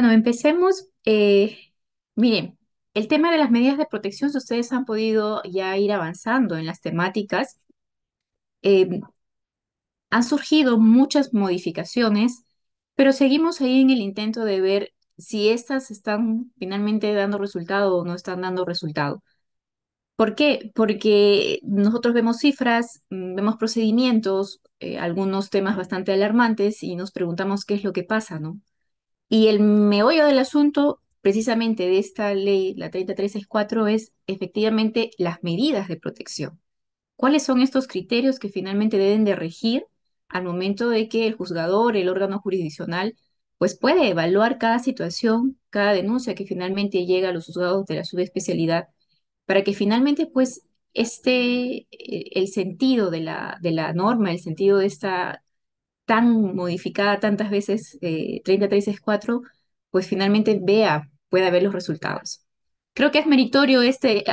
Bueno, empecemos. Eh, miren, el tema de las medidas de protección, si ustedes han podido ya ir avanzando en las temáticas, em, han surgido muchas modificaciones, pero seguimos ahí en el intento de ver si estas están finalmente dando resultado o no están dando resultado. ¿Por qué? Porque nosotros vemos cifras, mm, vemos procedimientos, eh, algunos temas bastante alarmantes y nos preguntamos qué es lo que pasa, ¿no? Y el meollo del asunto precisamente de esta ley, la 3364, es efectivamente las medidas de protección. ¿Cuáles son estos criterios que finalmente deben de regir al momento de que el juzgador, el órgano jurisdiccional, pues puede evaluar cada situación, cada denuncia que finalmente llega a los juzgados de la subespecialidad, para que finalmente pues este, el sentido de la, de la norma, el sentido de esta tan modificada tantas veces, eh, 30 pues finalmente vea, pueda ver los resultados. Creo que es meritorio este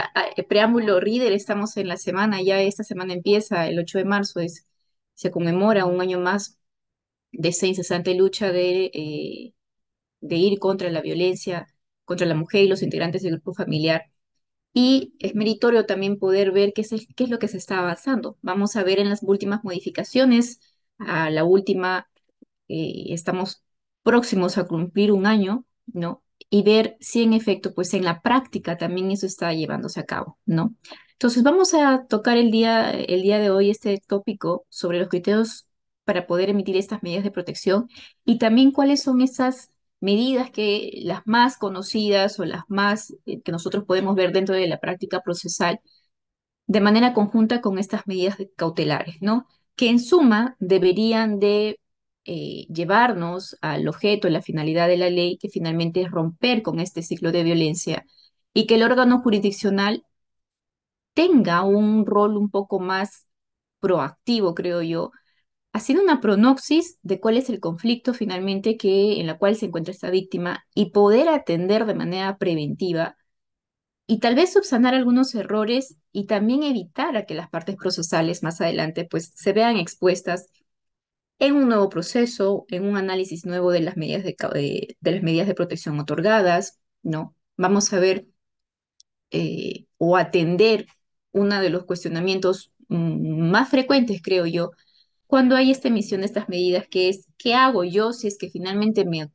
preámbulo RIDER, estamos en la semana, ya esta semana empieza, el 8 de marzo es, se conmemora un año más de esa incesante lucha de, eh, de ir contra la violencia contra la mujer y los integrantes del grupo familiar. Y es meritorio también poder ver qué es, qué es lo que se está avanzando. Vamos a ver en las últimas modificaciones a la última eh, estamos próximos a cumplir un año, ¿no? Y ver si en efecto, pues en la práctica también eso está llevándose a cabo, ¿no? Entonces vamos a tocar el día, el día de hoy este tópico sobre los criterios para poder emitir estas medidas de protección y también cuáles son esas medidas que las más conocidas o las más eh, que nosotros podemos ver dentro de la práctica procesal de manera conjunta con estas medidas cautelares, ¿no? que en suma deberían de eh, llevarnos al objeto, la finalidad de la ley, que finalmente es romper con este ciclo de violencia y que el órgano jurisdiccional tenga un rol un poco más proactivo, creo yo, haciendo una pronoxis de cuál es el conflicto finalmente que, en la cual se encuentra esta víctima y poder atender de manera preventiva y tal vez subsanar algunos errores y también evitar a que las partes procesales más adelante pues se vean expuestas en un nuevo proceso, en un análisis nuevo de las medidas de, las medidas de protección otorgadas, ¿no? Vamos a ver eh, o atender uno de los cuestionamientos mm, más frecuentes, creo yo, cuando hay esta emisión de estas medidas, que es, ¿qué hago yo si es que finalmente me,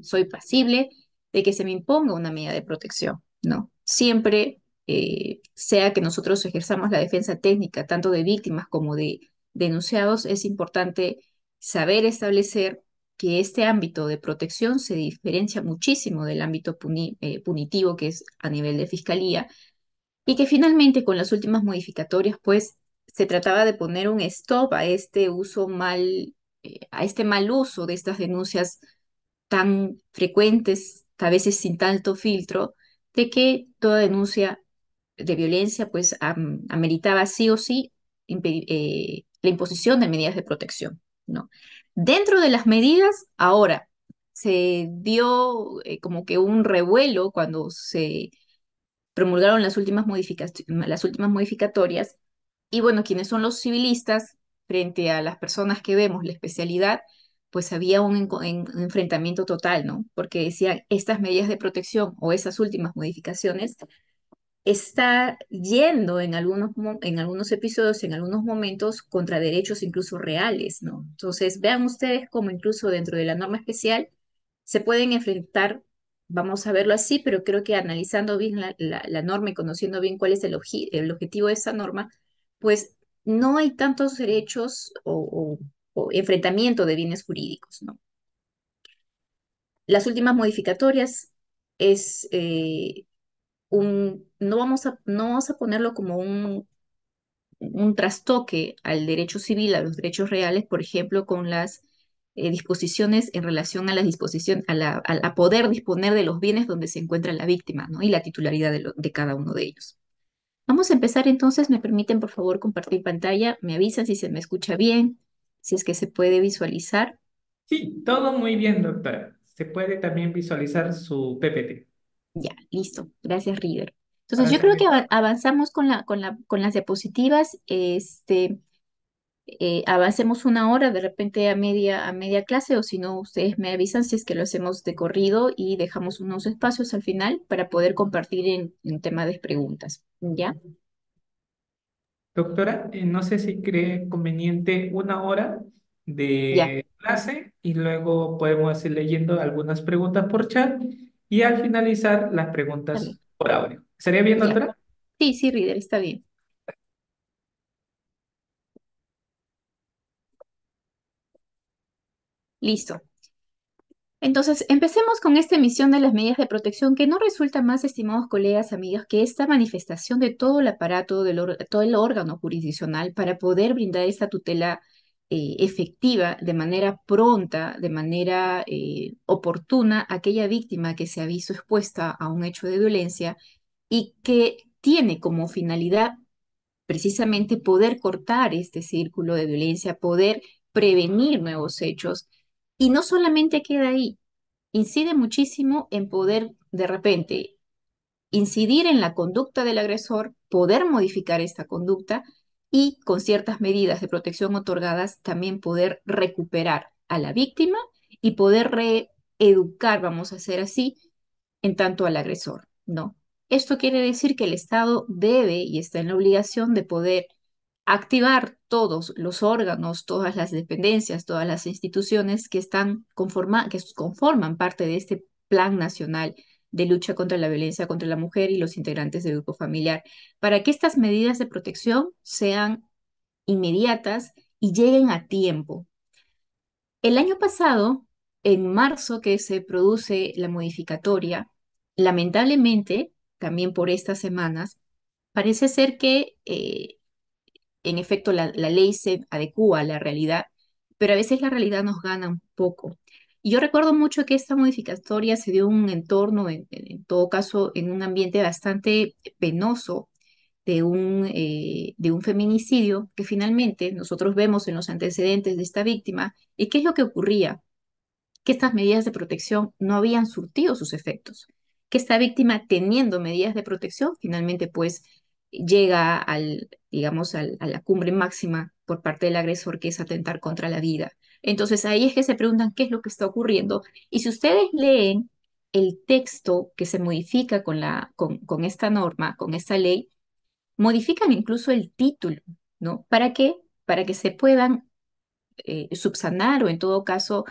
soy pasible de que se me imponga una medida de protección, ¿no? siempre, eh, sea que nosotros ejerzamos la defensa técnica, tanto de víctimas como de denunciados, es importante saber establecer que este ámbito de protección se diferencia muchísimo del ámbito eh, punitivo que es a nivel de fiscalía y que finalmente con las últimas modificatorias pues se trataba de poner un stop a este uso mal eh, a este mal uso de estas denuncias tan frecuentes, a veces sin tanto filtro, de que toda denuncia de violencia pues ameritaba sí o sí eh, la imposición de medidas de protección. ¿no? Dentro de las medidas, ahora se dio eh, como que un revuelo cuando se promulgaron las últimas, las últimas modificatorias y bueno, quienes son los civilistas frente a las personas que vemos la especialidad, pues había un, enfrentamiento total, ¿no? Porque decía, estas medidas de protección o esas últimas modificaciones está yendo en algunos, en algunos episodios, en algunos momentos, contra derechos incluso reales, ¿no? Entonces, vean ustedes cómo incluso dentro de la norma especial se pueden enfrentar, vamos a verlo así, pero creo que analizando bien la, norma y conociendo bien cuál es el, objetivo de esa norma, pues no hay tantos derechos o, o o enfrentamiento de bienes jurídicos. ¿no? Las últimas modificatorias es eh, un, no vamos a, no vamos a ponerlo como un, un trastoque al derecho civil, a los derechos reales, por ejemplo, con las eh, disposiciones en relación a la disposición, a, la, poder disponer de los bienes donde se encuentra la víctima ¿no? y la titularidad de, de, cada uno de ellos. Vamos a empezar entonces, me permiten por favor compartir pantalla, me avisan si se me escucha bien, si es que se puede visualizar. Sí, todo muy bien, doctora. Se puede también visualizar su PPT. Ya, listo. Gracias, River. Entonces, yo creo que avanzamos con, las diapositivas. Este, eh, avancemos una hora, de repente a media, a media clase, o si no, ustedes me avisan si es que lo hacemos de corrido y dejamos unos espacios al final para poder compartir en, en tema de preguntas. ¿Ya? Doctora, eh, no sé si cree conveniente una hora de clase y luego podemos ir leyendo algunas preguntas por chat y al finalizar las preguntas por audio. ¿Sería bien, doctora? Sí, sí, Reader, está bien. Listo. Entonces, empecemos con esta emisión de las medidas de protección que no resulta más, estimados colegas, amigos, que esta manifestación de todo el aparato, del todo el órgano jurisdiccional para poder brindar esta tutela eh, efectiva, de manera pronta, de manera eh, oportuna, a aquella víctima que se ha visto expuesta a un hecho de violencia y que tiene como finalidad precisamente poder cortar este círculo de violencia, poder prevenir nuevos hechos y no solamente queda ahí, incide muchísimo en poder de repente incidir en la conducta del agresor, poder modificar esta conducta y con ciertas medidas de protección otorgadas también poder recuperar a la víctima y poder reeducar, vamos a hacer así, en tanto al agresor, ¿no? Esto quiere decir que el Estado debe y está en la obligación de poder activar todos los órganos, todas las dependencias, todas las instituciones que, están que conforman parte de este Plan Nacional de Lucha contra la Violencia contra la Mujer y los integrantes del grupo familiar, para que estas medidas de protección sean inmediatas y lleguen a tiempo. El año pasado, en marzo que se produce la modificatoria, lamentablemente, también por estas semanas, parece ser que eh, en efecto, la, ley se adecúa a la realidad, pero a veces la realidad nos gana un poco. Y yo recuerdo mucho que esta modificatoria se dio en un entorno, en, todo caso, en un ambiente bastante penoso de un, eh, de un feminicidio que finalmente nosotros vemos en los antecedentes de esta víctima. ¿Y qué es lo que ocurría? Que estas medidas de protección no habían surtido sus efectos. Que esta víctima, teniendo medidas de protección, finalmente pues llega al, digamos, a la cumbre máxima por parte del agresor, que es atentar contra la vida. Entonces ahí es que se preguntan qué es lo que está ocurriendo. Y si ustedes leen el texto que se modifica con, la, con, esta norma, con esta ley, modifican incluso el título, ¿no? ¿Para qué? Para que se puedan eh, subsanar o en todo caso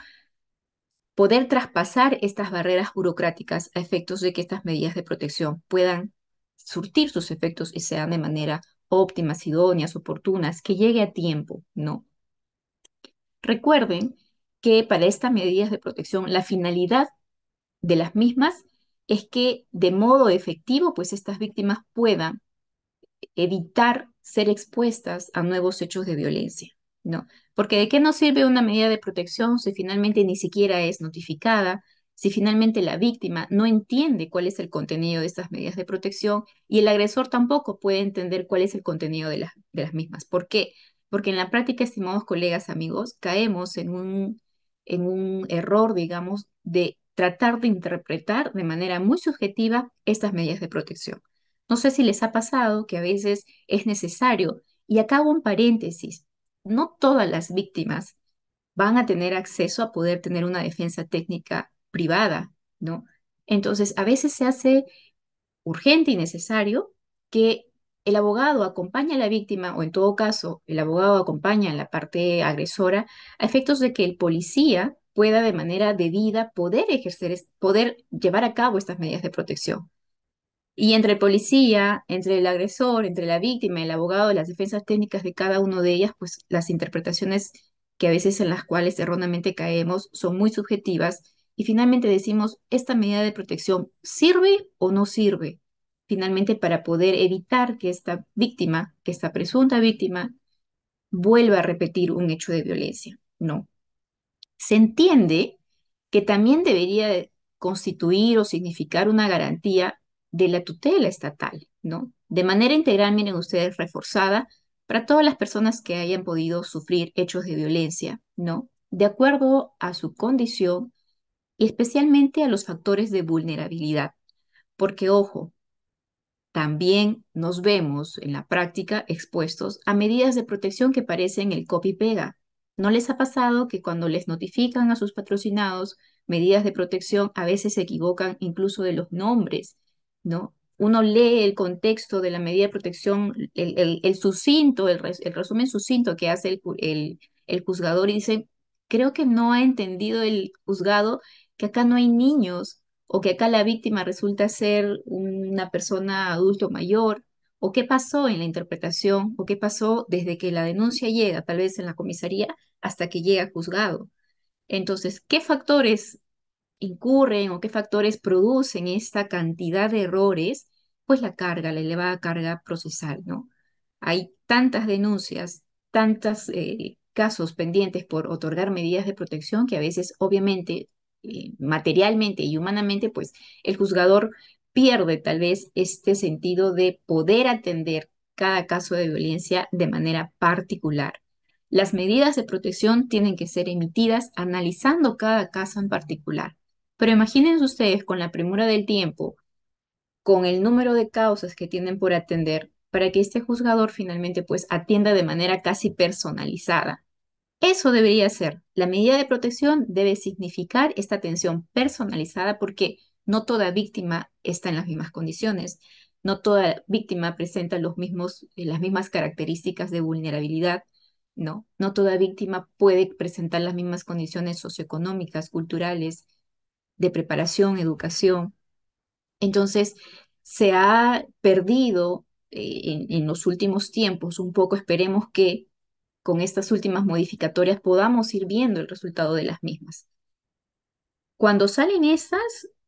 poder traspasar estas barreras burocráticas a efectos de que estas medidas de protección puedan surtir sus efectos y sean de manera óptimas, idóneas, oportunas, que llegue a tiempo, ¿no? Recuerden que para estas medidas de protección, la finalidad de las mismas es que de modo efectivo, pues estas víctimas puedan evitar ser expuestas a nuevos hechos de violencia, ¿no? Porque de qué nos sirve una medida de protección si finalmente ni siquiera es notificada, si finalmente la víctima no entiende cuál es el contenido de estas medidas de protección y el agresor tampoco puede entender cuál es el contenido de, las, de las mismas. ¿Por qué? Porque en la práctica, estimados colegas, amigos, caemos en un, en un error, digamos, de tratar de interpretar de manera muy subjetiva estas medidas de protección. No sé si les ha pasado que a veces es necesario, y acabo un paréntesis, no todas las víctimas van a tener acceso a poder tener una defensa técnica privada, ¿no? Entonces, a veces se hace urgente y necesario que el abogado acompañe a la víctima, o en todo caso, el abogado acompaña a la parte agresora, a efectos de que el policía pueda de manera debida poder ejercer, poder llevar a cabo estas medidas de protección. Y entre el policía, entre el agresor, entre la víctima, el abogado, las defensas técnicas de cada uno de ellas, pues las interpretaciones que a veces en las cuales erróneamente caemos son muy subjetivas y finalmente decimos, ¿esta medida de protección sirve o no sirve? Finalmente, para poder evitar que esta víctima, que esta presunta víctima, vuelva a repetir un hecho de violencia. No. Se entiende que también debería constituir o significar una garantía de la tutela estatal, ¿no? De manera integral, miren ustedes, reforzada para todas las personas que hayan podido sufrir hechos de violencia, ¿no? De acuerdo a su condición y especialmente a los factores de vulnerabilidad. Porque, ojo, también nos vemos en la práctica expuestos a medidas de protección que parecen el copy-pega. ¿No les ha pasado que cuando les notifican a sus patrocinados medidas de protección, a veces se equivocan incluso de los nombres, ¿no? Uno lee el contexto de la medida de protección, el, el, el sucinto, el, resumen sucinto que hace el, el juzgador y dice, creo que no ha entendido el juzgado que acá no hay niños o que acá la víctima resulta ser una persona adulto mayor o qué pasó en la interpretación o qué pasó desde que la denuncia llega tal vez en la comisaría hasta que llega juzgado. Entonces, ¿qué factores incurren o qué factores producen esta cantidad de errores? Pues la carga, la elevada carga procesal, ¿no? Hay tantas denuncias, tantos eh, casos pendientes por otorgar medidas de protección que a veces obviamente eh, materialmente y humanamente, pues el juzgador pierde tal vez este sentido de poder atender cada caso de violencia de manera particular. Las medidas de protección tienen que ser emitidas analizando cada caso en particular. Pero imagínense ustedes con la premura del tiempo, con el número de causas que tienen por atender, para que este juzgador finalmente pues atienda de manera casi personalizada eso debería ser. La medida de protección debe significar esta atención personalizada porque no toda víctima está en las mismas condiciones, no toda víctima presenta los mismos, eh, las mismas características de vulnerabilidad, no, no toda víctima puede presentar las mismas condiciones socioeconómicas, culturales, de preparación, educación. Entonces, se ha perdido eh, en los últimos tiempos un poco, esperemos que con estas últimas modificatorias podamos ir viendo el resultado de las mismas. Cuando salen estas,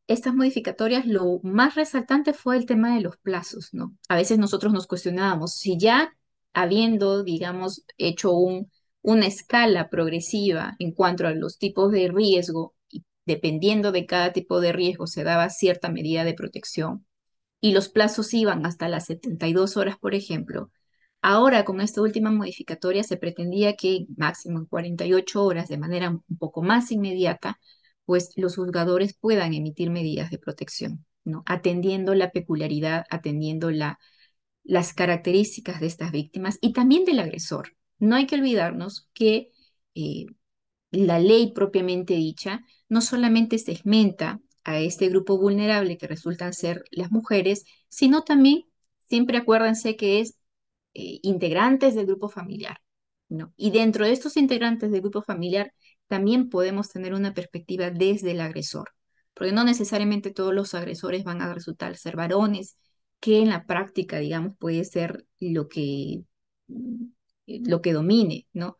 estas modificatorias, lo más resaltante fue el tema de los plazos, ¿no? A veces nosotros nos cuestionábamos si ya habiendo, digamos, hecho un, una escala progresiva en cuanto a los tipos de riesgo, dependiendo de cada tipo de riesgo se daba cierta medida de protección, y los plazos iban hasta las 72 horas, por ejemplo, Ahora, con esta última modificatoria, se pretendía que máximo en 48 horas, de manera un poco más inmediata, pues los juzgadores puedan emitir medidas de protección, ¿no? atendiendo la peculiaridad, atendiendo las características de estas víctimas y también del agresor. No hay que olvidarnos que eh, la ley propiamente dicha no solamente segmenta a este grupo vulnerable que resultan ser las mujeres, sino también, siempre acuérdense que es eh, integrantes del grupo familiar. Y dentro de estos integrantes del grupo familiar también podemos tener una perspectiva desde el agresor, porque no necesariamente todos los agresores van a resultar ser varones, que en la práctica, digamos, puede ser lo que, mm, lo que domine, ¿no?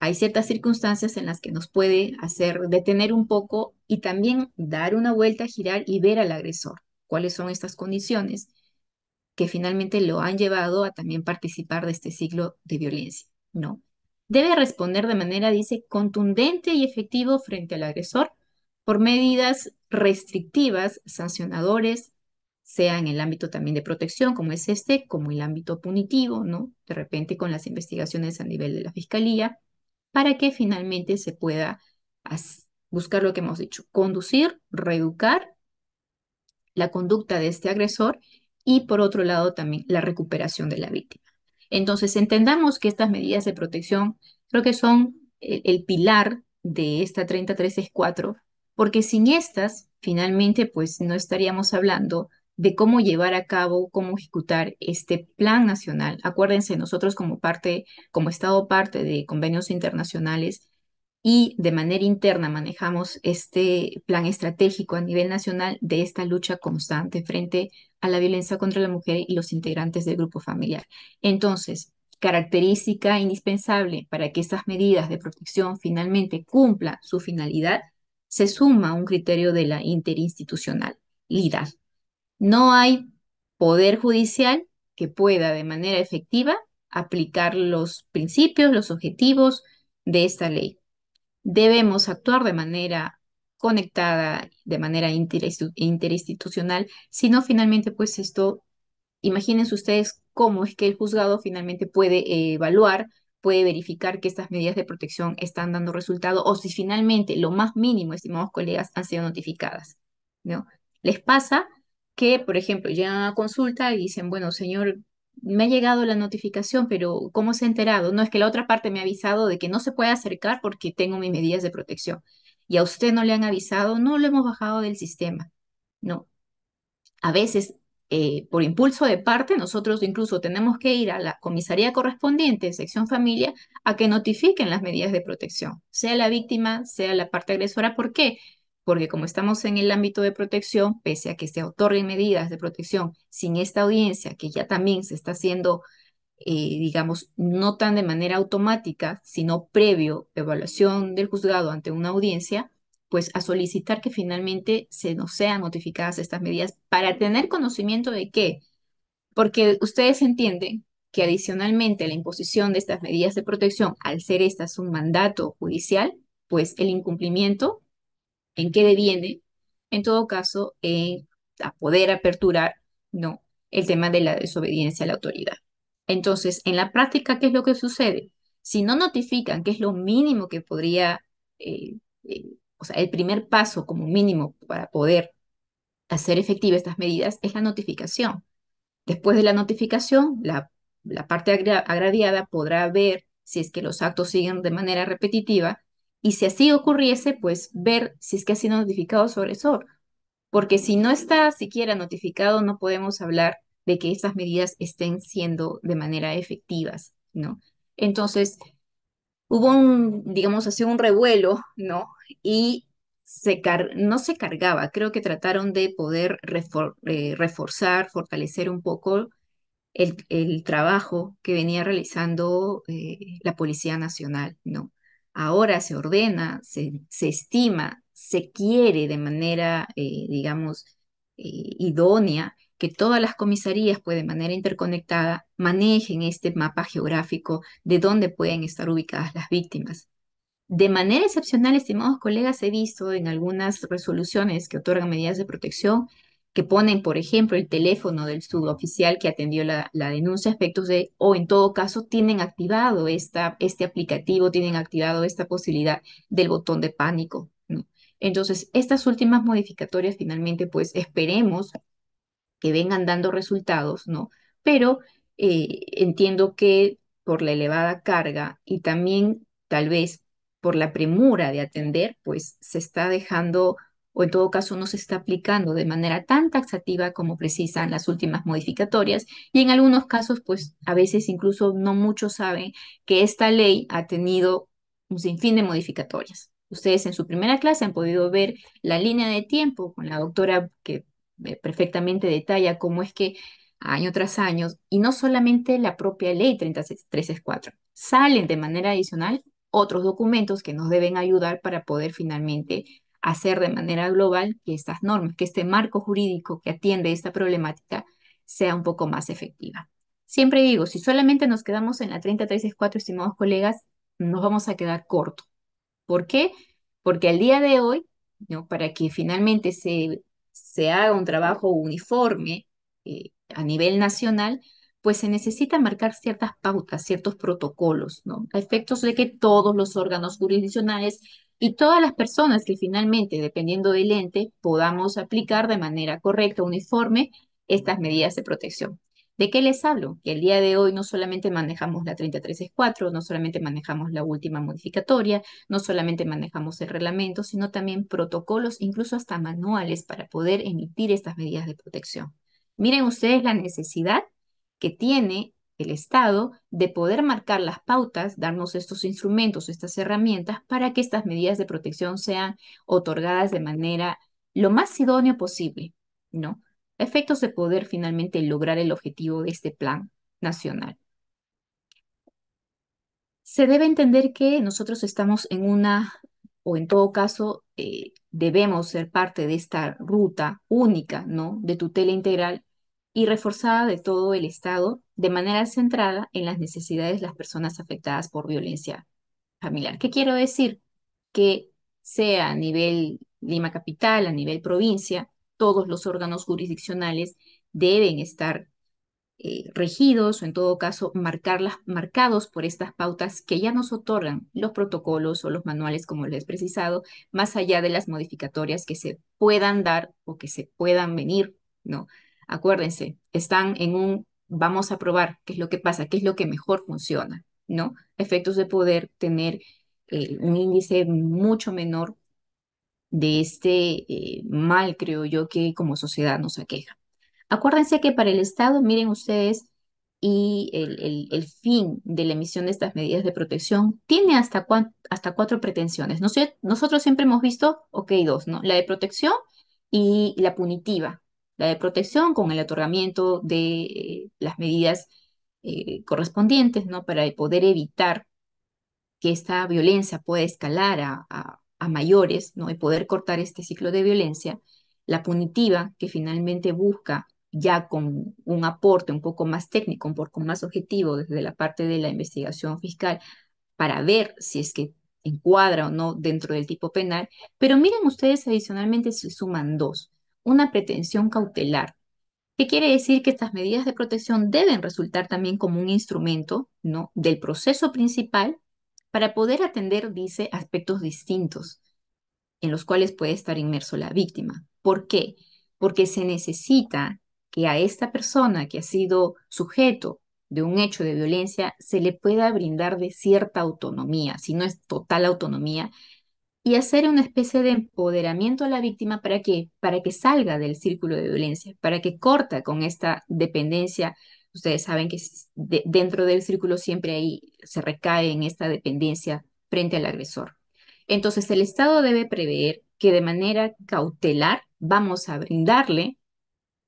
Hay ciertas circunstancias en las que nos puede hacer detener un poco y también dar una vuelta, girar y ver al agresor, cuáles son estas condiciones que finalmente lo han llevado a también participar de este ciclo de violencia, ¿no? Debe responder de manera, dice, contundente y efectivo frente al agresor por medidas restrictivas, sancionadores, sea en el ámbito también de protección, como es este, como el ámbito punitivo, ¿no? De repente con las investigaciones a nivel de la fiscalía, para que finalmente se pueda buscar lo que hemos dicho, conducir, reeducar la conducta de este agresor y por otro lado también la recuperación de la víctima. Entonces, entendamos que estas medidas de protección creo que son eh, el, pilar de esta 3364, porque sin estas, finalmente, pues no estaríamos hablando de cómo llevar a cabo, cómo ejecutar este plan nacional. Acuérdense, nosotros como parte, como Estado parte de convenios internacionales y de manera interna manejamos este plan estratégico a nivel nacional de esta lucha constante frente a a la violencia contra la mujer y los integrantes del grupo familiar. Entonces, característica indispensable para que estas medidas de protección finalmente cumplan su finalidad, se suma un criterio de la interinstitucionalidad. No hay poder judicial que pueda de manera efectiva aplicar los principios, los objetivos de esta ley. Debemos actuar de manera conectada de manera interinstitucional, sino finalmente, pues esto, imagínense ustedes cómo es que el juzgado finalmente puede evaluar, puede verificar que estas medidas de protección están dando resultado o si finalmente, lo más mínimo, estimados colegas, han sido notificadas. ¿no? Les pasa que, por ejemplo, llegan a consulta y dicen, bueno, señor, me ha llegado la notificación, pero ¿cómo se ha enterado? No, es que la otra parte me ha avisado de que no se puede acercar porque tengo mis medidas de protección y a usted no le han avisado, no lo hemos bajado del sistema. No. A veces, eh, por impulso de parte, nosotros incluso tenemos que ir a la comisaría correspondiente, sección familia, a que notifiquen las medidas de protección, sea la víctima, sea la parte agresora. ¿Por qué? Porque como estamos en el ámbito de protección, pese a que se otorguen medidas de protección sin esta audiencia, que ya también se está haciendo eh, digamos, no tan de manera automática, sino previo evaluación del juzgado ante una audiencia, pues a solicitar que finalmente se nos sean notificadas estas medidas para tener conocimiento de qué. Porque ustedes entienden que adicionalmente la imposición de estas medidas de protección, al ser estas un mandato judicial, pues el incumplimiento, ¿en qué deviene? En todo caso, a poder aperturar, no, el tema de la desobediencia a la autoridad. Entonces, en la práctica, ¿qué es lo que sucede? Si no notifican, que es lo mínimo que podría, eh, eh, o sea, el primer paso como mínimo para poder hacer efectivas estas medidas es la notificación. Después de la notificación, la, parte agraviada podrá ver si es que los actos siguen de manera repetitiva y si así ocurriese, pues ver si es que ha sido notificado sobre eso. Porque si no está siquiera notificado, no podemos hablar de que estas medidas estén siendo de manera efectivas, ¿no? Entonces, hubo un, digamos así, un revuelo, ¿no? Y se no se cargaba, creo que trataron de poder eh, reforzar, fortalecer un poco el, trabajo que venía realizando eh, la Policía Nacional, ¿no? Ahora se ordena, se, estima, se quiere de manera, eh, digamos, idónea que todas las comisarías pues, de manera interconectada manejen este mapa geográfico de dónde pueden estar ubicadas las víctimas. De manera excepcional, estimados colegas, he visto en algunas resoluciones que otorgan medidas de protección que ponen, por ejemplo, el teléfono del suboficial que atendió la, denuncia a de, o en todo caso, tienen activado esta, este aplicativo, tienen activado esta posibilidad del botón de pánico. Entonces, estas últimas modificatorias finalmente, pues esperemos que vengan dando resultados, ¿no? Pero eh, entiendo que por la elevada carga y también tal vez por la premura de atender, pues se está dejando o en todo caso no se está aplicando de manera tan taxativa como precisan las últimas modificatorias y en algunos casos pues a veces incluso no muchos saben que esta ley ha tenido un sinfín de modificatorias. Ustedes en su primera clase han podido ver la línea de tiempo con la doctora que perfectamente detalla cómo es que año tras año, y no solamente la propia ley cuatro salen de manera adicional otros documentos que nos deben ayudar para poder finalmente hacer de manera global que estas normas, que este marco jurídico que atiende esta problemática sea un poco más efectiva. Siempre digo, si solamente nos quedamos en la 30364, estimados colegas, nos vamos a quedar corto. ¿Por qué? Porque al día de hoy, ¿no? para que finalmente se se haga un trabajo uniforme eh, a nivel nacional, pues se necesita marcar ciertas pautas, ciertos protocolos, ¿no? A efectos de que todos los órganos jurisdiccionales y todas las personas que finalmente, dependiendo del ente, podamos aplicar de manera correcta, uniforme, estas medidas de protección. ¿De qué les hablo? Que el día de hoy no solamente manejamos la 3364, no solamente manejamos la última modificatoria, no solamente manejamos el reglamento, sino también protocolos, incluso hasta manuales para poder emitir estas medidas de protección. Miren ustedes la necesidad que tiene el Estado de poder marcar las pautas, darnos estos instrumentos, estas herramientas para que estas medidas de protección sean otorgadas de manera lo más idónea posible, ¿no? efectos de poder finalmente lograr el objetivo de este plan nacional. Se debe entender que nosotros estamos en una, o en todo caso, eh, debemos ser parte de esta ruta única, ¿no? De tutela integral y reforzada de todo el Estado de manera centrada en las necesidades de las personas afectadas por violencia familiar. ¿Qué quiero decir? Que sea a nivel Lima Capital, a nivel provincia, todos los órganos jurisdiccionales deben estar eh, regidos o en todo caso marcarlas, marcados por estas pautas que ya nos otorgan los protocolos o los manuales, como les he precisado, más allá de las modificatorias que se puedan dar o que se puedan venir, ¿no? Acuérdense, están en un vamos a probar qué es lo que pasa, qué es lo que mejor funciona, ¿no? Efectos de poder tener eh, un índice mucho menor de este eh, mal, creo yo, que como sociedad nos aqueja. Acuérdense que para el Estado, miren ustedes, y el, fin de la emisión de estas medidas de protección tiene hasta, hasta cuatro pretensiones. nosotros siempre hemos visto, ok, dos, ¿no? La de protección y la punitiva. La de protección con el otorgamiento de eh, las medidas eh, correspondientes, ¿no? Para poder evitar que esta violencia pueda escalar a a mayores, ¿no? Y poder cortar este ciclo de violencia, la punitiva, que finalmente busca ya con un aporte un poco más técnico, un poco más objetivo desde la parte de la investigación fiscal, para ver si es que encuadra o no dentro del tipo penal. Pero miren ustedes, adicionalmente se suman dos. Una pretensión cautelar, que quiere decir que estas medidas de protección deben resultar también como un instrumento ¿no? del proceso principal para poder atender, dice, aspectos distintos en los cuales puede estar inmerso la víctima. ¿Por qué? Porque se necesita que a esta persona que ha sido sujeto de un hecho de violencia se le pueda brindar de cierta autonomía, si no es total autonomía, y hacer una especie de empoderamiento a la víctima para que para que salga del círculo de violencia, para que corta con esta dependencia Ustedes saben que dentro del círculo siempre ahí se recae en esta dependencia frente al agresor. Entonces, el Estado debe prever que de manera cautelar vamos a brindarle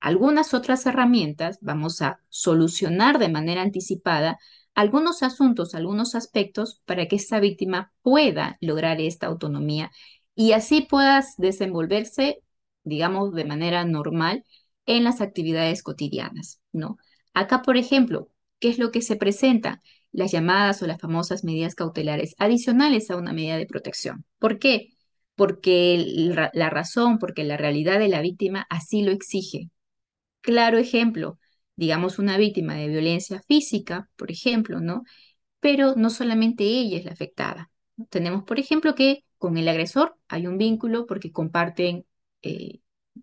algunas otras herramientas, vamos a solucionar de manera anticipada algunos asuntos, algunos aspectos para que esta víctima pueda lograr esta autonomía y así pueda desenvolverse, digamos, de manera normal en las actividades cotidianas, ¿no? Acá, por ejemplo, ¿qué es lo que se presenta? Las llamadas o las famosas medidas cautelares adicionales a una medida de protección. ¿Por qué? Porque la razón, porque la realidad de la víctima así lo exige. Claro ejemplo, digamos una víctima de violencia física, por ejemplo, ¿no? Pero no solamente ella es la afectada. Tenemos, por ejemplo, que con el agresor hay un vínculo porque comparten eh,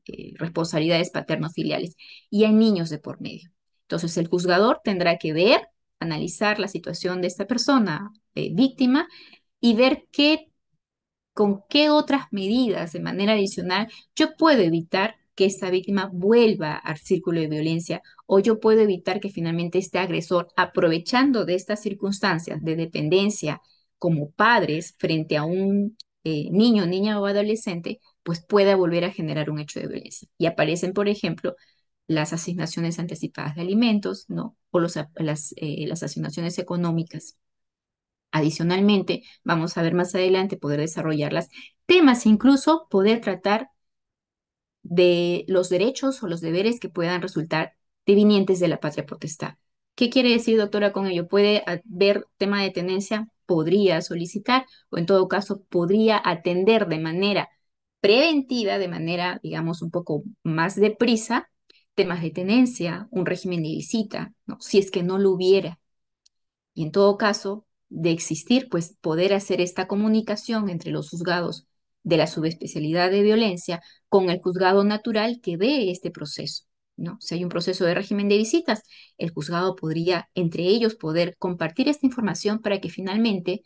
eh, responsabilidades paterno-filiales y hay niños de por medio. Entonces, el juzgador tendrá que ver, analizar la situación de esta persona eh, víctima y ver qué, con qué otras medidas de manera adicional yo puedo evitar que esta víctima vuelva al círculo de violencia o yo puedo evitar que finalmente este agresor, aprovechando de estas circunstancias de dependencia como padres frente a un eh, niño, niña o adolescente, pues pueda volver a generar un hecho de violencia. Y aparecen, por ejemplo, las asignaciones anticipadas de alimentos, ¿no? O los, las, eh, las asignaciones económicas. Adicionalmente, vamos a ver más adelante poder desarrollar las temas incluso poder tratar de los derechos o los deberes que puedan resultar devinientes de la patria potestad. ¿Qué quiere decir, doctora, con ello? ¿Puede haber tema de tenencia? Podría solicitar o en todo caso podría atender de manera preventiva, de manera, digamos, un poco más deprisa, temas de tenencia, un régimen de visita, ¿no? si es que no lo hubiera. Y en todo caso, de existir, pues poder hacer esta comunicación entre los juzgados de la subespecialidad de violencia con el juzgado natural que ve este proceso. ¿no? Si hay un proceso de régimen de visitas, el juzgado podría entre ellos poder compartir esta información para que finalmente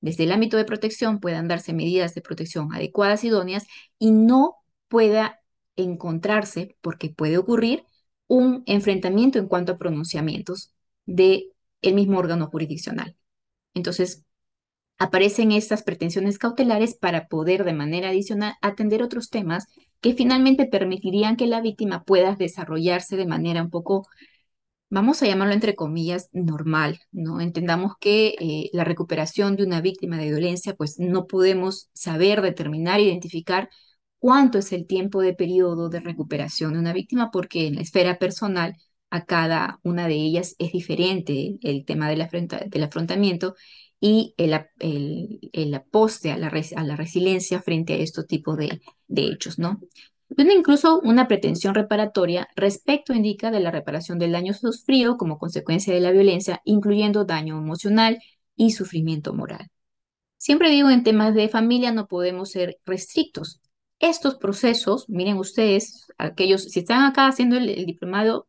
desde el ámbito de protección puedan darse medidas de protección adecuadas, idóneas y no pueda encontrarse, porque puede ocurrir, un enfrentamiento en cuanto a pronunciamientos del el mismo órgano jurisdiccional. Entonces, aparecen estas pretensiones cautelares para poder de manera adicional atender otros temas que finalmente permitirían que la víctima pueda desarrollarse de manera un poco, vamos a llamarlo entre comillas, normal, ¿no? Entendamos que eh, la recuperación de una víctima de violencia, pues no podemos saber, determinar, identificar cuánto es el tiempo de periodo de recuperación de una víctima, porque en la esfera personal a cada una de ellas es diferente el tema del, del afrontamiento y el, el, aposte a la, a la, resiliencia frente a estos tipos de, de hechos, ¿no? Tiene incluso una pretensión reparatoria respecto indica de la reparación del daño sufrido como consecuencia de la violencia, incluyendo daño emocional y sufrimiento moral. Siempre digo, en temas de familia no podemos ser restrictos, estos procesos, miren ustedes, aquellos, si están acá haciendo el, diplomado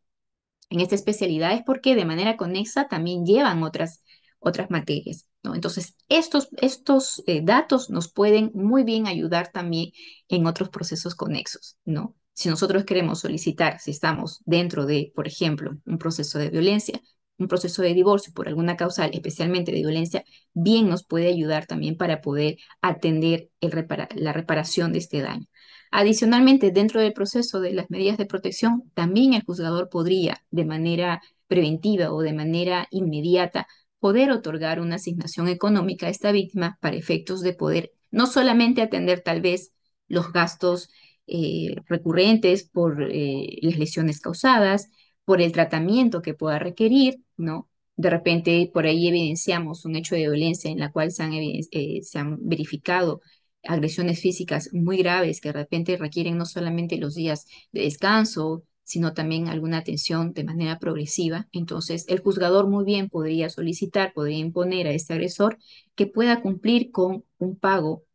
en esta especialidad es porque de manera conexa también llevan otras, otras materias. ¿no? Entonces, estos, eh, datos nos pueden muy bien ayudar también en otros procesos conexos. ¿no? Si nosotros queremos solicitar, si estamos dentro de, por ejemplo, un proceso de violencia, un proceso de divorcio por alguna causal, especialmente de violencia, bien nos puede ayudar también para poder atender la reparación de este daño. Adicionalmente, dentro del proceso de las medidas de protección, también el juzgador podría, de manera preventiva o de manera inmediata, poder otorgar una asignación económica a esta víctima para efectos de poder no solamente atender tal vez los gastos eh, recurrentes por eh, las lesiones causadas, por el tratamiento que pueda requerir, ¿no? De repente por ahí evidenciamos un hecho de violencia en la cual se han, eh, se han verificado agresiones físicas muy graves que de repente requieren no solamente los días de descanso, sino también alguna atención de manera progresiva. Entonces, el juzgador muy bien podría solicitar, podría imponer a este agresor que pueda cumplir con un pago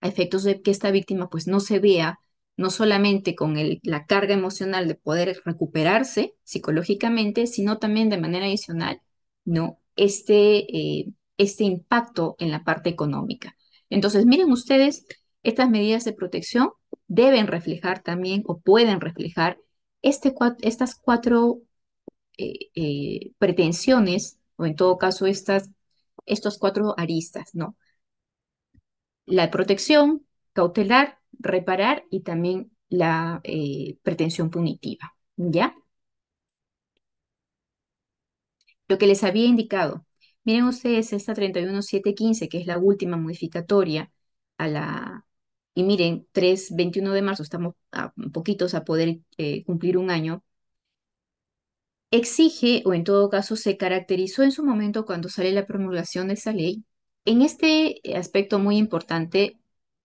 a efectos de que esta víctima pues no se vea no solamente con la carga emocional de poder recuperarse psicológicamente, sino también de manera adicional, ¿no? Este, eh, este impacto en la parte económica. Entonces, miren ustedes, estas medidas de protección deben reflejar también o pueden reflejar este, estas cuatro eh, eh, pretensiones, o en todo caso, estas, estos cuatro aristas, ¿no? La protección cautelar, reparar y también la eh, pretensión punitiva. ¿Ya? Lo que les había indicado. Miren ustedes esta 31715, que es la última modificatoria a la... Y miren, 3, 21 de marzo, estamos a poquitos a poder eh, cumplir un año. Exige, o en todo caso se caracterizó en su momento cuando sale la promulgación de esa ley, en este aspecto muy importante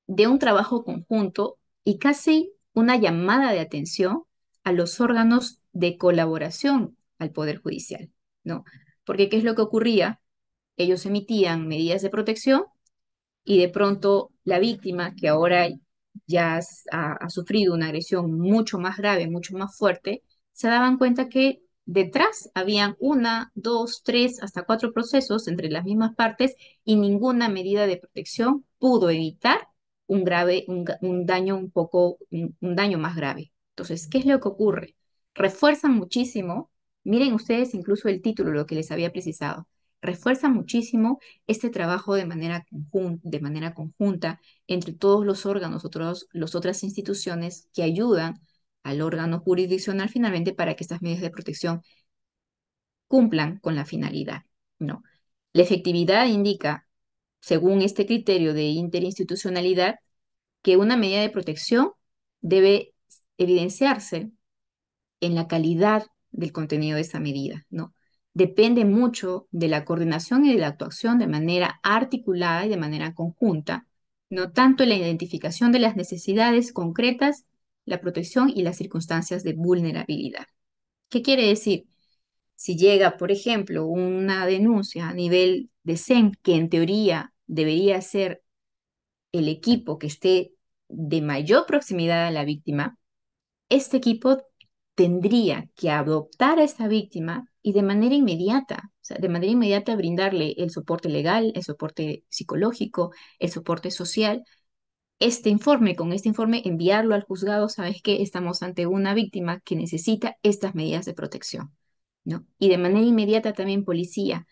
de un trabajo conjunto y casi una llamada de atención a los órganos de colaboración al Poder Judicial, ¿no? Porque ¿qué es lo que ocurría? Ellos emitían medidas de protección y de pronto la víctima, que ahora ya ha, sufrido una agresión mucho más grave, mucho más fuerte, se daban cuenta que detrás habían una, dos, tres, hasta cuatro procesos entre las mismas partes y ninguna medida de protección pudo evitar un, grave, un, daño un poco, un, daño más grave. Entonces, ¿qué es lo que ocurre? Refuerzan muchísimo, miren ustedes incluso el título, lo que les había precisado, refuerzan muchísimo este trabajo de manera, conjunta, de manera conjunta entre todos los órganos, otros, las otras instituciones que ayudan al órgano jurisdiccional finalmente para que estas medidas de protección cumplan con la finalidad. ¿no? La efectividad indica según este criterio de interinstitucionalidad, que una medida de protección debe evidenciarse en la calidad del contenido de esa medida, ¿no? Depende mucho de la coordinación y de la actuación de manera articulada y de manera conjunta, no tanto en la identificación de las necesidades concretas, la protección y las circunstancias de vulnerabilidad. ¿Qué quiere decir? Si llega, por ejemplo, una denuncia a nivel de sen que en teoría debería ser el equipo que esté de mayor proximidad a la víctima, este equipo tendría que adoptar a esta víctima y de manera inmediata, o sea, de manera inmediata brindarle el soporte legal, el soporte psicológico, el soporte social, este informe, con este informe enviarlo al juzgado, sabes que estamos ante una víctima que necesita estas medidas de protección, ¿no? Y de manera inmediata también policía,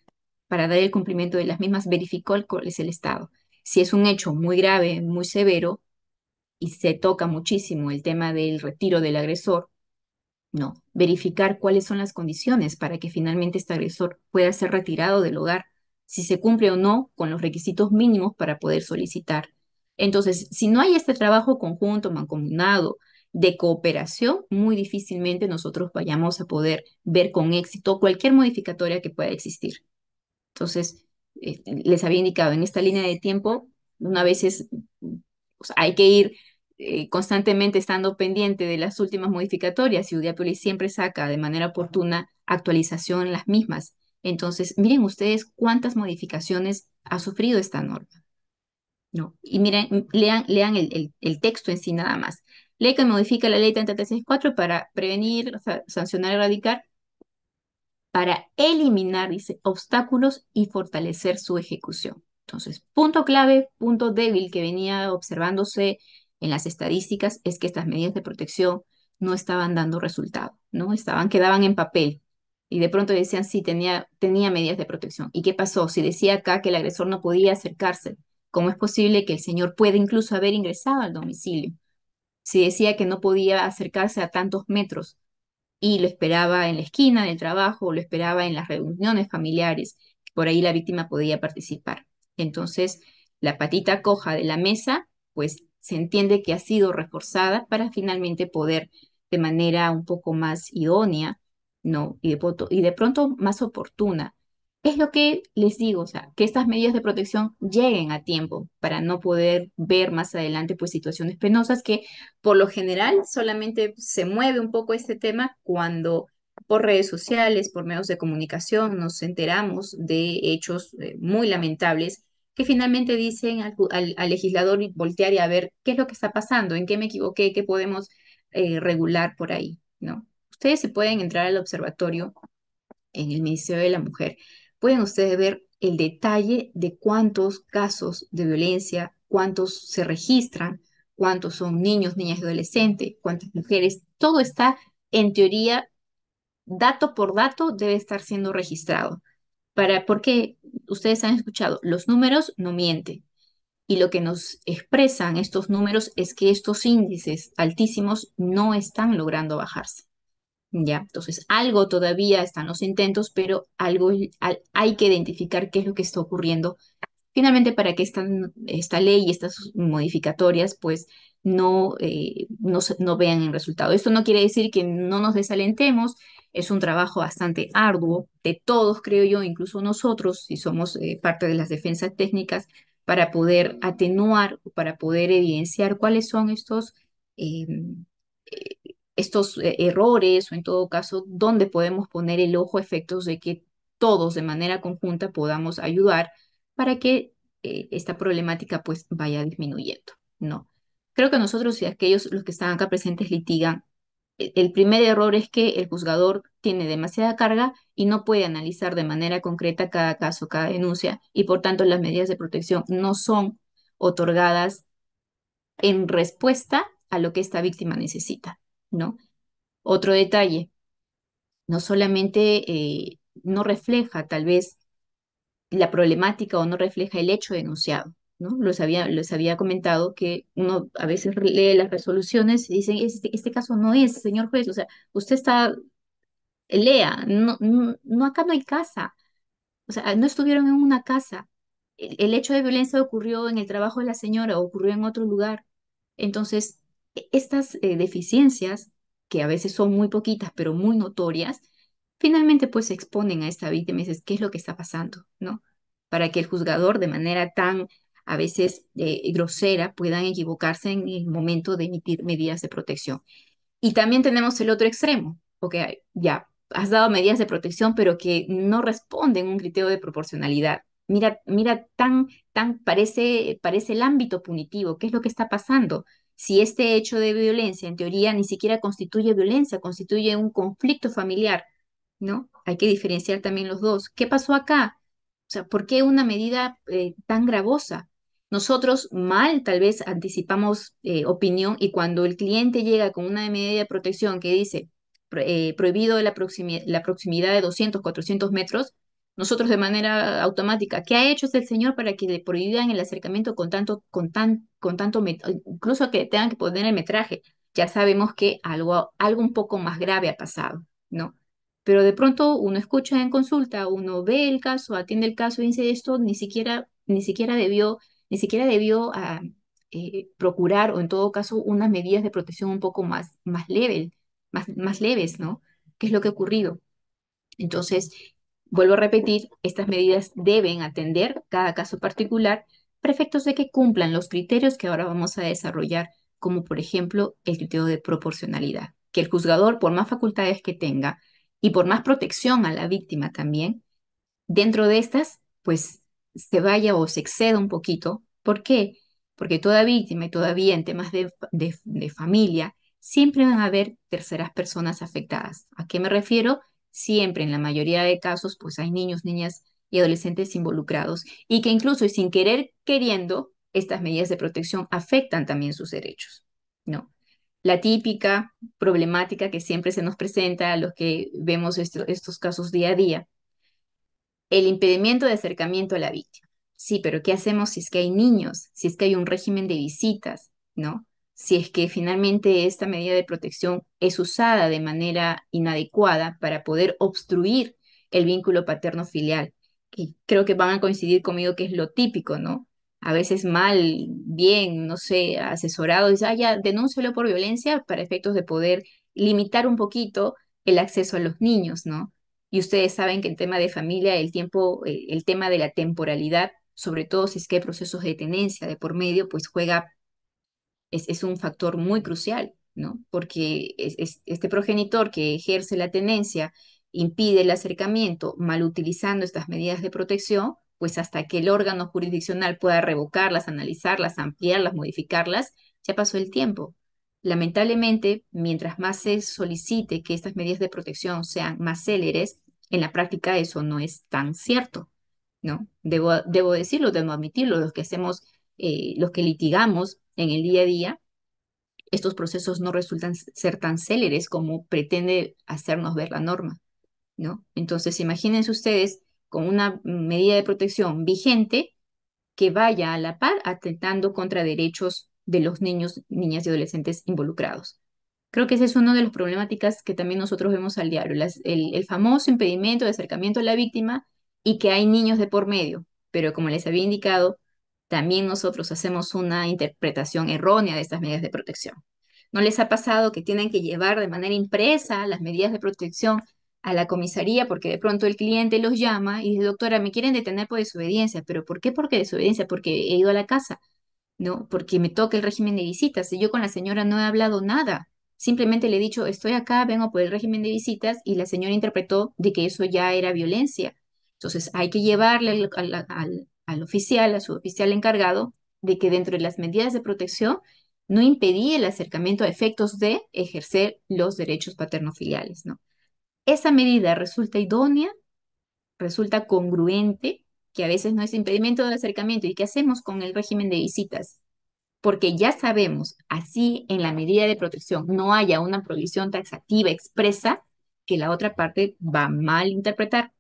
para dar el cumplimiento de las mismas verificó cuál es el estado. Si es un hecho muy grave, muy severo, y se toca muchísimo el tema del retiro del agresor, no, verificar cuáles son las condiciones para que finalmente este agresor pueda ser retirado del hogar, si se cumple o no con los requisitos mínimos para poder solicitar. Entonces, si no hay este trabajo conjunto, mancomunado, de cooperación, muy difícilmente nosotros vayamos a poder ver con éxito cualquier modificatoria que pueda existir. Entonces, este, les había indicado en esta línea de tiempo, una vez hay que ir eh, constantemente estando pendiente de las últimas modificatorias y Udiapoli siempre saca de manera oportuna actualización las mismas. Entonces, miren ustedes cuántas modificaciones ha sufrido esta norma. No. Y miren, lean, lean el, el, texto en sí nada más. Ley que modifica la ley 3364 para prevenir, sancionar erradicar para eliminar, dice, obstáculos y fortalecer su ejecución. Entonces, punto clave, punto débil que venía observándose en las estadísticas es que estas medidas de protección no estaban dando resultado, ¿no? Estaban, quedaban en papel. Y de pronto decían, sí, tenía, tenía medidas de protección. ¿Y qué pasó? Si decía acá que el agresor no podía acercarse, ¿cómo es posible que el señor puede incluso haber ingresado al domicilio? Si decía que no podía acercarse a tantos metros, y lo esperaba en la esquina del trabajo, lo esperaba en las reuniones familiares, por ahí la víctima podía participar. Entonces, la patita coja de la mesa, pues se entiende que ha sido reforzada para finalmente poder de manera un poco más idónea, ¿no? Y de, y de pronto más oportuna, es lo que les digo, o sea, que estas medidas de protección lleguen a tiempo para no poder ver más adelante pues situaciones penosas que por lo general solamente se mueve un poco este tema cuando por redes sociales, por medios de comunicación nos enteramos de hechos eh, muy lamentables que finalmente dicen al, legislador y legislador voltear y a ver qué es lo que está pasando, en qué me equivoqué, qué podemos eh, regular por ahí, ¿no? Ustedes se pueden entrar al observatorio en el Ministerio de la Mujer pueden ustedes ver el detalle de cuántos casos de violencia, cuántos se registran, cuántos son niños, niñas y adolescentes, cuántas mujeres. Todo está, en teoría, dato por dato debe estar siendo registrado. Para, porque ustedes han escuchado, los números no mienten. Y lo que nos expresan estos números es que estos índices altísimos no están logrando bajarse. ¿ya? Entonces, algo todavía están los intentos, pero algo hay que identificar qué es lo que está ocurriendo. Finalmente, para que esta, ley y estas modificatorias, pues, no, eh, no, vean el resultado. Esto no quiere decir que no nos desalentemos, es un trabajo bastante arduo de todos, creo yo, incluso nosotros, si somos eh, parte de las defensas técnicas, para poder atenuar, para poder evidenciar cuáles son estos... Eh, estos eh, errores o en todo caso dónde podemos poner el ojo efectos de que todos de manera conjunta podamos ayudar para que eh, esta problemática pues vaya disminuyendo, ¿no? Creo que nosotros y aquellos los que están acá presentes litigan, e, el primer error es que el juzgador tiene demasiada carga y no puede analizar de manera concreta cada caso, cada denuncia, y por tanto las medidas de protección no son otorgadas en respuesta a lo que esta víctima necesita. ¿no? Otro detalle, no solamente eh, no refleja tal vez la problemática o no refleja el hecho denunciado, ¿no? Los había, les había comentado que uno a veces lee las resoluciones y dicen, este, este, caso no es, señor juez, o sea, usted está, lea, no, no, acá no hay casa, o sea, no estuvieron en una casa, el, hecho de violencia ocurrió en el trabajo de la señora, o ocurrió en otro lugar, entonces e-, estas eh, deficiencias, que a veces son muy poquitas, pero muy notorias, finalmente pues se exponen a esta víctima y dices, ¿qué es lo que está pasando? ¿No? Para que el juzgador de manera tan a veces eh, grosera puedan equivocarse en el momento de emitir medidas de protección. Y también tenemos el otro extremo, porque ya has dado medidas de protección, pero que no responden a un criterio de proporcionalidad. Mira, mira, tan, tan parece, parece el ámbito punitivo, ¿qué es lo que está pasando? si este hecho de violencia en teoría ni siquiera constituye violencia, constituye un conflicto familiar, ¿no? Hay que diferenciar también los dos. ¿Qué pasó acá? O sea, ¿por qué una medida eh, tan gravosa? Nosotros mal tal vez anticipamos eh, opinión y cuando el cliente llega con una medida de protección que dice eh, prohibido la, proximidad, la proximidad de 200, 400 metros, nosotros de manera automática. ¿Qué ha hecho este Señor para que le prohíban el acercamiento con tanto, con tan, con tanto, incluso que tengan que poner el metraje? Ya sabemos que algo, algo un poco más grave ha pasado, ¿no? Pero de pronto uno escucha en consulta, uno ve el caso, atiende el caso y dice esto ni siquiera, ni siquiera debió, ni siquiera debió ah, eh, procurar o en todo caso unas medidas de protección un poco más, más más, más leves, ¿no? ¿Qué es lo que ha ocurrido? Entonces, Vuelvo a repetir, estas medidas deben atender cada caso particular prefectos de que cumplan los criterios que ahora vamos a desarrollar, como por ejemplo el criterio de proporcionalidad, que el juzgador, por más facultades que tenga y por más protección a la víctima también, dentro de estas, pues se vaya o se exceda un poquito. ¿Por qué? Porque toda víctima y todavía en temas de, de familia, siempre van a haber terceras personas afectadas. ¿A qué me refiero? siempre en la mayoría de casos, pues hay niños, niñas y adolescentes involucrados y que incluso y sin querer queriendo, estas medidas de protección afectan también sus derechos, ¿no? La típica problemática que siempre se nos presenta a los que vemos estos casos día a día, el impedimento de acercamiento a la víctima. Sí, pero ¿qué hacemos si es que hay niños, si es que hay un régimen de visitas, ¿no? si es que finalmente esta medida de protección es usada de manera inadecuada para poder obstruir el vínculo paterno-filial. creo que van a coincidir conmigo que es lo típico, ¿no? A veces mal, bien, no sé, asesorado, y ah, ya, denúncialo por violencia para efectos de poder limitar un poquito el acceso a los niños, ¿no? Y ustedes saben que en tema de familia, el tiempo, eh, el tema de la temporalidad, sobre todo si es que hay procesos de tenencia de por medio, pues juega es, un factor muy crucial, ¿no? Porque este progenitor que ejerce la tenencia impide el acercamiento mal utilizando estas medidas de protección, pues hasta que el órgano jurisdiccional pueda revocarlas, analizarlas, ampliarlas, modificarlas, ya pasó el tiempo. Lamentablemente, mientras más se solicite que estas medidas de protección sean más céleres, en la práctica eso no es tan cierto, ¿no? Debo, debo decirlo, debo admitirlo, los que hacemos eh, los que litigamos en el día a día, estos procesos no resultan ser tan céleres como pretende hacernos ver la norma, ¿no? Entonces, imagínense ustedes con una medida de protección vigente que vaya a la par atentando contra derechos de los niños, niñas y adolescentes involucrados. Creo que ese es uno de las problemáticas que también nosotros vemos al diario, el, el famoso impedimento de acercamiento a la víctima y que hay niños de por medio, pero como les había indicado, también nosotros hacemos una interpretación errónea de estas medidas de protección. ¿No les ha pasado que tienen que llevar de manera impresa las medidas de protección a la comisaría porque de pronto el cliente los llama y dice, doctora, me quieren detener por desobediencia, pero ¿por qué? por desobediencia, porque he ido a la casa, ¿no? Porque me toca el régimen de visitas y yo con la señora no he hablado nada. Simplemente le he dicho, estoy acá, vengo por el régimen de visitas y la señora interpretó de que eso ya era violencia. Entonces hay que llevarle al, al oficial, a su oficial encargado, de que dentro de las medidas de protección no impedía el acercamiento a efectos de ejercer los derechos filiales ¿no? Esa medida resulta idónea, resulta congruente, que a veces no es impedimento del acercamiento. ¿Y qué hacemos con el régimen de visitas? Porque ya sabemos, así en la medida de protección no haya una prohibición taxativa expresa que la otra parte va a mal interpretar.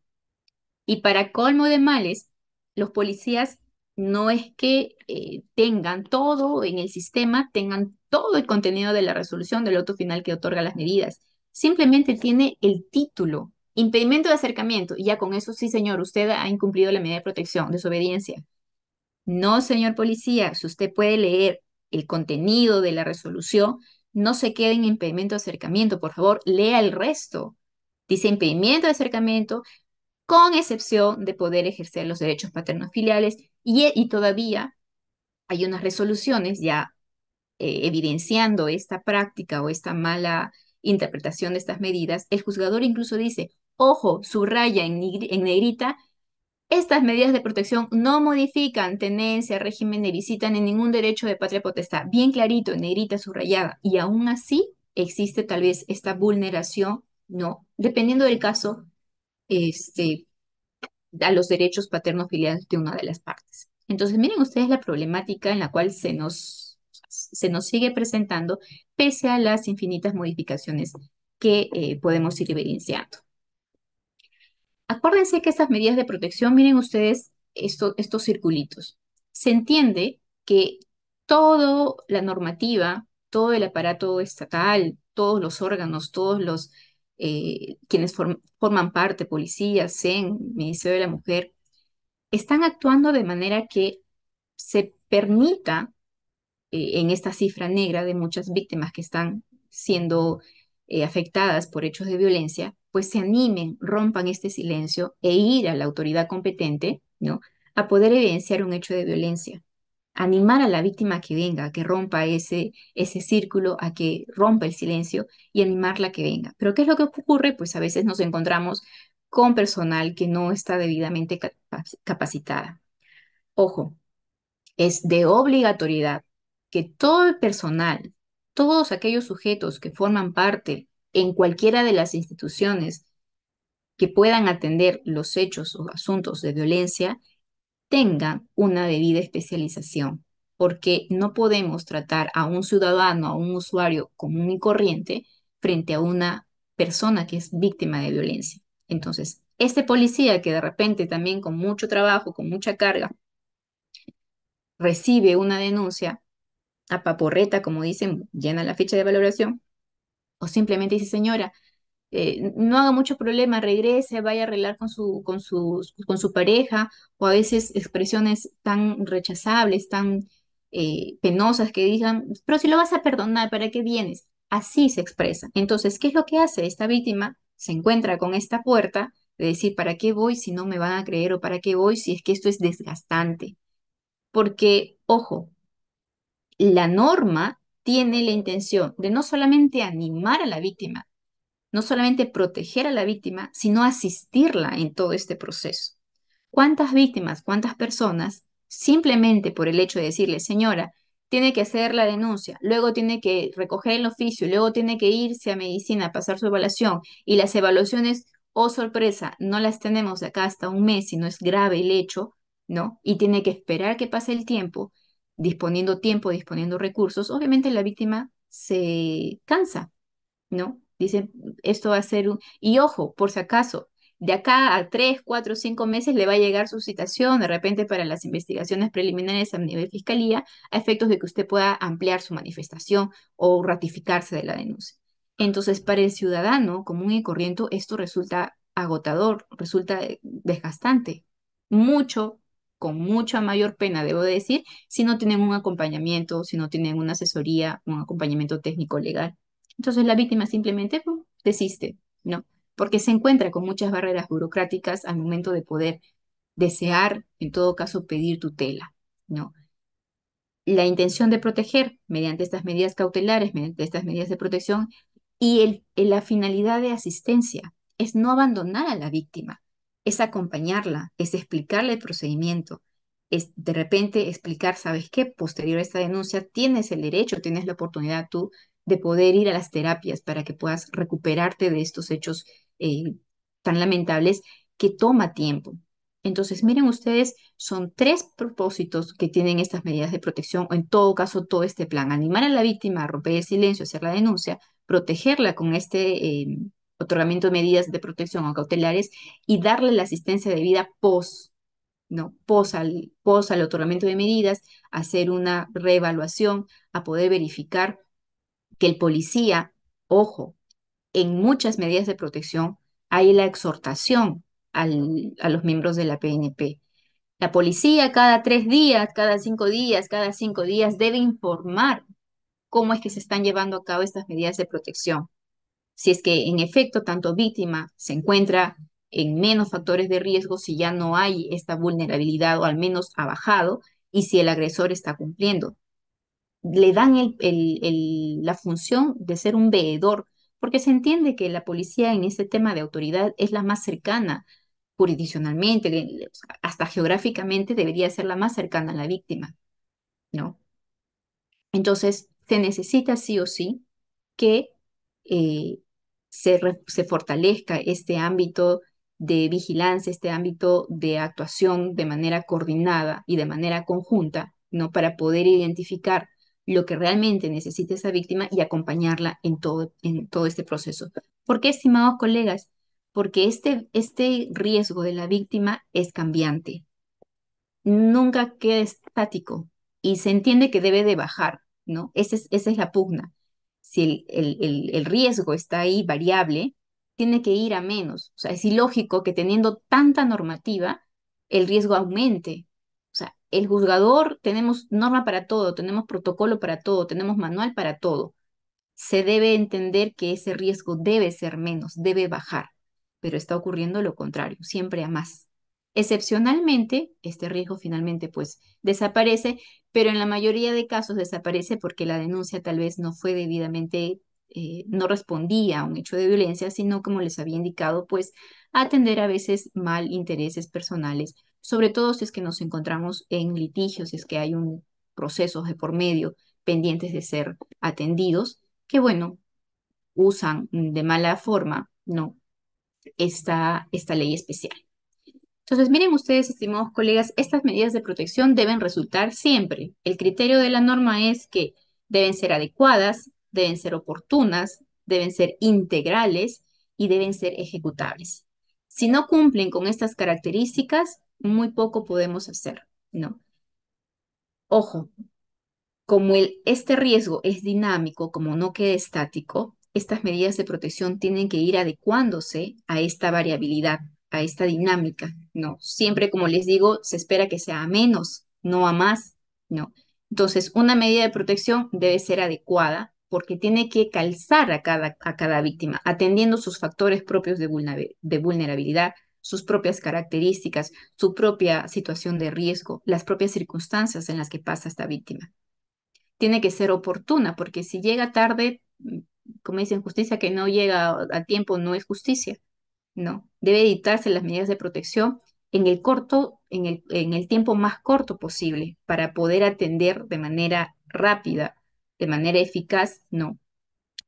Y para colmo de males, los policías no es que eh, tengan todo en el sistema, tengan todo el contenido de la resolución del auto final que otorga las medidas. Simplemente tiene el título, impedimento de acercamiento. Y ya con eso sí, señor, usted ha incumplido la medida de protección, desobediencia. No, señor policía, si usted puede leer el contenido de la resolución, no se quede en impedimento de acercamiento, por favor, lea el resto. Dice impedimento de acercamiento, con excepción de poder ejercer los derechos paternos filiales e, y, todavía hay unas resoluciones ya eh, evidenciando esta práctica o esta mala interpretación de estas medidas, el juzgador incluso dice, ojo, subraya en, negrita, estas medidas de protección no modifican tenencia, régimen de visitan en ningún derecho de patria potestad. Bien clarito, en negrita subrayada. Y aún así existe tal vez esta vulneración, no, dependiendo del caso, este, a los derechos paterno filiales de una de las partes. Entonces, miren ustedes la problemática en la cual se nos, se nos sigue presentando pese a las infinitas modificaciones que eh, podemos ir evidenciando. Acuérdense que estas medidas de protección, miren ustedes estos circulitos. Se entiende que toda la normativa, todo el aparato estatal, todos los órganos, todos los eh, quienes forman parte, policías, CEN, Ministerio de la Mujer, están actuando de manera que se permita eh, en esta cifra negra de muchas víctimas que están siendo eh, afectadas por hechos de violencia, pues se animen, rompan este silencio e ir a la autoridad competente, ¿no? A poder evidenciar un hecho de violencia animar a la víctima a que venga, que rompa ese, ese círculo, a que rompa el silencio y animarla a que venga. Pero ¿qué es lo que ocurre? Pues a veces nos encontramos con personal que no está debidamente capacitada. Ojo, es de obligatoriedad que todo el personal, todos aquellos sujetos que forman parte en cualquiera de las instituciones que puedan atender los hechos o asuntos de violencia, tengan una debida especialización, porque no podemos tratar a un ciudadano, a un usuario común y corriente frente a una persona que es víctima de violencia. Entonces, este policía que de repente también con mucho trabajo, con mucha carga, recibe una denuncia a paporreta, como dicen, llena la ficha de valoración, o simplemente dice, señora, eh, no haga mucho problema, regrese, vaya a arreglar con su, con, su, con su pareja, o a veces expresiones tan rechazables, tan eh, penosas que digan, pero si lo vas a perdonar, ¿para qué vienes? Así se expresa. Entonces, ¿qué es lo que hace esta víctima? Se encuentra con esta puerta de decir, ¿para qué voy si no me van a creer o para qué voy si es que esto es desgastante? Porque, ojo, la norma tiene la intención de no solamente animar a la víctima, no solamente proteger a la víctima, sino asistirla en todo este proceso. ¿Cuántas víctimas, cuántas personas, simplemente por el hecho de decirle, señora, tiene que hacer la denuncia, luego tiene que recoger el oficio, luego tiene que irse a medicina pasar su evaluación y las evaluaciones, oh sorpresa, no las tenemos de acá hasta un mes si no es grave el hecho, ¿no? Y tiene que esperar que pase el tiempo, disponiendo tiempo, disponiendo recursos, obviamente la víctima se cansa, ¿no? dicen esto va a ser un... Y ojo, por si acaso, de acá a tres, cuatro, cinco meses le va a llegar su citación de repente para las investigaciones preliminares a nivel fiscalía a efectos de que usted pueda ampliar su manifestación o ratificarse de la denuncia. Entonces, para el ciudadano común y corriente, esto resulta agotador, resulta eh, desgastante. Mucho, con mucha mayor pena, debo decir, si no tienen un acompañamiento, si no tienen una asesoría, un acompañamiento técnico legal. Entonces la víctima simplemente pues, desiste, ¿no? Porque se encuentra con muchas barreras burocráticas al momento de poder desear, en todo caso, pedir tutela, ¿no? La intención de proteger mediante estas medidas cautelares, mediante estas medidas de protección y el, la finalidad de asistencia es no abandonar a la víctima, es acompañarla, es explicarle el procedimiento, es de repente explicar, ¿sabes qué? Posterior a esta denuncia, tienes el derecho, tienes la oportunidad tú de poder ir a las terapias para que puedas recuperarte de estos hechos eh, tan lamentables que toma tiempo. Entonces, miren ustedes, son tres propósitos que tienen estas medidas de protección, o en todo caso, todo este plan. Animar a la víctima a romper el silencio, hacer la denuncia, protegerla con este eh, otorgamiento de medidas de protección o cautelares y darle la asistencia debida post, ¿no? Pos al, pos al otorgamiento de medidas, hacer una reevaluación, a poder verificar el policía, ojo, en muchas medidas de protección hay la exhortación a los miembros de la PNP. La policía cada tres días, cada cinco días, cada cinco días debe informar cómo es que se están llevando a cabo estas medidas de protección. Si es que en efecto tanto víctima se encuentra en menos factores de riesgo si ya no hay esta vulnerabilidad o al menos ha bajado y si el agresor está cumpliendo le dan la función de ser un veedor, porque se entiende que la policía en este tema de autoridad es la más cercana jurisdiccionalmente, hasta geográficamente debería ser la más cercana a la víctima, ¿no? Entonces, se necesita sí o sí que eh, se, se fortalezca este ámbito de vigilancia, este ámbito de actuación de manera coordinada y de manera conjunta, ¿no? Para poder identificar lo que realmente necesita esa víctima y acompañarla en todo, en todo este proceso. ¿Por qué, estimados colegas? Porque este, este riesgo de la víctima es cambiante. Nunca queda estático y se entiende que debe de bajar, ¿no? es, esa es la pugna. Si el, el riesgo está ahí variable, tiene que ir a menos. O sea, es ilógico que teniendo tanta normativa, el riesgo aumente, o sea, el juzgador tenemos norma para todo, tenemos protocolo para todo, tenemos manual para todo. Se debe entender que ese riesgo debe ser menos, debe bajar, pero está ocurriendo lo contrario, siempre a más. Excepcionalmente, este riesgo finalmente pues desaparece, pero en la mayoría de casos desaparece porque la denuncia tal vez no fue debidamente, eh, no respondía a un hecho de violencia, sino como les había indicado, pues atender a veces mal intereses personales sobre todo si es que nos encontramos en litigios, si es que hay un proceso de por medio pendientes de ser atendidos, que bueno, usan de mala forma, ¿no? Esta, esta ley especial. Entonces, miren ustedes, estimados colegas, estas medidas de protección deben resultar siempre. El criterio de la norma es que deben ser adecuadas, deben ser oportunas, deben ser integrales y deben ser ejecutables. Si no cumplen con estas características, muy poco podemos hacer, ¿no? Ojo, como el, este riesgo es dinámico, como no queda estático, estas medidas de protección tienen que ir adecuándose a esta variabilidad, a esta dinámica, ¿no? Siempre, como les digo, se espera que sea a menos, no a más, ¿no? Entonces, una medida de protección debe ser adecuada porque tiene que calzar a cada, a cada víctima, atendiendo sus factores propios de vulnerabilidad, sus propias características, su propia situación de riesgo, las propias circunstancias en las que pasa esta víctima. Tiene que ser oportuna, porque si llega tarde, mm, como dicen, justicia que no llega a tiempo no es justicia. No, debe editarse las medidas de protección en el corto, en el, en el tiempo más corto posible para poder atender de manera rápida, de manera eficaz, no,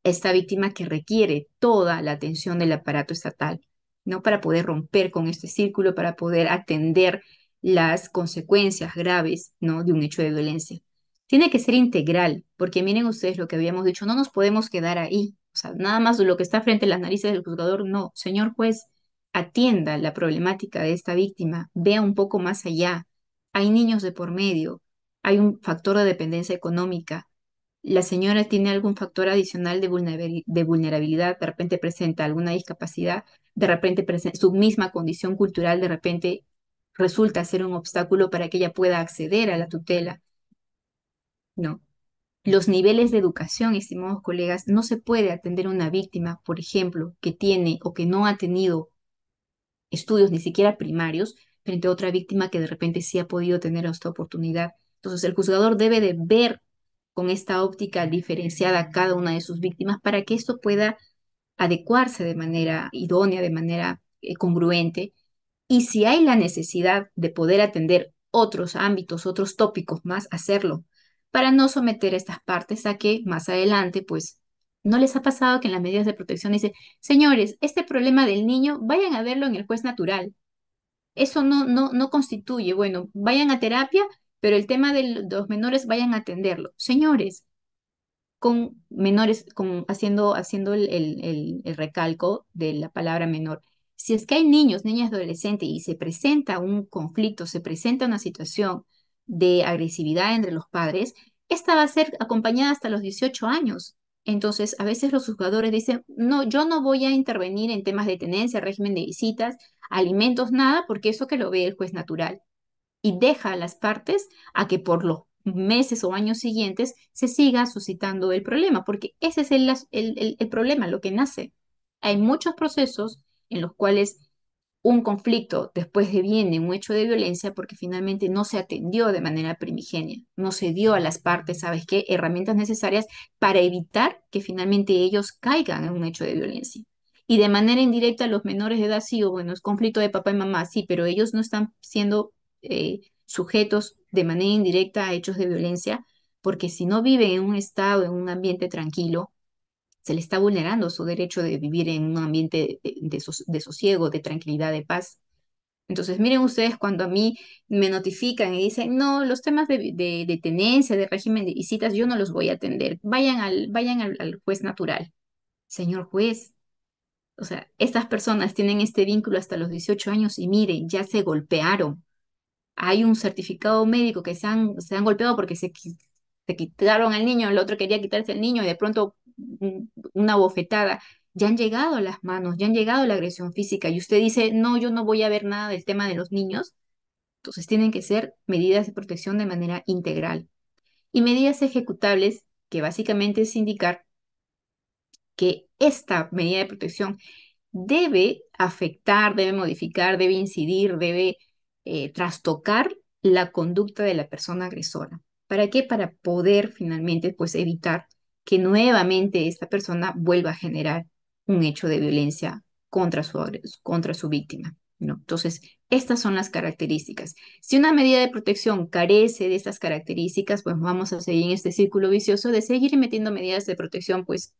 esta víctima que requiere toda la atención del aparato estatal ¿no? Para poder romper con este círculo, para poder atender las consecuencias graves, ¿no? De un hecho de violencia. Tiene que ser integral, porque miren ustedes lo que habíamos dicho, no nos podemos quedar ahí, o sea, nada más lo que está frente a las narices del juzgador, no, señor juez, atienda la problemática de esta víctima, vea un poco más allá, hay niños de por medio, hay un factor de dependencia económica, la señora tiene algún factor adicional de vulnerabilidad, de repente presenta alguna discapacidad, de repente su misma condición cultural de repente resulta ser un obstáculo para que ella pueda acceder a la tutela. No. Los niveles de educación, estimados colegas, no se puede atender a una víctima, por ejemplo, que tiene o que no ha tenido estudios ni siquiera primarios, frente a otra víctima que de repente sí ha podido tener esta oportunidad. Entonces, el juzgador debe de ver con esta óptica diferenciada a cada una de sus víctimas para que esto pueda adecuarse de manera idónea, de manera eh, congruente. Y si hay la necesidad de poder atender otros ámbitos, otros tópicos más, hacerlo, para no someter estas partes a que más adelante, pues, ¿no les ha pasado que en las medidas de protección dice, señores, este problema del niño, vayan a verlo en el juez natural? Eso no, no, no constituye, bueno, vayan a terapia pero el tema de los menores vayan a atenderlo. Señores, con menores, haciendo, haciendo el, el, el, recalco de la palabra menor, si es que hay niños, niñas, adolescentes y se presenta un conflicto, se presenta una situación de agresividad entre los padres, esta va a ser acompañada hasta los 18 años. Entonces, a veces los juzgadores dicen, no, yo no voy a intervenir en temas de tenencia, régimen de visitas, alimentos, nada, porque eso que lo ve el juez natural y deja a las partes a que por los meses o años siguientes se siga suscitando el problema, porque ese es el, el, problema, lo que nace. Hay muchos procesos en los cuales un conflicto después de viene un hecho de violencia porque finalmente no se atendió de manera primigenia, no se dio a las partes, ¿sabes qué? Herramientas necesarias para evitar que finalmente ellos caigan en un hecho de violencia. Y de manera indirecta los menores de edad sí, o bueno, es conflicto de papá y mamá, sí, pero ellos no están siendo eh, sujetos de manera indirecta a hechos de violencia, porque si no viven en un estado, en un ambiente tranquilo, se le está vulnerando su derecho de vivir en un ambiente de, sosiego, de tranquilidad, de paz. Entonces, miren ustedes cuando a mí me notifican y dicen, no, los temas de, de, tenencia, de régimen de visitas, yo no los voy a atender. Vayan al, vayan al, juez natural. Señor juez, o sea, estas personas tienen este vínculo hasta los 18 años y miren ya se golpearon, hay un certificado médico que se han, golpeado porque se, se quitaron al niño, el otro quería quitarse al niño y de pronto mm, una bofetada. Ya han llegado las manos, ya han llegado la agresión física y usted dice, no, yo no voy a ver nada del tema de los niños. Entonces tienen que ser medidas de protección de manera integral. Y medidas ejecutables, que básicamente es indicar que esta medida de protección debe afectar, debe modificar, debe incidir, debe eh, trastocar la conducta de la persona agresora. ¿Para qué? Para poder finalmente pues evitar que nuevamente esta persona vuelva a generar un hecho de violencia contra su, contra su víctima. ¿no? Entonces, estas son las características. Si una medida de protección carece de estas características, pues vamos a seguir en este círculo vicioso de seguir metiendo medidas de protección, pues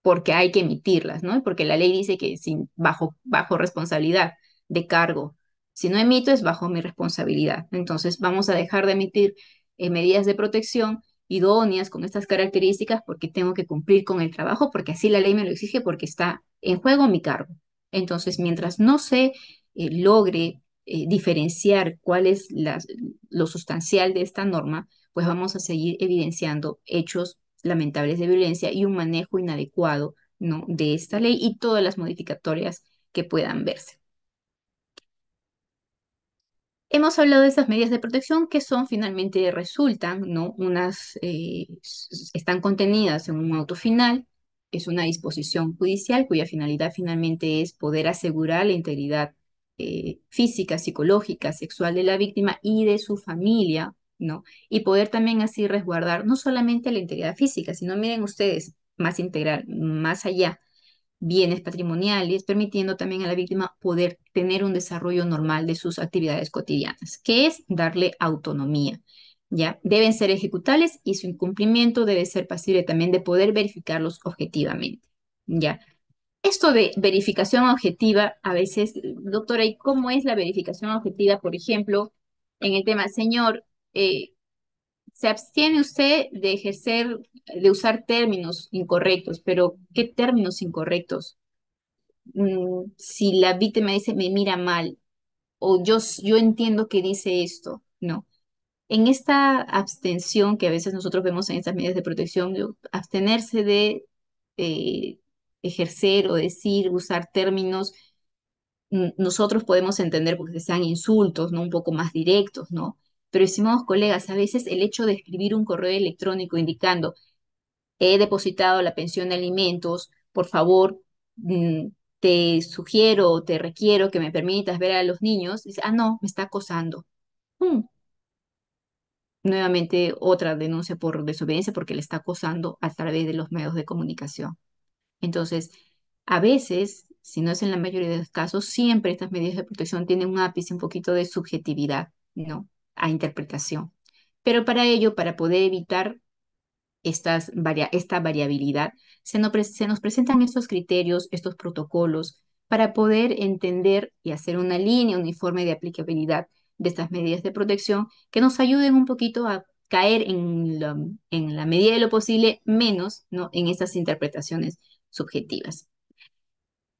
porque hay que emitirlas, ¿no? Porque la ley dice que sin, bajo, bajo responsabilidad de cargo si no emito es bajo mi responsabilidad. Entonces vamos a dejar de emitir eh, medidas de protección idóneas con estas características porque tengo que cumplir con el trabajo, porque así la ley me lo exige, porque está en juego mi cargo. Entonces, mientras no se eh, logre eh, diferenciar cuál es lo sustancial de esta norma, pues vamos a seguir evidenciando hechos lamentables de violencia y un manejo inadecuado de esta ley y todas las modificatorias que puedan verse. Hemos hablado de esas medidas de protección que son finalmente resultan, ¿no? Unas eh, están contenidas en un auto final, es una disposición judicial cuya finalidad finalmente es poder asegurar la integridad eh, física, psicológica, sexual de la víctima y de su familia, ¿no? Y poder también así resguardar no solamente la integridad física, sino miren ustedes, más integral, más allá, bienes patrimoniales, permitiendo también a la víctima poder tener un desarrollo normal de sus actividades cotidianas, que es darle autonomía. ¿ya? Deben ser ejecutables y su incumplimiento debe ser pasible también de poder verificarlos objetivamente. ¿ya? Esto de verificación objetiva, a veces, doctora, ¿y cómo es la verificación objetiva, por ejemplo, en el tema, señor, eh, se abstiene usted de ejercer, de usar términos incorrectos, pero ¿qué términos incorrectos? Mm, si la víctima dice me mira mal o yo, yo entiendo que dice esto, no. En esta abstención que a veces nosotros vemos en estas medidas de protección, abstenerse de eh, ejercer o decir, usar términos, mm, nosotros podemos entender porque sean insultos, ¿no? Un poco más directos, ¿no? Pero, estimados colegas, a veces el hecho de escribir un correo electrónico indicando he depositado la pensión de alimentos, por favor, mm, te sugiero o te requiero que me permitas ver a los niños, dice, ah, no, me está acosando. Nuevamente otra denuncia por desobediencia porque le está acosando a través de los medios de comunicación. Entonces, a veces, si no es en la mayoría de los casos, siempre estas medidas de protección tienen un ápice, un poquito de subjetividad, ¿no? a interpretación. Pero para ello, para poder evitar estas esta variabilidad, se nos, presentan estos criterios, estos protocolos, para poder entender y hacer una línea uniforme de aplicabilidad de estas medidas de protección que nos ayuden un poquito a caer en, en la medida de lo posible menos ¿no? en estas interpretaciones subjetivas.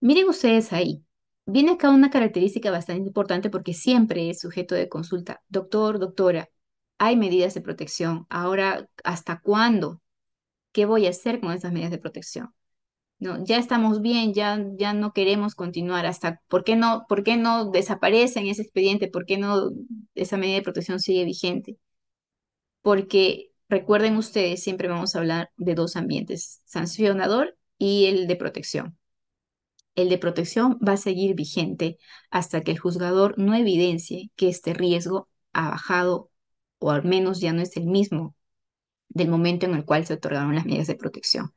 Miren ustedes ahí, Viene acá una característica bastante importante porque siempre es sujeto de consulta. Doctor, doctora, hay medidas de protección. Ahora, ¿hasta cuándo? ¿Qué voy a hacer con esas medidas de protección? No, ya estamos bien, ya, ya no queremos continuar hasta, ¿por qué no, por qué no desaparecen ese expediente? ¿Por qué no esa medida de protección sigue vigente? Porque recuerden ustedes, siempre vamos a hablar de dos ambientes, sancionador y el de protección el de protección va a seguir vigente hasta que el juzgador no evidencie que este riesgo ha bajado o al menos ya no es el mismo del momento en el cual se otorgaron las medidas de protección.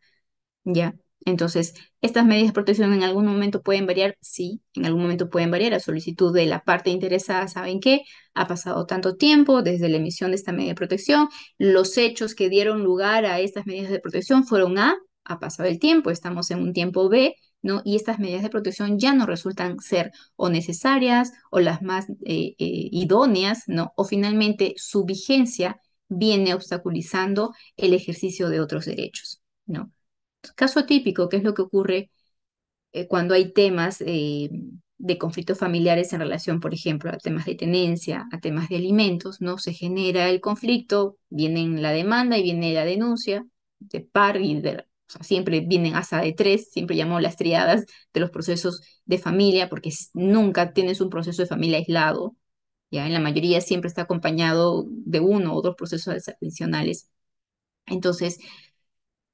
¿Ya? Entonces, ¿estas medidas de protección en algún momento pueden variar? Sí, en algún momento pueden variar. La solicitud de la parte interesada, ¿saben qué? Ha pasado tanto tiempo desde la emisión de esta medida de protección. Los hechos que dieron lugar a estas medidas de protección fueron A, ha pasado el tiempo, estamos en un tiempo B, y estas medidas de protección ya no resultan ser o necesarias o las más eh, eh, idóneas, ¿no? O finalmente su vigencia viene obstaculizando el ejercicio de otros derechos, ¿no? Caso típico, que es lo que ocurre eh, cuando hay temas de conflictos familiares en relación, por ejemplo, a temas de tenencia, a temas de alimentos, ¿no? Se genera el conflicto, viene la demanda y viene la denuncia de par y de siempre vienen hasta de tres, siempre llamo las triadas de los procesos de familia, porque nunca tienes un proceso de familia aislado, ¿ya? En la mayoría siempre está acompañado de uno o dos procesos adicionales. Entonces,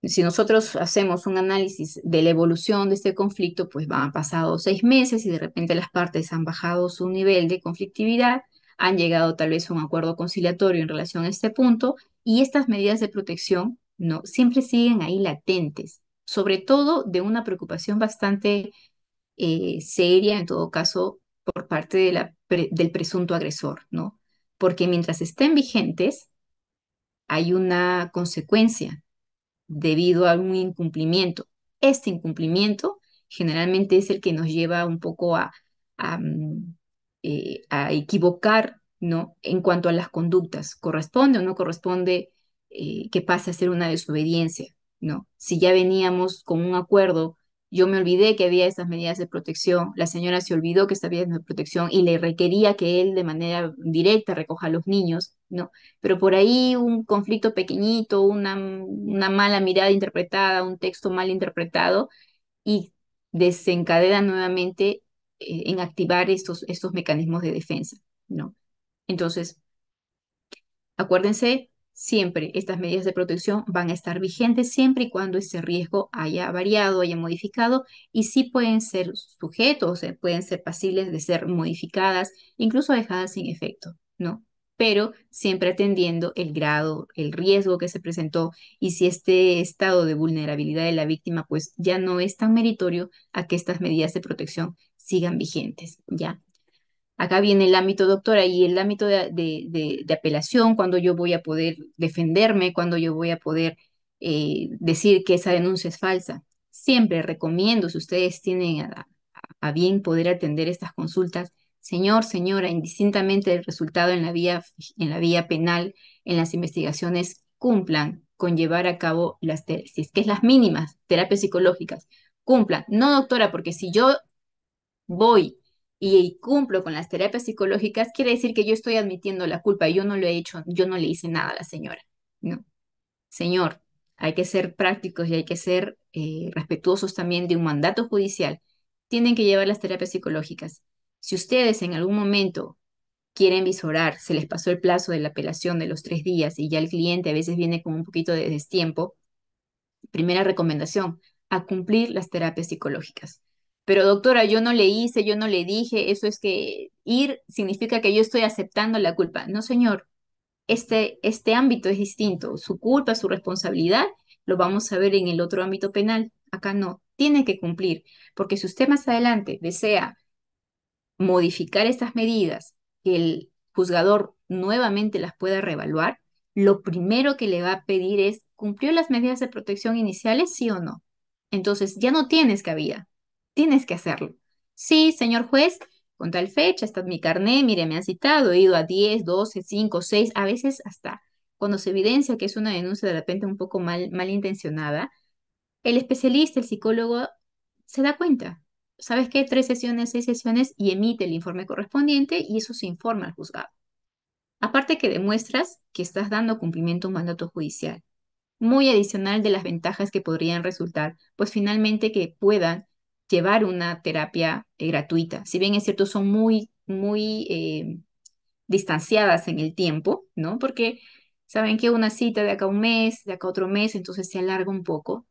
si nosotros hacemos un análisis de la evolución de este conflicto, pues han pasado seis meses y de repente las partes han bajado su nivel de conflictividad, han llegado tal vez a un acuerdo conciliatorio en relación a este punto y estas medidas de protección ¿no? Siempre siguen ahí latentes, sobre todo de una preocupación bastante eh, seria, en todo caso, por parte de la del presunto agresor, ¿no? Porque mientras estén vigentes, hay una consecuencia debido a un incumplimiento. Este incumplimiento generalmente es el que nos lleva un poco a, a, mm, eh, a equivocar ¿no? en cuanto a las conductas. ¿Corresponde o no corresponde eh, que pasa a ser una desobediencia, ¿no? Si ya veníamos con un acuerdo, yo me olvidé que había estas medidas de protección, la señora se olvidó que estaba medidas de protección y le requería que él de manera directa recoja a los niños, ¿no? Pero por ahí un conflicto pequeñito, una, una mala mirada interpretada, un texto mal interpretado y desencadena nuevamente eh, en activar estos, estos mecanismos de defensa, ¿no? Entonces, acuérdense Siempre estas medidas de protección van a estar vigentes siempre y cuando ese riesgo haya variado, haya modificado y sí pueden ser sujetos, pueden ser pasibles de ser modificadas, incluso dejadas sin efecto, ¿no? Pero siempre atendiendo el grado, el riesgo que se presentó y si este estado de vulnerabilidad de la víctima pues ya no es tan meritorio a que estas medidas de protección sigan vigentes, ¿ya? Acá viene el ámbito doctora y el ámbito de, apelación, cuando yo voy a poder defenderme, cuando yo voy a poder eh, decir que esa denuncia es falsa. Siempre recomiendo, si ustedes tienen a, bien poder atender estas consultas, señor, señora, indistintamente del resultado en la vía, en la vía penal, en las investigaciones, cumplan con llevar a cabo las terapias, que es las mínimas, terapias psicológicas. Cumplan. No, doctora, porque si yo voy y cumplo con las terapias psicológicas, quiere decir que yo estoy admitiendo la culpa. Yo no lo he hecho, yo no le hice nada a la señora. No. Señor, hay que ser prácticos y hay que ser eh, respetuosos también de un mandato judicial. Tienen que llevar las terapias psicológicas. Si ustedes en algún momento quieren visorar, se les pasó el plazo de la apelación de los tres días y ya el cliente a veces viene con un poquito de destiempo, primera recomendación, a cumplir las terapias psicológicas pero doctora, yo no le hice, yo no le dije, eso es que ir significa que yo estoy aceptando la culpa. No, señor, este, este ámbito es distinto, su culpa, su responsabilidad, lo vamos a ver en el otro ámbito penal, acá no, tiene que cumplir, porque si usted más adelante desea modificar estas medidas, que el juzgador nuevamente las pueda reevaluar, lo primero que le va a pedir es, ¿cumplió las medidas de protección iniciales, sí o no? Entonces ya no tienes cabida, tienes que hacerlo. Sí, señor juez, con tal fecha, está mi carné, mire, me han citado, he ido a 10, 12, 5, 6, a veces hasta cuando se evidencia que es una denuncia de repente un poco mal, malintencionada, el especialista, el psicólogo, se da cuenta. ¿Sabes qué? Tres sesiones, seis sesiones y emite el informe correspondiente y eso se informa al juzgado. Aparte que demuestras que estás dando cumplimiento a un mandato judicial. Muy adicional de las ventajas que podrían resultar, pues finalmente que puedan llevar una terapia eh, gratuita. Si bien es cierto, son muy, muy eh, distanciadas en el tiempo, ¿no? Porque saben que una cita de acá un mes, de acá otro mes, entonces se alarga un poco.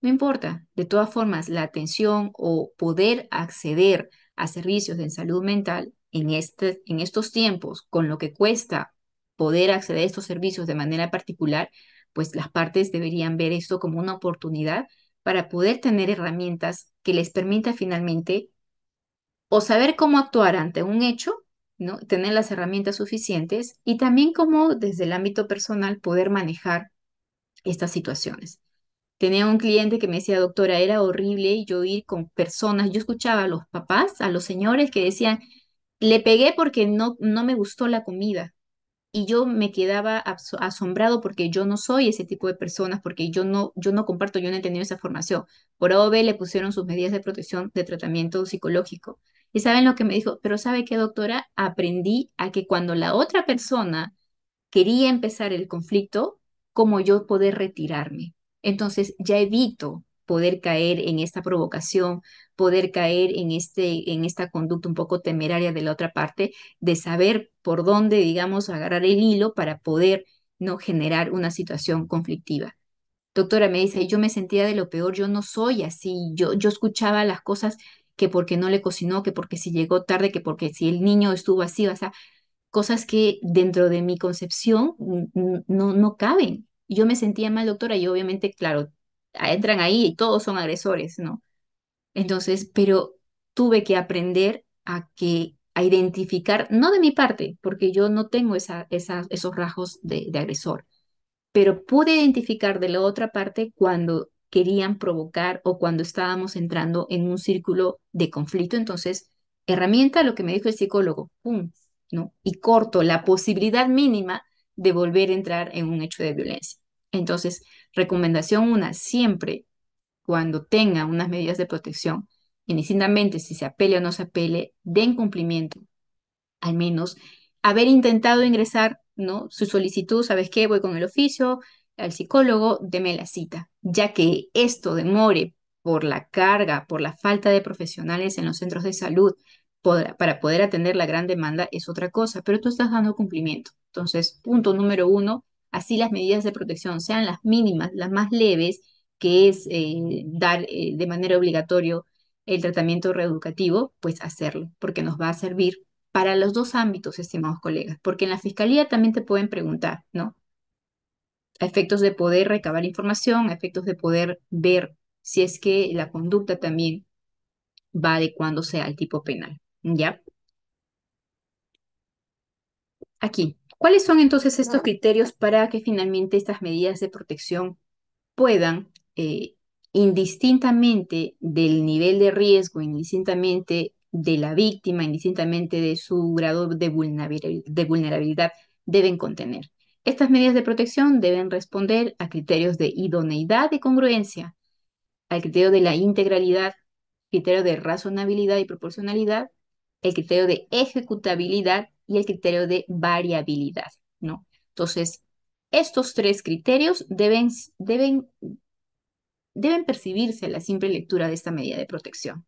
No importa, de todas formas, la atención o poder acceder a servicios de salud mental en, este, en estos tiempos, con lo que cuesta poder acceder a estos servicios de manera particular, pues las partes deberían ver esto como una oportunidad para poder tener herramientas que les permita finalmente o saber cómo actuar ante un hecho, ¿no? tener las herramientas suficientes y también cómo desde el ámbito personal poder manejar estas situaciones. Tenía un cliente que me decía, doctora, era horrible yo ir con personas, yo escuchaba a los papás, a los señores que decían, le pegué porque no, no me gustó la comida y yo me quedaba asombrado porque yo no soy ese tipo de personas, porque yo no, yo no comparto, yo no he tenido esa formación. Por OB le pusieron sus medidas de protección de tratamiento psicológico. Y saben lo que me dijo, pero ¿sabe qué, doctora? Aprendí a que cuando la otra persona quería empezar el conflicto, como yo poder retirarme. Entonces ya evito poder caer en esta provocación, poder caer en, este, en esta conducta un poco temeraria de la otra parte, de saber por dónde, digamos, agarrar el hilo para poder no generar una situación conflictiva. Doctora, me dice, yo me sentía de lo peor, yo no soy así, yo, yo escuchaba las cosas que porque no le cocinó, que porque si llegó tarde, que porque si el niño estuvo así, o sea, cosas que dentro de mi concepción no, no caben. Yo me sentía mal, doctora, y obviamente, claro, entran ahí y todos son agresores, ¿no? Entonces, pero tuve que aprender a que a identificar, no de mi parte, porque yo no tengo esa, esos rasgos de, de agresor, pero pude identificar de la otra parte cuando querían provocar o cuando estábamos entrando en un círculo de conflicto. Entonces, herramienta, lo que me dijo el psicólogo, ¡pum! ¿no? Y corto la posibilidad mínima de volver a entrar en un hecho de violencia. Entonces, recomendación una, siempre cuando tenga unas medidas de protección, indistintamente si se apele o no se apele, den cumplimiento. Al menos haber intentado ingresar, ¿no? Su solicitud, ¿sabes qué? Voy con el oficio, al psicólogo, deme la cita, ya que esto demore por la carga, por la falta de profesionales en los centros de salud para poder atender la gran demanda es otra cosa, pero tú estás dando cumplimiento. Entonces, punto número uno, Así las medidas de protección sean las mínimas, las más leves, que es eh, dar eh, de manera obligatoria el tratamiento reeducativo, pues hacerlo, porque nos va a servir para los dos ámbitos, estimados colegas, porque en la fiscalía también te pueden preguntar, ¿no? A efectos de poder recabar información, a efectos de poder ver si es que la conducta también va adecuándose al tipo penal, ¿ya? Aquí, ¿Cuáles son entonces estos criterios para que finalmente estas medidas de protección puedan, eh, indistintamente del nivel de riesgo, indistintamente de la víctima, indistintamente de su grado de vulnerabilidad, de vulnerabilidad deben contener? Estas medidas de protección deben responder a criterios de idoneidad y congruencia, al criterio de la integralidad, criterio de razonabilidad y proporcionalidad, el criterio de ejecutabilidad y el criterio de variabilidad, ¿no? Entonces, estos tres criterios deben, deben, deben percibirse a la simple lectura de esta medida de protección.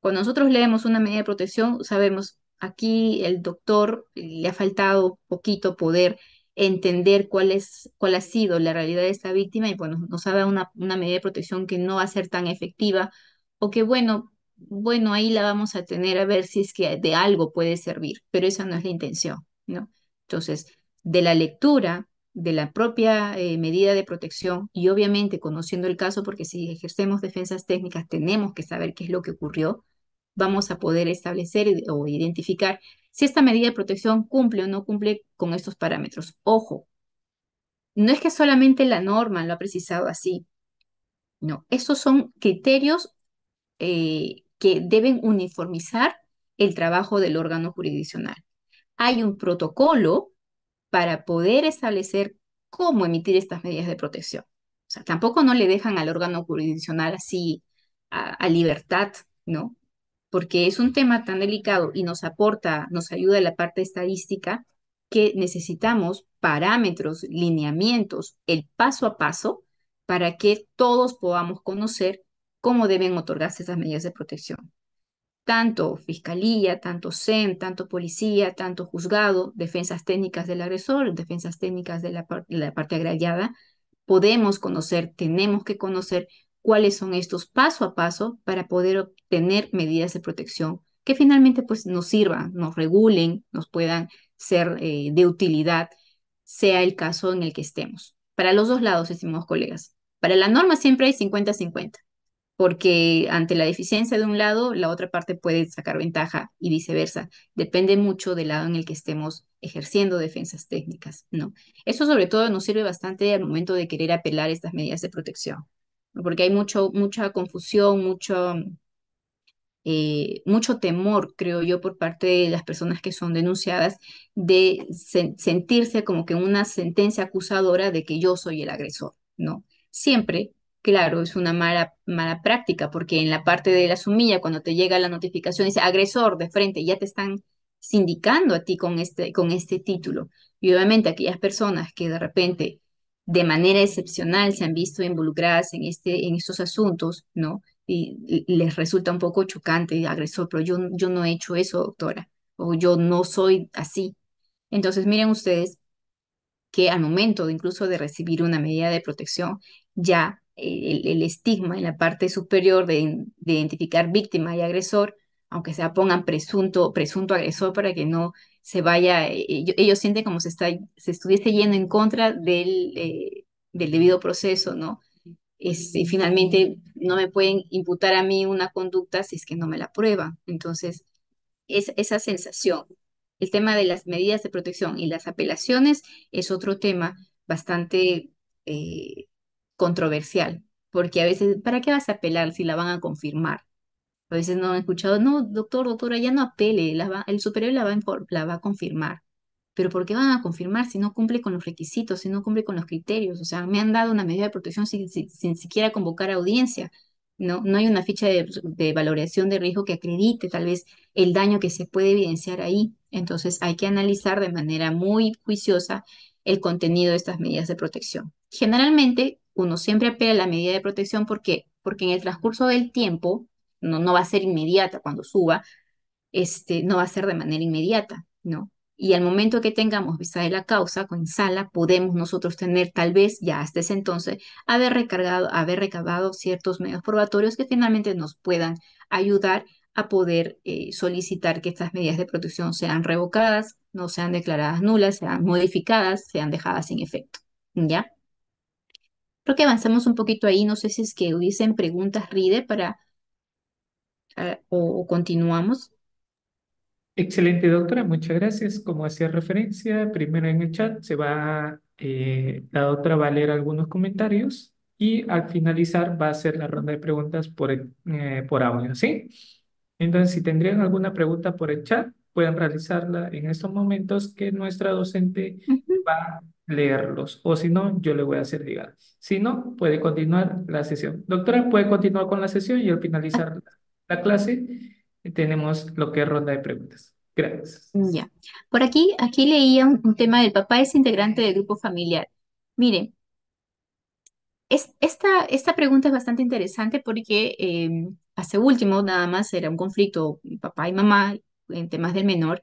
Cuando nosotros leemos una medida de protección, sabemos aquí el doctor eh, le ha faltado poquito poder entender cuál es cuál ha sido la realidad de esta víctima y bueno, nos da una, una medida de protección que no va a ser tan efectiva o que bueno, bueno, ahí la vamos a tener a ver si es que de algo puede servir, pero esa no es la intención, ¿no? Entonces, de la lectura, de la propia eh, medida de protección y obviamente conociendo el caso, porque si ejercemos defensas técnicas tenemos que saber qué es lo que ocurrió, vamos a poder establecer o identificar si esta medida de protección cumple o no cumple con estos parámetros. Ojo, no es que solamente la norma lo ha precisado así. No, esos son criterios eh, que deben uniformizar el trabajo del órgano jurisdiccional. Hay un protocolo para poder establecer cómo emitir estas medidas de protección. O sea, tampoco no le dejan al órgano jurisdiccional así a, a libertad, ¿no? Porque es un tema tan delicado y nos aporta, nos ayuda la parte estadística que necesitamos parámetros, lineamientos, el paso a paso para que todos podamos conocer cómo deben otorgarse esas medidas de protección. Tanto fiscalía, tanto SEM, tanto policía, tanto juzgado, defensas técnicas del agresor, defensas técnicas de la, parte agraviada, podemos conocer, tenemos que conocer cuáles son estos paso a paso para poder obtener medidas de protección que finalmente pues, nos sirvan, nos regulen, nos puedan ser eh, de utilidad, sea el caso en el que estemos. Para los dos lados, estimados colegas. Para la norma siempre hay 50-50 porque ante la deficiencia de un lado, la otra parte puede sacar ventaja y viceversa. Depende mucho del lado en el que estemos ejerciendo defensas técnicas, ¿no? Eso sobre todo nos sirve bastante al momento de querer apelar estas medidas de protección, porque hay mucho, mucha confusión, mucho, mm, eh, mucho temor, creo yo, por parte de las personas que son denunciadas de sentirse como que una sentencia acusadora de que yo soy el agresor, ¿no? Siempre Claro, es una mala, mala práctica, porque en la parte de la sumilla, cuando te llega la notificación, dice agresor de frente, ya te están sindicando a ti con este, con este título. Y obviamente aquellas personas que de repente, de manera excepcional, se han visto involucradas en, este, en estos asuntos, ¿no? Y, les resulta un poco chocante, agresor, pero yo, yo no he hecho eso, doctora, o yo no soy así. Entonces, miren ustedes que al momento incluso de recibir una medida de protección, ya el, estigma en la parte superior de, identificar víctima y agresor, aunque sea pongan presunto, presunto agresor para que no se vaya, eh, eh, ellos, sienten como si está, se estuviese yendo en contra del, eh, debido proceso, ¿no? Y finalmente no me pueden imputar a mí una conducta si es que no me la prueban. Entonces, es, esa sensación. El tema de las medidas de protección y las apelaciones es otro tema bastante controversial, porque a veces, ¿para qué vas a apelar si la van a confirmar? A veces no han escuchado, no, doctor, doctora, ya no apele, la va, el superior la va, a, confirmar. Pero ¿por qué van a confirmar si no cumple con los requisitos, si no cumple con los criterios? O sea, me han dado una medida de protección sin, siquiera convocar audiencia. No, no hay una ficha de, de valoración de riesgo que acredite tal vez el daño que se puede evidenciar ahí. Entonces hay que analizar de manera muy juiciosa el contenido de estas medidas de protección. Generalmente uno siempre apela a la medida de protección porque porque en el transcurso del tiempo no, no va a ser inmediata cuando suba, este, no va a ser de manera inmediata, ¿no? Y al momento que tengamos vista de la causa con sala, podemos nosotros tener tal vez ya hasta ese entonces haber recargado, haber recabado ciertos medios probatorios que finalmente nos puedan ayudar a poder eh, solicitar que estas medidas de protección sean revocadas, no sean declaradas nulas, sean modificadas, sean dejadas sin efecto, ¿ya? Creo que avanzamos un poquito ahí, no sé si es que hubiesen preguntas, Ride, para o, continuamos. Excelente, doctora. Muchas gracias. Como hacía referencia, primero en el chat se va, eh, la doctora va a leer algunos comentarios y al finalizar va a ser la ronda de preguntas por, eh, por audio, ¿sí? Entonces, si tendrían alguna pregunta por el chat, pueden realizarla en estos momentos que nuestra docente va a... va leerlos o si no, yo le voy a hacer llegar. Si no, puede continuar la sesión. Doctora, puede continuar con la sesión y al finalizar la clase tenemos lo que es ronda de preguntas. Gracias. Ya. Por aquí, aquí leía un, tema del papá es integrante del grupo familiar. Miren, es, esta, esta pregunta es bastante interesante porque em, hace último nada más era un conflicto papá y mamá en temas del menor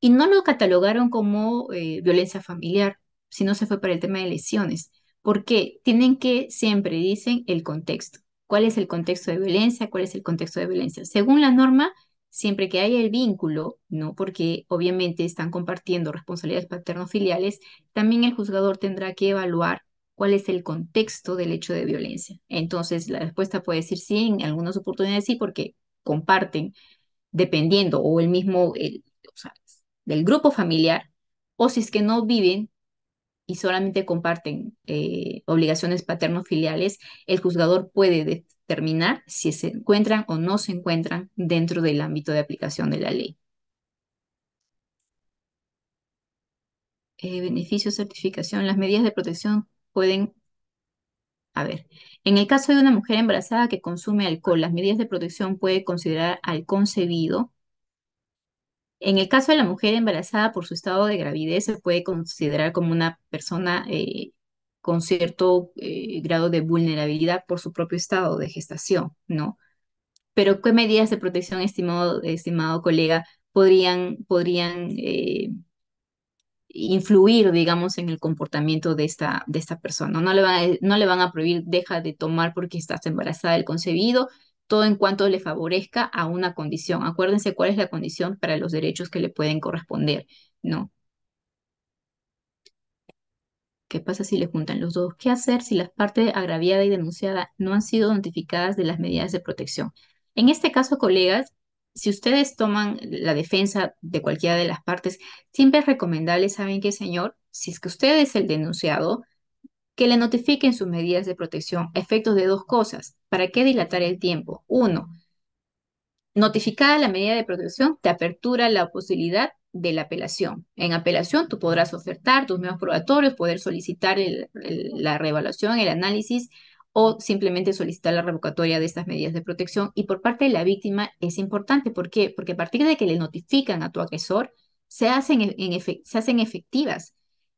y no lo catalogaron como eh, violencia familiar si no se fue para el tema de lesiones. Porque tienen que siempre, dicen, el contexto. ¿Cuál es el contexto de violencia? ¿Cuál es el contexto de violencia? Según la norma, siempre que haya el vínculo, ¿no? Porque obviamente están compartiendo responsabilidades paterno-filiales, también el juzgador tendrá que evaluar cuál es el contexto del hecho de violencia. Entonces, la respuesta puede decir sí, en algunas oportunidades sí, porque comparten, dependiendo, o el mismo, o sea, del grupo familiar, o si es que no viven y solamente comparten eh, obligaciones paterno-filiales, el juzgador puede determinar si se encuentran o no se encuentran dentro del ámbito de aplicación de la ley. Eh, beneficio, beneficios, certificación. Las medidas de protección pueden... A ver, en el caso de una mujer embarazada que consume alcohol, las medidas de protección puede considerar al concebido en el caso de la mujer embarazada por su estado de gravidez, se puede considerar como una persona eh, con cierto eh, grado de vulnerabilidad por su propio estado de gestación, ¿no? Pero, ¿qué medidas de protección, estimado, estimado colega, podrían, podrían eh, influir, digamos, en el comportamiento de esta, de esta persona? No le, van a, no le van a prohibir, deja de tomar porque estás embarazada del concebido, todo en cuanto le favorezca a una condición. Acuérdense cuál es la condición para los derechos que le pueden corresponder, ¿no? ¿Qué pasa si le juntan los dos? ¿Qué hacer si las partes agraviada y denunciada no han sido notificadas de las medidas de protección? En este caso, colegas, si ustedes toman la defensa de cualquiera de las partes, siempre es recomendable, ¿saben qué, señor? Si es que usted es el denunciado, que le notifiquen sus medidas de protección efectos de dos cosas. ¿Para qué dilatar el tiempo? Uno, notificada la medida de protección, te apertura la posibilidad de la apelación. En apelación tú podrás ofertar tus medios probatorios, poder solicitar la reevaluación, el análisis o simplemente solicitar la revocatoria de estas medidas de protección. Y por parte de la víctima es importante. ¿Por qué? Porque a partir de que le notifican a tu agresor, se hacen, e, se hacen efectivas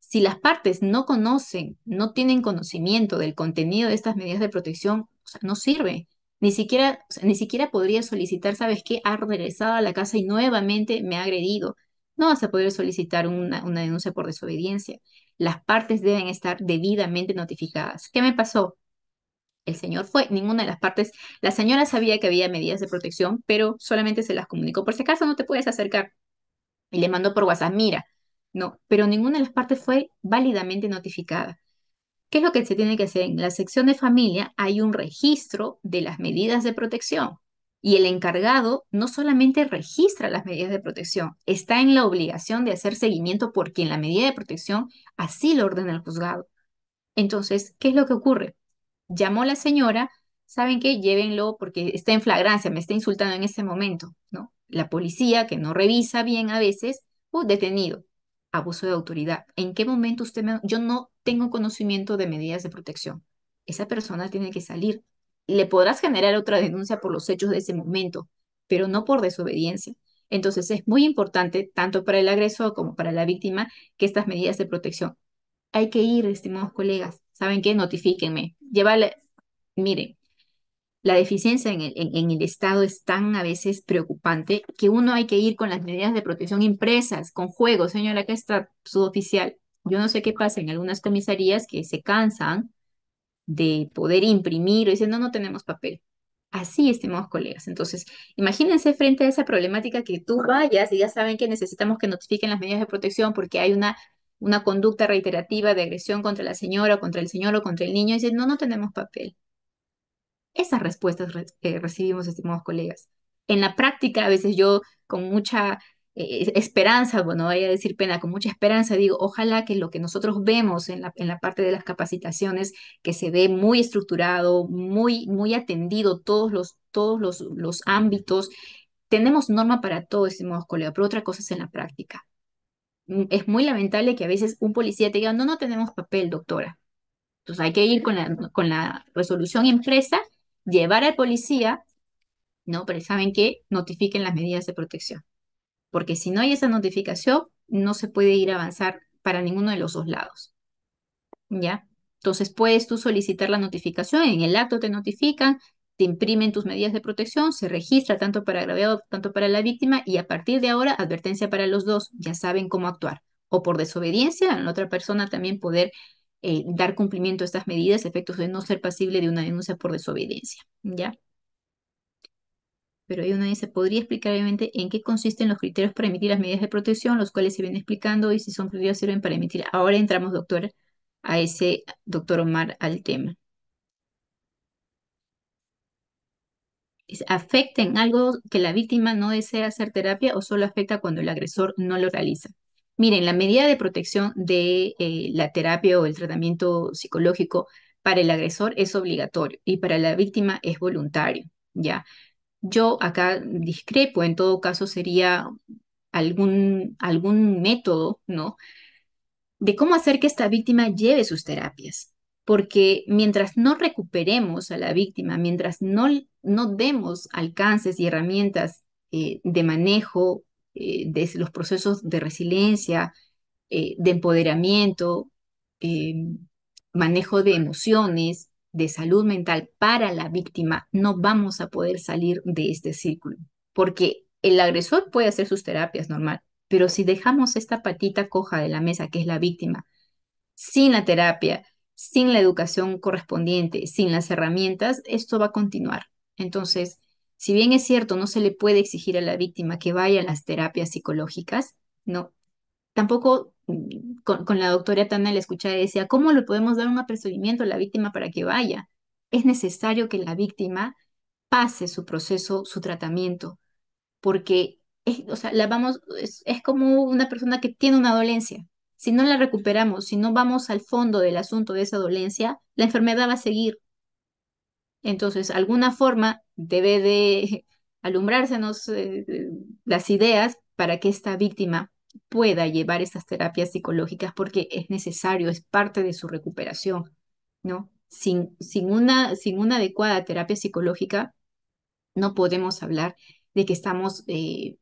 si las partes no conocen, no tienen conocimiento del contenido de estas medidas de protección, no sirve. Ni siquiera, ni siquiera podría solicitar, ¿sabes qué? Ha regresado a la casa y nuevamente me ha agredido. No vas a poder solicitar una, una denuncia por desobediencia. Las partes deben estar debidamente notificadas. ¿Qué me pasó? El señor fue, ninguna de las partes, la señora sabía que había medidas de protección, pero solamente se las comunicó. Por si acaso no te puedes acercar. Y le mandó por WhatsApp, mira, no, pero ninguna de las partes fue válidamente notificada. ¿Qué es lo que se tiene que hacer? En la sección de familia hay un registro de las medidas de protección y el encargado no solamente registra las medidas de protección, está en la obligación de hacer seguimiento porque en la medida de protección así lo ordena el juzgado. Entonces, ¿qué es lo que ocurre? Llamó la señora, ¿saben qué? Llévenlo porque está en flagrancia, me está insultando en este momento, ¿no? La policía, que no revisa bien a veces, o ¡uh! detenido abuso de autoridad. ¿En qué momento usted me... Yo no tengo conocimiento de medidas de protección. Esa persona tiene que salir. Le podrás generar otra denuncia por los hechos de ese momento, pero no por desobediencia. Entonces es muy importante, tanto para el agresor como para la víctima, que estas medidas de protección. Hay que ir, estimados colegas. ¿Saben qué? Notifíquenme. Llévale, miren, la deficiencia en el, Estado es tan a veces preocupante que uno hay que ir con las medidas de protección impresas, con juegos. Señora, que está su oficial. Yo no sé qué pasa en algunas comisarías que se cansan de poder imprimir o dicen, no, no tenemos papel. Así, estimados colegas. Entonces, imagínense frente a esa problemática que tú vayas y ya saben que necesitamos que notifiquen las medidas de protección porque hay una, una conducta reiterativa de agresión contra la señora, contra el señor o contra el niño. Y dicen, no, no tenemos papel esas respuestas recibimos, estimados colegas. En la práctica, a veces yo con mucha eh, esperanza, bueno, vaya a decir pena, con mucha esperanza digo, ojalá que lo que nosotros vemos en la, en la parte de las capacitaciones, que se ve muy estructurado, muy, muy atendido todos los, todos los, los ámbitos, tenemos norma para todo, estimados colegas, pero otra cosa es en la práctica. Mm, es muy lamentable que a veces un policía te diga, no, no tenemos papel, doctora. Entonces hay que ir con la, con la resolución impresa llevar al policía, ¿no? Pero saben que notifiquen las medidas de protección. Porque si no hay esa notificación, no se puede ir a avanzar para ninguno de los dos lados. ¿Ya? Entonces puedes tú solicitar la notificación, en el acto te notifican, te imprimen tus medidas de protección, se registra tanto para agraviado, tanto para la víctima y a partir de ahora advertencia para los dos, ya saben cómo actuar. O por desobediencia, la otra persona también poder eh, dar cumplimiento a estas medidas, efectos de no ser pasible de una denuncia por desobediencia, ¿ya? Pero hay una vez se podría explicar obviamente en qué consisten los criterios para emitir las medidas de protección, los cuales se vienen explicando y si son criterios sirven para emitir. Ahora entramos, doctor, a ese, doctor Omar, al tema. ¿Afecta en algo que la víctima no desea hacer terapia o solo afecta cuando el agresor no lo realiza? Miren, la medida de protección de eh, la terapia o el tratamiento psicológico para el agresor es obligatorio y para la víctima es voluntario, ¿ya? Yo acá discrepo, en todo caso sería algún, algún método, ¿no? De cómo hacer que esta víctima lleve sus terapias, porque mientras no recuperemos a la víctima, mientras no, demos alcances y herramientas eh, de manejo eh, de los procesos de resiliencia, eh, de empoderamiento, em, manejo de emociones, de salud mental para la víctima, no vamos a poder salir de este círculo, porque el agresor puede hacer sus terapias normal, pero si dejamos esta patita coja de la mesa, que es la víctima, sin la terapia, sin la educación correspondiente, sin las herramientas, esto va a continuar. Entonces, si bien es cierto, no se le puede exigir a la víctima que vaya a las terapias psicológicas, no. Tampoco mm, con, la doctora Tana le escuché decía, ¿cómo le podemos dar un apercibimiento a la víctima para que vaya? Es necesario que la víctima pase su proceso, su tratamiento, porque es, la vamos, es como una persona que tiene una dolencia. Si no la recuperamos, si no vamos al fondo del asunto de esa dolencia, la enfermedad va a seguir entonces, alguna forma debe de alumbrársenos eh, las ideas para que esta víctima pueda llevar estas terapias psicológicas porque es necesario, es parte de su recuperación, ¿no? Sin, una, adecuada terapia psicológica, no podemos hablar de que estamos eh,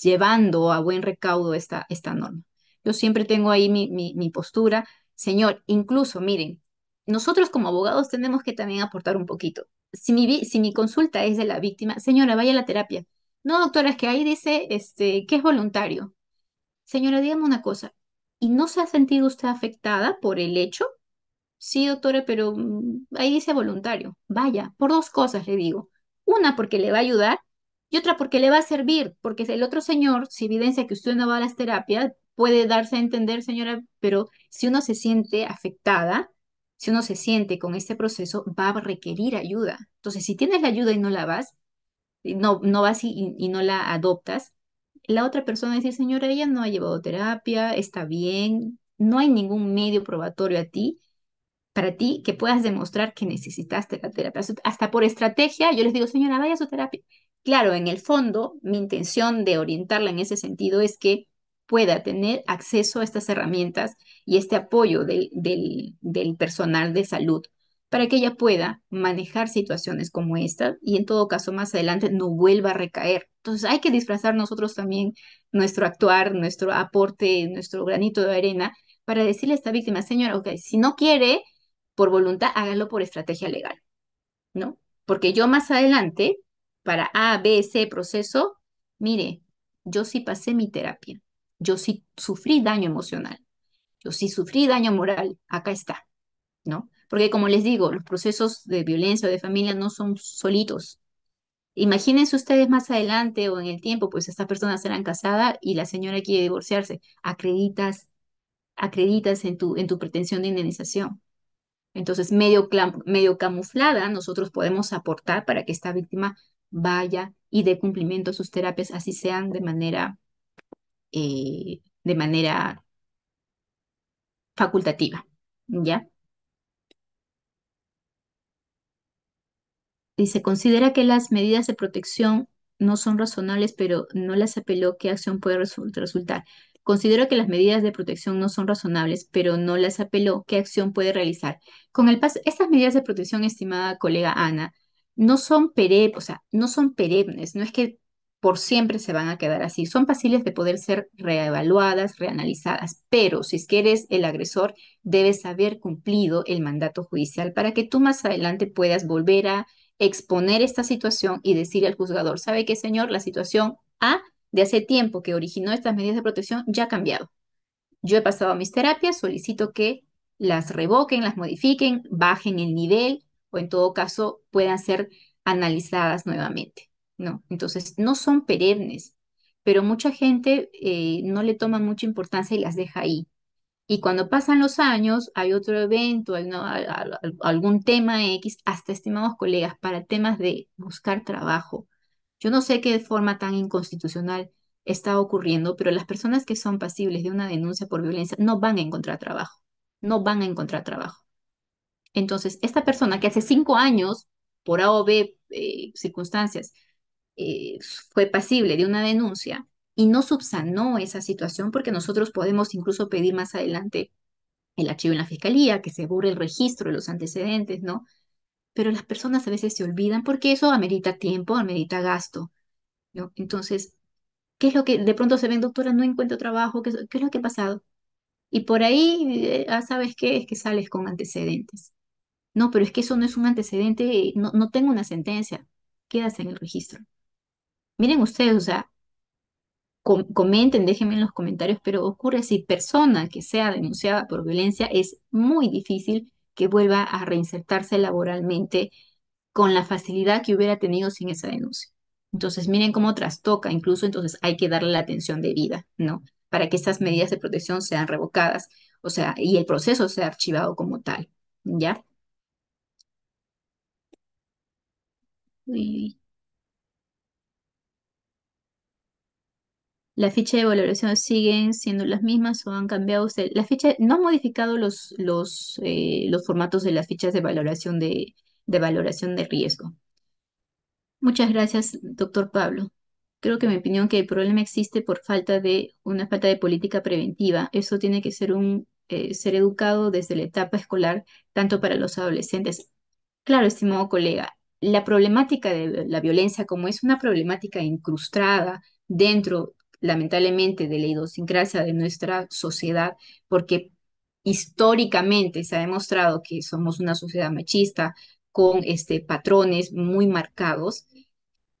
llevando a buen recaudo esta, norma. Yo siempre tengo ahí mi postura, señor, incluso, miren, nosotros como abogados tenemos que también aportar un poquito. Si mi, si consulta es de la víctima, señora, vaya a la terapia. No, doctora, es que ahí dice este, que es voluntario. Señora, dígame una cosa, ¿y no se ha sentido usted afectada por el hecho? Sí, doctora, pero mm, ahí dice voluntario. Vaya, por dos cosas le digo. Una porque le va a ayudar y otra porque le va a servir, porque el otro señor, si evidencia que usted no va a las terapias, puede darse a entender, señora, pero si uno se siente afectada, si uno se siente con este proceso, va a requerir ayuda. Entonces, si tienes la ayuda y no la vas, no, no vas y, y no la adoptas, la otra persona dice señora, ella no ha llevado terapia, está bien, no hay ningún medio probatorio a ti, para ti, que puedas demostrar que necesitaste la terapia. Hasta por estrategia, yo les digo, señora, vaya a su terapia. Claro, en el fondo, mi intención de orientarla en ese sentido es que pueda tener acceso a estas herramientas y este apoyo del, del, personal de salud para que ella pueda manejar situaciones como esta y en todo caso más adelante no vuelva a recaer. Entonces hay que disfrazar nosotros también nuestro actuar, nuestro aporte, nuestro granito de arena para decirle a esta víctima, señora, ok, si no quiere por voluntad, hágalo por estrategia legal, ¿no? Porque yo más adelante, para A, B, C proceso, mire, yo sí pasé mi terapia, yo sí sufrí daño emocional, yo sí sufrí daño moral, acá está, ¿no? Porque como les digo, los procesos de violencia o de familia no son solitos. Imagínense ustedes más adelante o en el tiempo, pues estas personas serán casadas y la señora quiere divorciarse. Acreditas, acreditas en tu, en tu pretensión de indemnización. Entonces, medio, medio camuflada, nosotros podemos aportar para que esta víctima vaya y dé cumplimiento a sus terapias, así sean de manera eh, de manera facultativa, ¿ya? Y se considera que las medidas de protección no son razonables, pero no las apeló qué acción puede resultar. Considero que las medidas de protección no son razonables, pero no las apeló. ¿Qué acción puede realizar? Con el paso, estas medidas de protección, estimada colega Ana, no son pere o sea, no son perennes, no es que por siempre se van a quedar así. Son fáciles de poder ser reevaluadas, reanalizadas, pero si es que eres el agresor, debes haber cumplido el mandato judicial para que tú más adelante puedas volver a exponer esta situación y decir al juzgador, ¿sabe qué, señor? La situación A ah, de hace tiempo que originó estas medidas de protección ya ha cambiado. Yo he pasado mis terapias, solicito que las revoquen, las modifiquen, bajen el nivel o en todo caso puedan ser analizadas nuevamente. No, entonces no son perennes, pero mucha gente eh, no le toma mucha importancia y las deja ahí. Y cuando pasan los años, hay otro evento, hay algún tema X, hasta estimados colegas, para temas de buscar trabajo. Yo no sé qué forma tan inconstitucional está ocurriendo, pero las personas que son pasibles de una denuncia por violencia no van a encontrar trabajo, no van a encontrar trabajo. Entonces, esta persona que hace cinco años, por A o B eh, circunstancias, eh, fue pasible de una denuncia y no subsanó esa situación, porque nosotros podemos incluso pedir más adelante el archivo en la fiscalía, que se borre el registro de los antecedentes, ¿no? Pero las personas a veces se olvidan porque eso amerita tiempo, amerita gasto, ¿no? Entonces, ¿qué es lo que de pronto se ven, doctora, no encuentro trabajo, ¿qué, es lo que ha pasado? Y por ahí, eh, ah, ¿sabes qué? Es que sales con antecedentes. No, pero es que eso no es un antecedente, no, no tengo una sentencia, quedas en el registro. Miren ustedes, o sea, comenten, déjenme en los comentarios, pero ocurre si persona que sea denunciada por violencia es muy difícil que vuelva a reinsertarse laboralmente con la facilidad que hubiera tenido sin esa denuncia. Entonces, miren cómo trastoca, incluso entonces hay que darle la atención debida, ¿no? Para que esas medidas de protección sean revocadas, o sea, y el proceso sea archivado como tal, ¿ya? las fichas de valoración siguen siendo las mismas o han cambiado usted. Las no han modificado los, los, eh, los formatos de las fichas de valoración de, valoración de riesgo. Muchas gracias, doctor Pablo. Creo que mi opinión que el problema existe por falta de una falta de política preventiva. Eso tiene que ser un eh, ser educado desde la etapa escolar, tanto para los adolescentes. Claro, estimado colega, la problemática de la violencia, como es una problemática incrustada dentro lamentablemente de la idiosincrasia de nuestra sociedad, porque históricamente se ha demostrado que somos una sociedad machista con este, patrones muy marcados.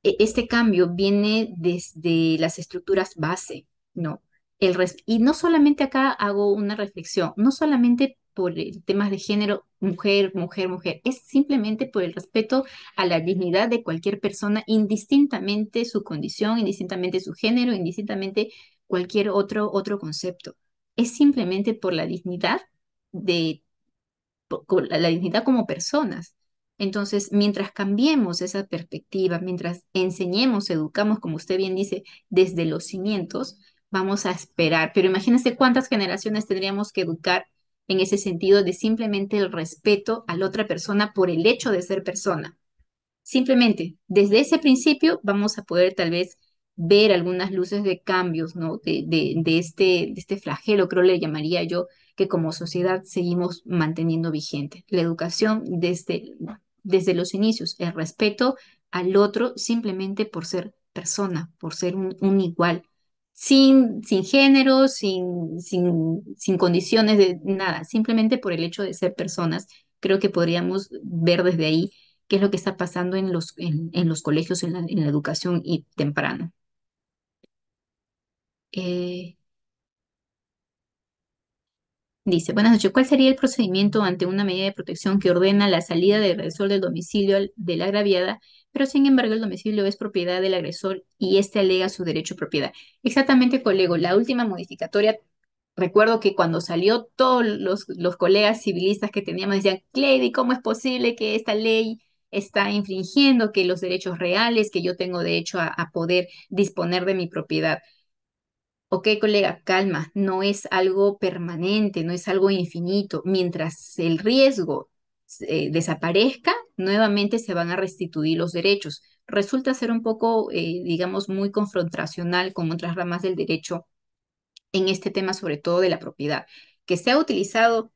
E-, este cambio viene desde las estructuras base, ¿no? El y no solamente acá hago una reflexión, no solamente por eh, temas de género, mujer, mujer, mujer. Es simplemente por el respeto a la dignidad de cualquier persona, indistintamente su condición, indistintamente su género, indistintamente cualquier otro, otro concepto. Es simplemente por la dignidad de la, dignidad como personas. Entonces, mientras cambiemos esa perspectiva, mientras enseñemos, educamos, como usted bien dice, desde los cimientos, vamos a esperar. Pero imagínense cuántas generaciones tendríamos que educar en ese sentido de simplemente el respeto a la otra persona por el hecho de ser persona. Simplemente, desde ese principio vamos a poder tal vez ver algunas luces de cambios, ¿no? De, este, de este flagelo, creo le llamaría yo, que como sociedad seguimos manteniendo vigente. La educación desde, desde los inicios, el respeto al otro simplemente por ser persona, por ser un, un igual, sin, género, sin, condiciones de nada, simplemente por el hecho de ser personas. Creo que podríamos ver desde ahí qué es lo que está pasando en los, en, los colegios, en la, educación y temprano. Eh, dice, buenas noches, ¿cuál sería el procedimiento ante una medida de protección que ordena la salida del resol del domicilio de la agraviada pero sin embargo el domicilio es propiedad del agresor y éste alega su derecho de propiedad. Exactamente, colega, la última modificatoria, recuerdo que cuando salió todos los, colegas civilistas que teníamos decían, Clady, ¿cómo es posible que esta ley está infringiendo que los derechos reales, que yo tengo derecho a, a poder disponer de mi propiedad? Ok, colega, calma, no es algo permanente, no es algo infinito. Mientras el riesgo eh, desaparezca, nuevamente se van a restituir los derechos. Resulta ser un poco, eh, digamos, muy confrontacional con otras ramas del derecho en este tema, sobre todo de la propiedad, que se ha utilizado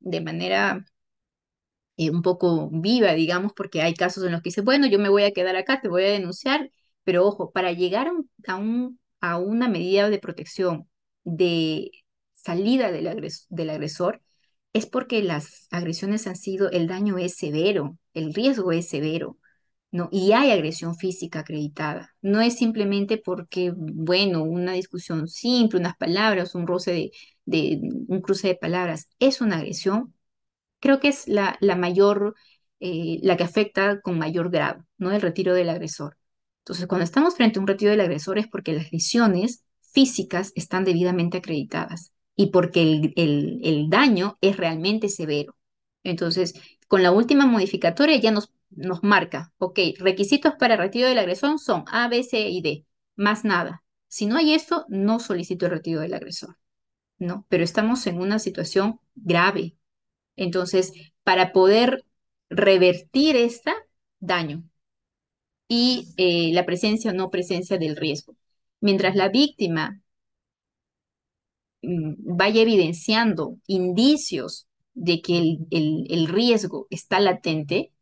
de manera eh, un poco viva, digamos, porque hay casos en los que dice, bueno, yo me voy a quedar acá, te voy a denunciar, pero ojo, para llegar a, un, a, una medida de protección de salida del agresor, es porque las agresiones han sido, el daño es severo, el riesgo es severo, ¿no? Y hay agresión física acreditada. No es simplemente porque, bueno, una discusión simple, unas palabras, un roce de, un cruce de palabras, es una agresión. Creo que es la, la mayor, eh, la que afecta con mayor grado, ¿no? El retiro del agresor. Entonces, cuando estamos frente a un retiro del agresor es porque las agresiones físicas están debidamente acreditadas y porque el, daño es realmente severo. Entonces, con la última modificatoria ya nos, nos marca, ok, requisitos para retiro del agresor son A, B, C y D, más nada. Si no hay esto, no solicito el retiro del agresor, ¿no? Pero estamos en una situación grave. Entonces, para poder revertir esta, daño y eh, la presencia o no presencia del riesgo. Mientras la víctima Mm, vaya evidenciando indicios de que el, riesgo está latente,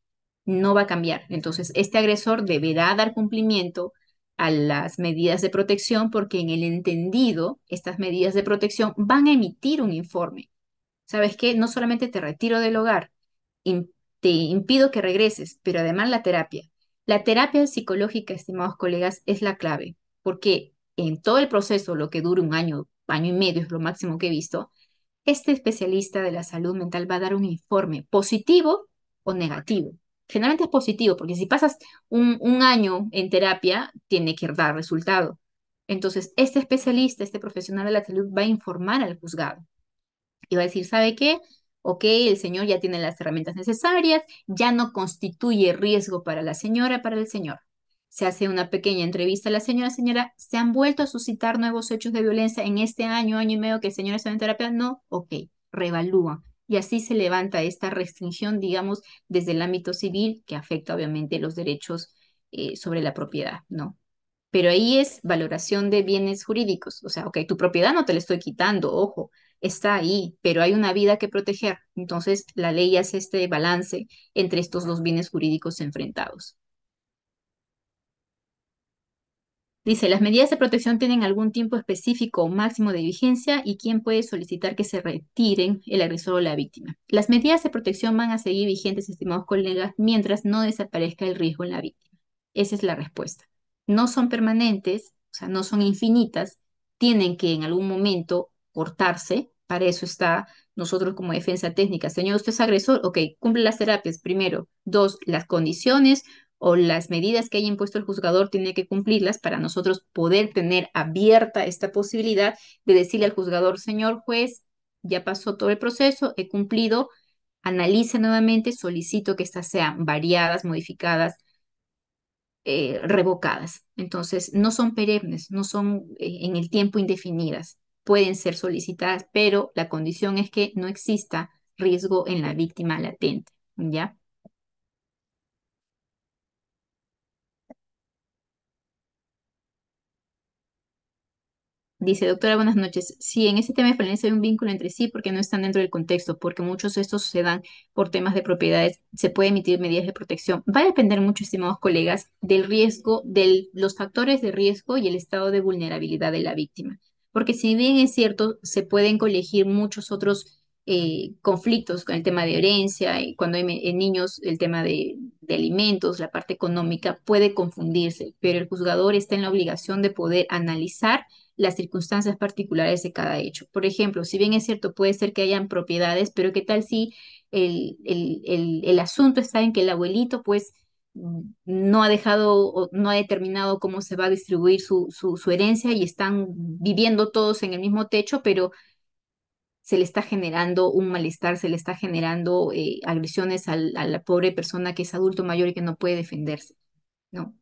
no va a cambiar. Entonces, este agresor deberá dar cumplimiento a las medidas de protección porque en el entendido, estas medidas de protección van a emitir un informe. ¿Sabes qué? No solamente te retiro del hogar, te impido que regreses, pero además la terapia. La terapia psicológica, estimados colegas, es la clave, porque en todo el proceso, lo que dure un año, año y medio es lo máximo que he visto, este especialista de la salud mental va a dar un informe positivo o negativo. Generalmente es positivo, porque si pasas un, año en terapia, tiene que dar resultado. Entonces, este especialista, este profesional de la salud va a informar al juzgado y va a decir, ¿sabe qué? ok, el señor ya tiene las herramientas necesarias, ya no constituye riesgo para la señora, para el señor. Se hace una pequeña entrevista a la señora. Señora, ¿se han vuelto a suscitar nuevos hechos de violencia en este año, año y medio que el señor está en terapia? No, ok, revalúa, Y así se levanta esta restricción, digamos, desde el ámbito civil, que afecta obviamente los derechos eh, sobre la propiedad, ¿no? Pero ahí es valoración de bienes jurídicos. O sea, ok, tu propiedad no te la estoy quitando, ojo, está ahí, pero hay una vida que proteger. Entonces, la ley hace este balance entre estos dos bienes jurídicos enfrentados. Dice, las medidas de protección tienen algún tiempo específico o máximo de vigencia y quién puede solicitar que se retiren el agresor o la víctima. Las medidas de protección van a seguir vigentes, estimados colegas, mientras no desaparezca el riesgo en la víctima. Esa es la respuesta. No son permanentes, o sea, no son infinitas, tienen que en algún momento cortarse. Para eso está nosotros como defensa técnica. Señor, usted es agresor, ok, cumple las terapias primero. Dos, las condiciones, o las medidas que haya impuesto el juzgador tiene que cumplirlas para nosotros poder tener abierta esta posibilidad de decirle al juzgador, señor juez, ya pasó todo el proceso, he cumplido, analice nuevamente, solicito que estas sean variadas, modificadas, eh, revocadas. Entonces, no son perennes, no son eh, en el tiempo indefinidas, pueden ser solicitadas, pero la condición es que no exista riesgo en la víctima latente, ¿ya? Dice, doctora, buenas noches. Sí, en ese tema de falencia hay un vínculo entre sí porque no están dentro del contexto, porque muchos de estos se dan por temas de propiedades, se puede emitir medidas de protección. Va a depender mucho, estimados colegas, del riesgo, de los factores de riesgo y el estado de vulnerabilidad de la víctima. Porque si bien es cierto, se pueden colegir muchos otros eh, conflictos con el tema de herencia, y eh, cuando hay niños el tema de, de alimentos, la parte económica, puede confundirse, pero el juzgador está en la obligación de poder analizar las circunstancias particulares de cada hecho. Por ejemplo, si bien es cierto, puede ser que hayan propiedades, pero ¿qué tal si el, el, asunto está en que el abuelito, pues, no ha dejado o no ha determinado cómo se va a distribuir su, su, herencia y están viviendo todos en el mismo techo, pero se le está generando un malestar, se le está generando eh, agresiones a la pobre persona que es adulto mayor y que no puede defenderse, ¿no?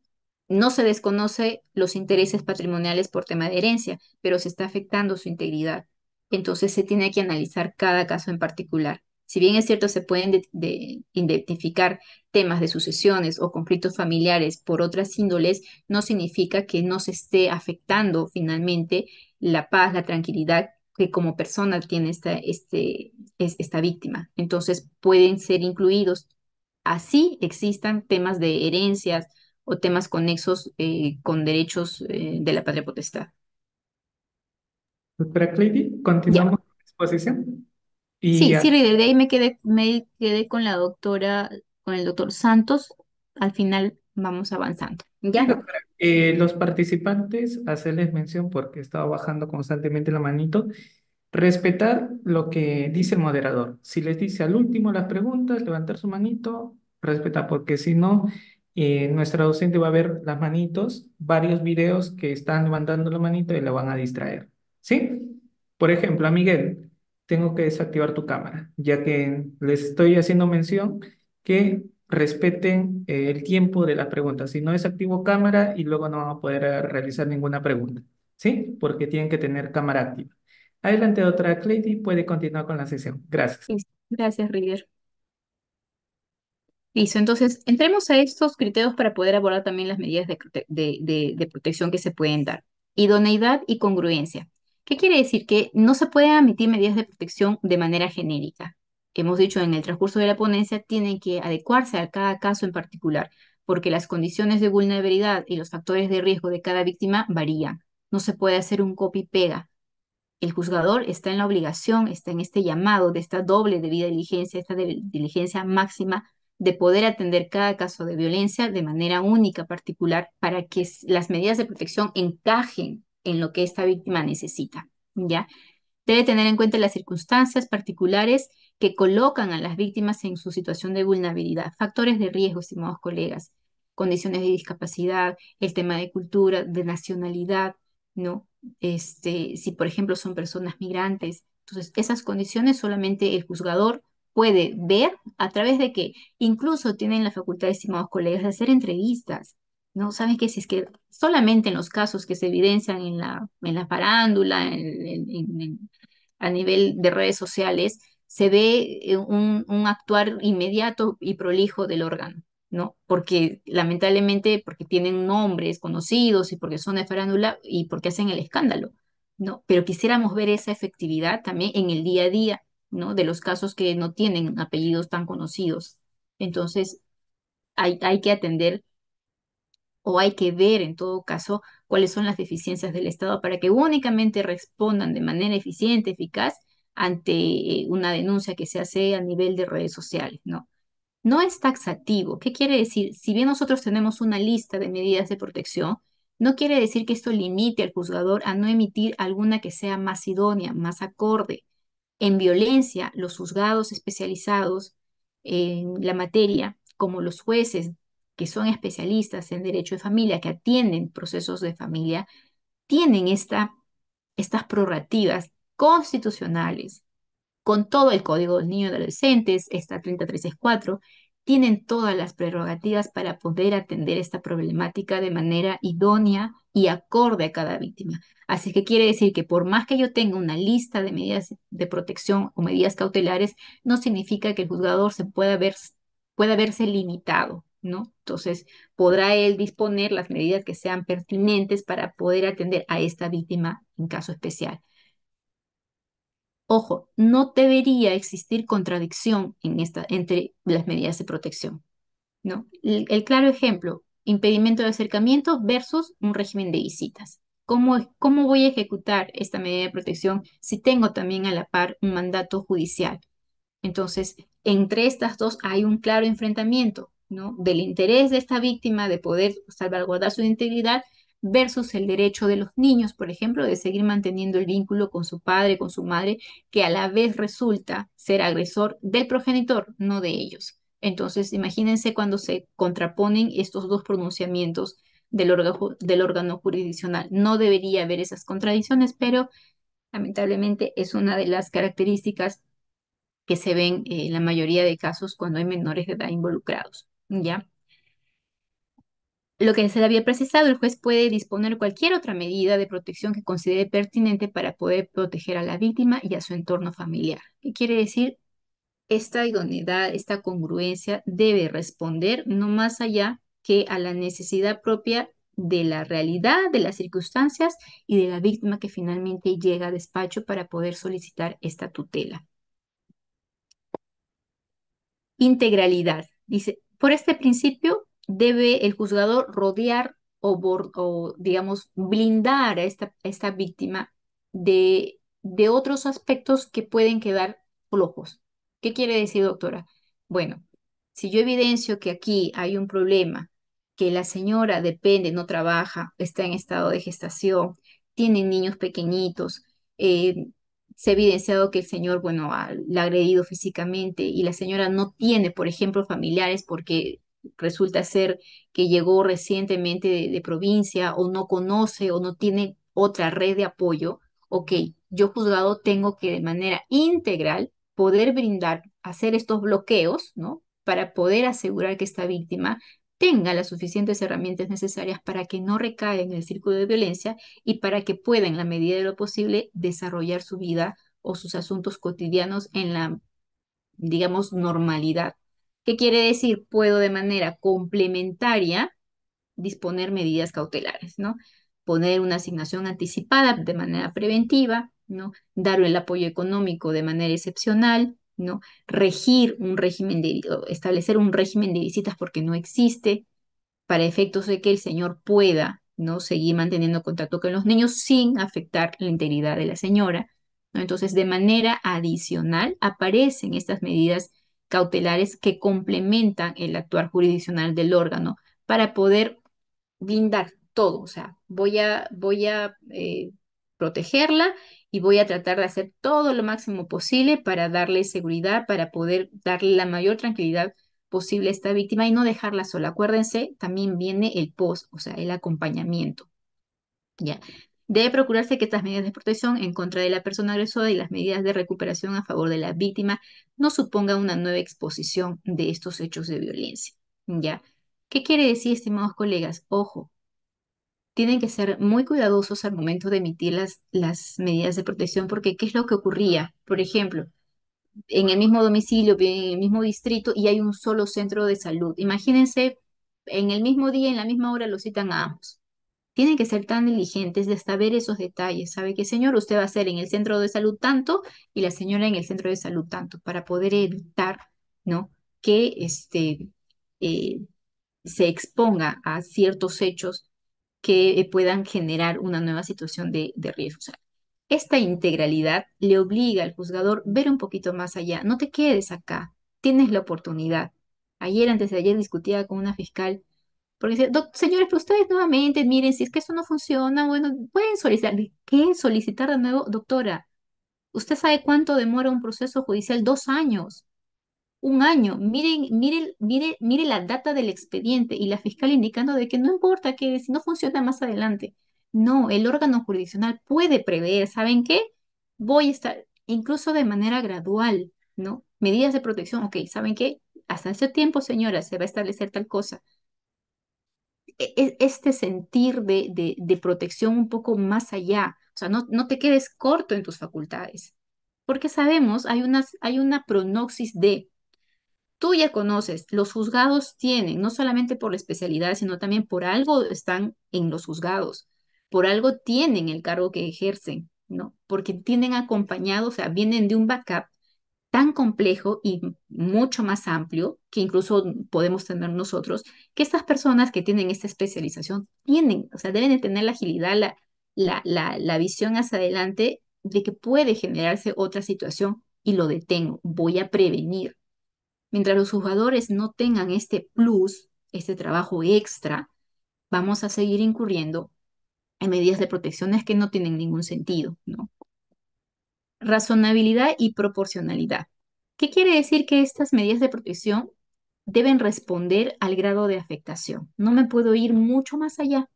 No se desconoce los intereses patrimoniales por tema de herencia, pero se está afectando su integridad. Entonces se tiene que analizar cada caso en particular. Si bien es cierto, se pueden identificar temas de sucesiones o conflictos familiares por otras índoles, no significa que no se esté afectando finalmente la paz, la tranquilidad que como persona tiene esta, este, es, esta víctima. Entonces pueden ser incluidos. Así existan temas de herencias, o temas conexos eh, con derechos eh, de la patria potestad. Doctora Clady, continuamos con la exposición. sí, sí, de ahí me quedé, me quedé con la doctora, con el doctor Santos. Al final vamos avanzando. ¿Ya? Eh, los participantes, hacerles mención porque estaba bajando constantemente la manito, respetar lo que dice el moderador. Si les dice al último las preguntas, levantar su manito, respetar, porque si no, eh, nuestra docente va a ver las manitos, varios videos que están levantando la manito y la van a distraer. ¿Sí? Por ejemplo, a Miguel, tengo que desactivar tu cámara, ya que les estoy haciendo mención que respeten eh, el tiempo de la pregunta. Si no desactivo cámara y luego no vamos a poder eh, realizar ninguna pregunta, ¿sí? Porque tienen que tener cámara activa. Adelante, doctora Cleidy, puede continuar con la sesión. Gracias. Gracias, River. Listo, entonces entremos a estos criterios para poder abordar también las medidas de, protección que se pueden dar. Idoneidad y congruencia. ¿Qué quiere decir? Que no se pueden admitir medidas de protección de manera genérica. Hemos dicho en el transcurso de la ponencia, tienen que adecuarse a cada caso en particular, porque las condiciones de vulnerabilidad y los factores de riesgo de cada víctima varían. No se puede hacer un copy-pega. El juzgador está en la obligación, está en este llamado de esta doble debida diligencia, esta diligencia máxima de poder atender cada caso de violencia de manera única, particular, para que las medidas de protección encajen en lo que esta víctima necesita, ¿ya? Debe tener en cuenta las circunstancias particulares que colocan a las víctimas en su situación de vulnerabilidad, factores de riesgo, estimados colegas, condiciones de discapacidad, el tema de cultura, de nacionalidad, ¿no? Este, si por ejemplo son personas migrantes, entonces esas condiciones solamente el juzgador puede ver a través de que incluso tienen la facultad, estimados colegas, de hacer entrevistas. ¿no? ¿Sabes que si es que solamente en los casos que se evidencian en la, en la farándula, a nivel de redes sociales, se ve eh, un, un, actuar inmediato y prolijo del órgano, ¿no? Porque lamentablemente, porque tienen nombres conocidos y porque son de farándula y porque hacen el escándalo, ¿no? Pero quisiéramos ver esa efectividad también en el día a día de los casos que no tienen apellidos tan conocidos. Entonces, hay, hay que atender o hay que ver en todo caso cuáles son las deficiencias del Estado para que únicamente respondan de manera eficiente, eficaz, ante una denuncia que se hace a nivel de redes sociales, ¿no? No es taxativo. ¿Qué quiere decir? Si bien nosotros tenemos una lista de medidas de protección, no quiere decir que esto limite al juzgador a no emitir alguna que sea más idónea, más acorde en violencia, los juzgados especializados en la materia, como los jueces que son especialistas en derecho de familia, que atienden procesos de familia, tienen esta, estas prorrogativas constitucionales con todo el Código del Niño y Adolescentes, esta 3364, tienen todas las prerrogativas para poder atender esta problemática de manera idónea y acorde a cada víctima. Así que quiere decir que por más que yo tenga una lista de medidas de protección o medidas cautelares, no significa que el juzgador se pueda, pueda verse limitado, ¿no? Entonces, podrá él disponer las medidas que sean pertinentes para poder atender a esta víctima en caso especial. Ojo, no debería existir contradicción entre las medidas de protección. ¿no? El, claro ejemplo, impedimento de acercamiento versus un régimen de visitas. ¿Cómo, ¿Cómo voy a ejecutar esta medida de protección si tengo también a la par un mandato judicial? Entonces, entre estas dos hay un claro enfrentamiento ¿no? del interés de esta víctima de poder salvaguardar su integridad versus el derecho de los niños, por ejemplo, de seguir manteniendo el vínculo con su padre, con su madre, que a la vez resulta ser agresor del progenitor, no de ellos. Entonces, imagínense cuando se contraponen estos dos pronunciamientos del órgano, del órgano jurisdiccional. No debería haber esas contradicciones, pero lamentablemente es una de las características que se ven en la mayoría de casos cuando hay menores de edad involucrados. ¿Ya? lo que se le había precisado, el juez puede disponer cualquier otra medida de protección que considere pertinente para poder proteger a la víctima y a su entorno familiar. ¿Qué quiere decir? Esta idoneidad, esta congruencia debe responder no más allá que a la necesidad propia de la realidad, de las circunstancias y de la víctima que finalmente llega a despacho para poder solicitar esta tutela. Integralidad. Dice, por este principio debe el juzgador rodear o, digamos, blindar a esta, esta víctima de, de otros aspectos que pueden quedar flojos. ¿Qué quiere decir, doctora? Bueno, si yo evidencio que aquí hay un problema, que la señora depende, no trabaja, está en estado de gestación, tiene niños pequeñitos, eh, se ha evidenciado que el señor, bueno, la ha agredido físicamente y la señora no tiene, por ejemplo, familiares porque resulta ser que llegó recientemente de, provincia o no conoce o no tiene otra red de apoyo, ok, yo juzgado tengo que de manera integral poder brindar, hacer estos bloqueos, ¿no? Para poder asegurar que esta víctima tenga las suficientes herramientas necesarias para que no recaiga en el círculo de violencia y para que pueda, en la medida de lo posible, desarrollar su vida o sus asuntos cotidianos en la, digamos, normalidad ¿Qué quiere decir? Puedo de manera complementaria disponer medidas cautelares, ¿no? Poner una asignación anticipada de manera preventiva, ¿no? Dar el apoyo económico de manera excepcional, ¿no? Regir un régimen de, establecer un régimen de visitas porque no existe, para efectos de que el señor pueda, ¿no? Seguir manteniendo contacto con los niños sin afectar la integridad de la señora, ¿no? Entonces, de manera adicional aparecen estas medidas cautelares que complementan el actuar jurisdiccional del órgano para poder blindar todo. O sea, voy a, voy a eh, protegerla y voy a tratar de hacer todo lo máximo posible para darle seguridad, para poder darle la mayor tranquilidad posible a esta víctima y no dejarla sola. Acuérdense, también viene el post, o sea, el acompañamiento. Ya. Debe procurarse que estas medidas de protección en contra de la persona agresora y las medidas de recuperación a favor de la víctima no supongan una nueva exposición de estos hechos de violencia. ¿Ya? ¿Qué quiere decir, estimados colegas? Ojo, tienen que ser muy cuidadosos al momento de emitir las, las medidas de protección porque ¿qué es lo que ocurría? Por ejemplo, en el mismo domicilio, en el mismo distrito y hay un solo centro de salud. Imagínense, en el mismo día, en la misma hora, lo citan a ambos tienen que ser tan diligentes de saber esos detalles. Sabe que, señor, usted va a ser en el centro de salud tanto y la señora en el centro de salud tanto, para poder evitar, ¿no? Que este, eh, se exponga a ciertos hechos que eh, puedan generar una nueva situación de, riesgo. esta integralidad le obliga al juzgador ver un poquito más allá. No te quedes acá, tienes la oportunidad. Ayer, antes de ayer, discutía con una fiscal porque dice, señores, pero ustedes nuevamente, miren, si es que eso no funciona, bueno, pueden solicitar. qué solicitar de nuevo, doctora? ¿Usted sabe cuánto demora un proceso judicial? Dos años. Un año. Miren, miren, mire, mire la data del expediente y la fiscal indicando de que no importa que si no funciona más adelante. No, el órgano jurisdiccional puede prever, ¿saben qué? Voy a estar incluso de manera gradual, ¿no? Medidas de protección, ok, ¿saben qué? Hasta ese tiempo, señora, se va a establecer tal cosa e, e, este sentir de, protección un poco más allá. O sea, no, te quedes corto en tus facultades. Porque sabemos, hay, unas, hay una pronoxis de, tú ya conoces, los juzgados tienen, no solamente por la especialidad, sino también por algo están en los juzgados, por algo tienen el cargo que ejercen, ¿no? Porque tienen acompañado, o sea, vienen de un backup tan complejo y mucho más amplio que incluso podemos tener nosotros, que estas personas que tienen esta especialización tienen, o sea, deben de tener la agilidad, la, la, visión hacia adelante de que puede generarse otra situación y lo detengo, voy a prevenir. Mientras los jugadores no tengan este plus, este trabajo extra, vamos a seguir incurriendo en medidas de protecciones que no tienen ningún sentido, ¿no? razonabilidad y proporcionalidad. ¿Qué quiere decir que estas medidas de protección deben responder al grado de afectación? No me puedo ir mucho más allá.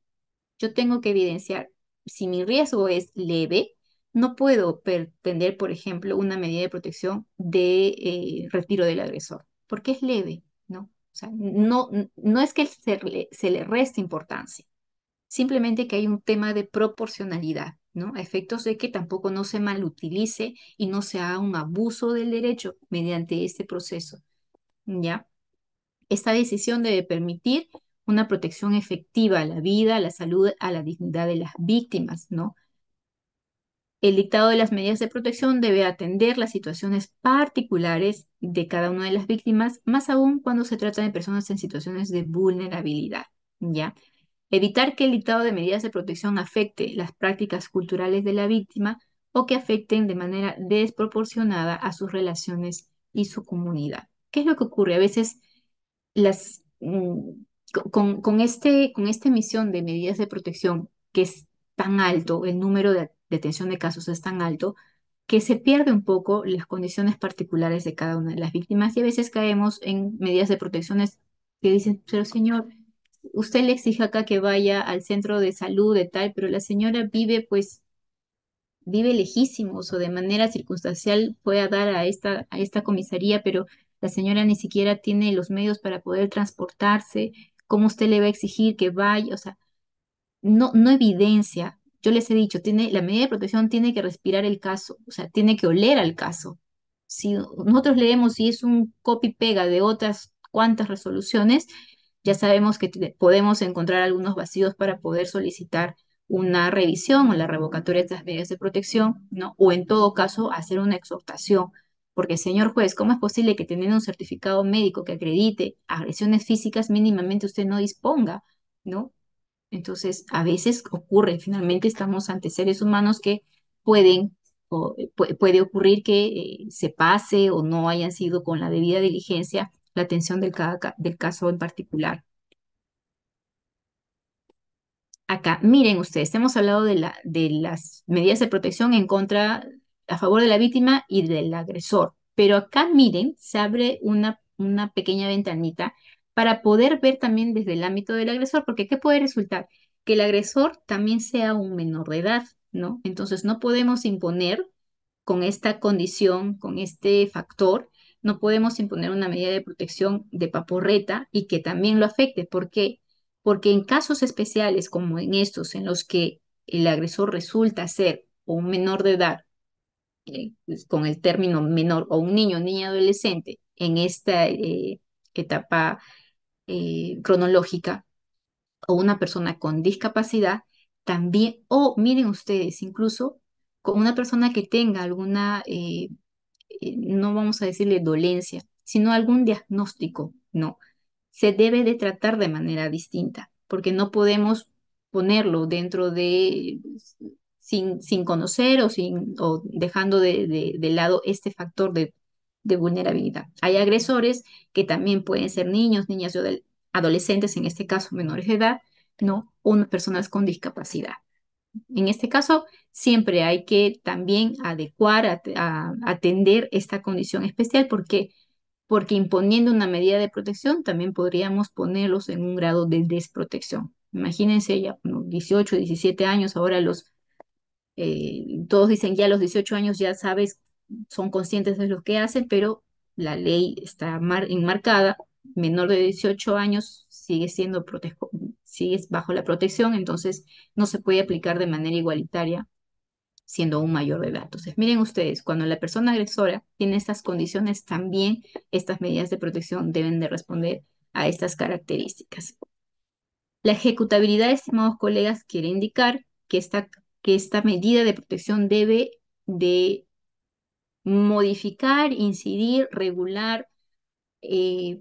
Yo tengo que evidenciar si mi riesgo es leve, no puedo pretender, por ejemplo, una medida de protección de eh, retiro del agresor, porque es leve, ¿no? O sea, no, no es que se le, se le reste importancia, simplemente que hay un tema de proporcionalidad efectos de que tampoco no se malutilice y no se haga un abuso del derecho mediante este proceso, ¿ya? Esta decisión debe permitir una protección efectiva a la vida, a la salud, a la dignidad de las víctimas, ¿no? El dictado de las medidas de protección debe atender las situaciones particulares de cada una de las víctimas, más aún cuando se trata de personas en situaciones de vulnerabilidad, ¿ya? Evitar que el dictado de medidas de protección afecte las prácticas culturales de la víctima o que afecten de manera desproporcionada a sus relaciones y su comunidad. ¿Qué es lo que ocurre? A veces las, mm, con, este, con esta emisión de medidas de protección que es tan alto, el número de detención de casos es tan alto, que se pierde un poco las condiciones particulares de cada una de las víctimas y a veces caemos en medidas de protecciones que dicen, pero señor, usted le exige acá que vaya al centro de salud de tal, pero la señora vive pues vive lejísimos o de manera circunstancial pueda dar a esta, a esta comisaría, pero la señora ni siquiera tiene los medios para poder transportarse, ¿cómo usted le va a exigir que vaya? O sea, no, no evidencia. Yo les he dicho, tiene, la medida de protección tiene que respirar el caso, o sea, tiene que oler al caso. Si nosotros leemos y es un copy-pega de otras cuantas resoluciones, ya sabemos que podemos encontrar algunos vacíos para poder solicitar una revisión o la revocatoria de estas medidas de protección, ¿no? O en todo caso, hacer una exhortación. Porque, señor juez, ¿cómo es posible que teniendo un certificado médico que acredite agresiones físicas, mínimamente usted no disponga, ¿no? Entonces, a veces ocurre, finalmente estamos ante seres humanos que pueden o eh, puede ocurrir que eh, se pase o no hayan sido con la debida diligencia la atención del, caso en particular. Acá, miren ustedes, hemos hablado de, las medidas de protección en contra, a favor de la víctima y del agresor. Pero acá, miren, se abre una, una pequeña ventanita para poder ver también desde el ámbito del agresor, porque ¿qué puede resultar? Que el agresor también sea un menor de edad, ¿no? Entonces no podemos imponer con esta condición, con este factor, no podemos imponer una medida de protección de paporreta y que también lo afecte. ¿Por qué? Porque en casos especiales como en estos, en los que el agresor resulta ser un menor de edad, eh, pues, con el término menor, o un niño, niña adolescente, en esta eh, etapa eh, cronológica, o una persona con discapacidad, también, o miren ustedes, incluso con una persona que tenga alguna eh, no vamos a decirle dolencia, sino algún diagnóstico, no. Se debe de tratar de manera distinta, porque no podemos ponerlo dentro de, sin, sin conocer o, sin, o dejando de, lado este factor de, de, vulnerabilidad. Hay agresores que también pueden ser niños, niñas, adolescentes, en este caso menores de edad, ¿no? O personas con discapacidad. En este caso, siempre hay que también adecuar, a, atender esta condición especial porque, porque imponiendo una medida de protección también podríamos ponerlos en un grado de desprotección. Imagínense ya 18, 17 años, ahora los, eh, todos dicen ya a los 18 años ya sabes, son conscientes de lo que hacen, pero la ley está enmarcada, menor de 18 años sigue siendo protegido si es bajo la protección, entonces no se puede aplicar de manera igualitaria siendo un mayor de edad. Entonces, miren ustedes, cuando la persona agresora tiene estas condiciones, también estas medidas de protección deben de responder a estas características. La ejecutabilidad, estimados colegas, quiere indicar que esta, que esta medida de protección debe de modificar, incidir, regular, eh,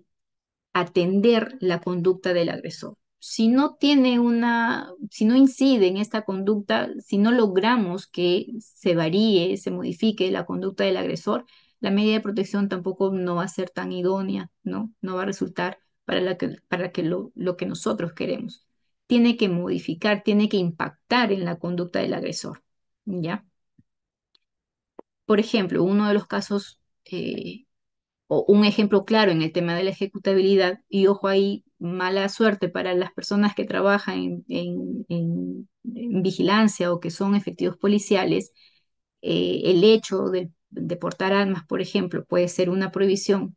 atender la conducta del agresor si no tiene una, si no incide en esta conducta, si no logramos que se varíe, se modifique la conducta del agresor, la medida de protección tampoco no va a ser tan idónea, ¿no? No va a resultar para, la para que lo, que nosotros queremos. Tiene que modificar, tiene que impactar en la conducta del agresor, ¿ya? Por ejemplo, uno de los casos eh, un ejemplo claro en el tema de la ejecutabilidad, y ojo ahí, mala suerte para las personas que trabajan en, vigilancia o que son efectivos policiales, eh, el hecho de, portar armas, por ejemplo, puede ser una prohibición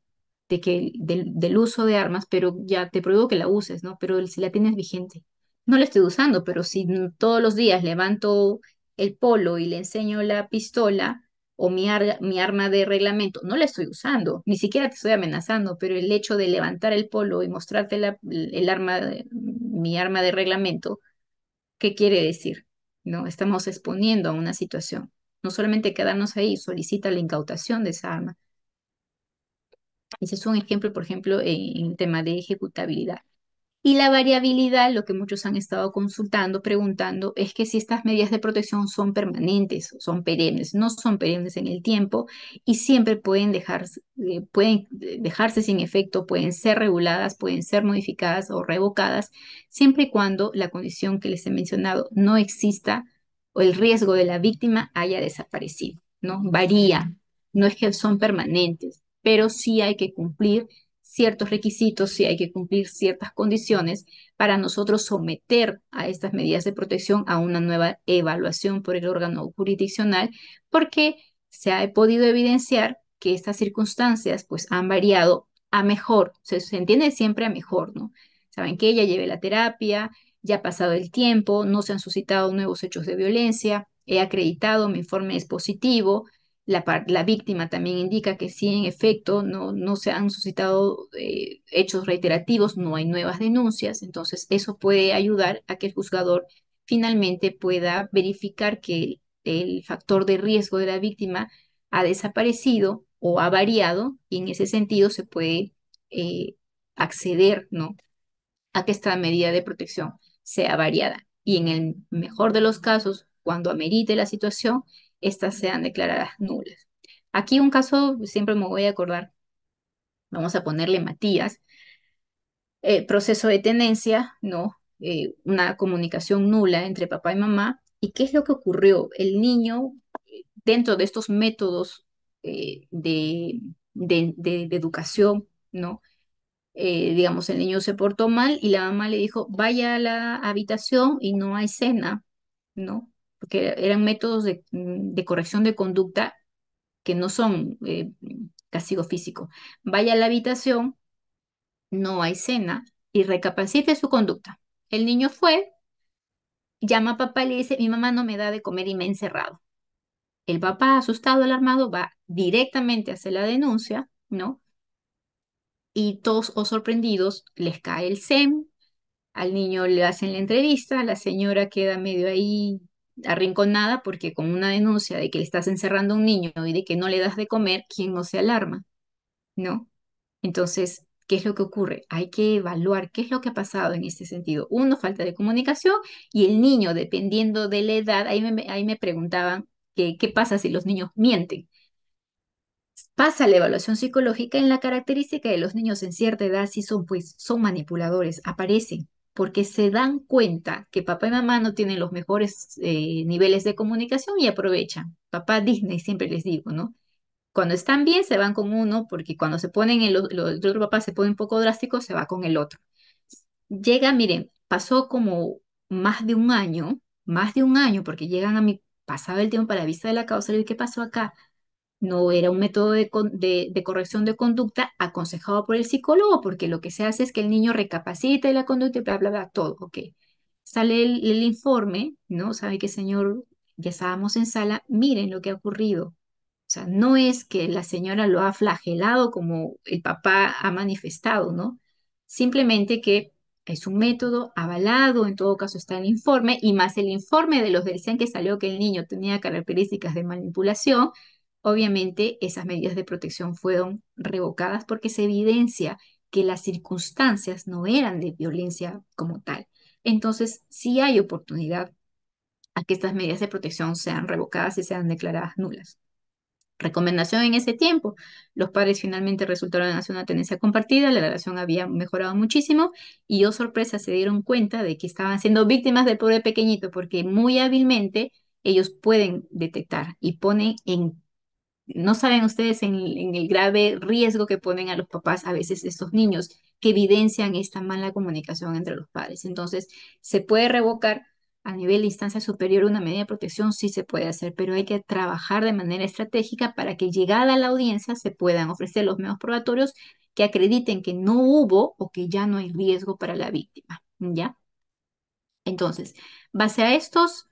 de que, del, del, uso de armas, pero ya te prohíbo que la uses, ¿no? Pero si la tienes vigente. No la estoy usando, pero si todos los días levanto el polo y le enseño la pistola, o mi, mi arma de reglamento, no la estoy usando, ni siquiera te estoy amenazando, pero el hecho de levantar el polo y mostrarte la, el arma, mi arma de reglamento, ¿qué quiere decir? ¿No? Estamos exponiendo a una situación. No solamente quedarnos ahí, solicita la incautación de esa arma. Ese es un ejemplo, por ejemplo, en, en tema de ejecutabilidad. Y la variabilidad, lo que muchos han estado consultando, preguntando, es que si estas medidas de protección son permanentes, son perennes, no son perennes en el tiempo y siempre pueden, dejarse, eh, pueden eh, dejarse sin efecto, pueden ser reguladas, pueden ser modificadas o revocadas, siempre y cuando la condición que les he mencionado no exista o el riesgo de la víctima haya desaparecido, ¿no? Varía, no es que son permanentes, pero sí hay que cumplir ciertos requisitos, si hay que cumplir ciertas condiciones para nosotros someter a estas medidas de protección a una nueva evaluación por el órgano jurisdiccional, porque se ha podido evidenciar que estas circunstancias pues han variado a mejor, se, entiende siempre a mejor, ¿no? Saben que ya llevé la terapia, ya ha pasado el tiempo, no se han suscitado nuevos hechos de violencia, he acreditado, mi informe es positivo, la, víctima también indica que si en efecto no, se han suscitado eh, hechos reiterativos, no hay nuevas denuncias, entonces eso puede ayudar a que el juzgador finalmente pueda verificar que el, factor de riesgo de la víctima ha desaparecido o ha variado y en ese sentido se puede eh, acceder ¿no? a que esta medida de protección sea variada. Y en el mejor de los casos, cuando amerite la situación, estas sean declaradas nulas. Aquí un caso, siempre me voy a acordar, vamos a ponerle Matías, eh, proceso de tenencia, ¿no? Eh, una comunicación nula entre papá y mamá. ¿Y qué es lo que ocurrió? El niño, eh, dentro de estos métodos de, de, educación, ¿no? digamos, el niño se portó mal y la mamá le dijo, vaya a la habitación y no hay cena, ¿no? que eran métodos mm, de, corrección de conducta que no son eh, castigo físico. Vaya a la habitación, no hay cena y recapacite su conducta. El niño fue, llama a papá y le dice, mi mamá no me da de comer y me ha encerrado. El papá, asustado, alarmado, va directamente a hacer la denuncia, ¿no? Y todos o oh, sorprendidos les cae el SEM, al niño le hacen la entrevista, la señora queda medio ahí arrinconada porque con una denuncia de que le estás encerrando a un niño y de que no le das de comer, ¿quién no se alarma? ¿No? Entonces, ¿qué es lo que ocurre? Hay que evaluar qué es lo que ha pasado en este sentido. Uno, falta de comunicación y el niño, dependiendo de la edad, ahí me, ahí me preguntaban qué pasa si los niños mienten. Pasa la evaluación psicológica en la característica de los niños en cierta edad, si son, pues, son manipuladores, aparecen, porque se dan cuenta que papá y mamá no tienen los mejores eh, niveles de comunicación y aprovechan. Papá Disney siempre les digo, ¿no? Cuando están bien se van con uno, porque cuando se ponen el, el otro papá se pone un poco drástico, se va con el otro. Llega, miren, pasó como más de un año, más de un año, porque llegan a mi, pasaba el tiempo para la vista de la causa, y ¿qué pasó acá? no era un método de, de, corrección de conducta aconsejado por el psicólogo, porque lo que se hace es que el niño recapacite la conducta y bla, bla, bla, todo, ok. Sale el, el informe, ¿no? Sabe que señor, ya estábamos en sala, miren lo que ha ocurrido. O sea, no es que la señora lo ha flagelado como el papá ha manifestado, ¿no? Simplemente que es un método avalado, en todo caso está el informe, y más el informe de los que decían que salió que el niño tenía características de manipulación, Obviamente esas medidas de protección fueron revocadas porque se evidencia que las circunstancias no eran de violencia como tal. Entonces, sí hay oportunidad a que estas medidas de protección sean revocadas y sean declaradas nulas. Recomendación en ese tiempo. Los padres finalmente resultaron en una tenencia compartida, la relación había mejorado muchísimo y, oh sorpresa, se dieron cuenta de que estaban siendo víctimas del pobre pequeñito porque muy hábilmente ellos pueden detectar y ponen en no saben ustedes en, el grave riesgo que ponen a los papás a veces estos niños que evidencian esta mala comunicación entre los padres. Entonces, se puede revocar a nivel de instancia superior una medida de protección, sí se puede hacer, pero hay que trabajar de manera estratégica para que llegada a la audiencia se puedan ofrecer los medios probatorios que acrediten que no hubo o que ya no hay riesgo para la víctima, ¿ya? Entonces, base a estos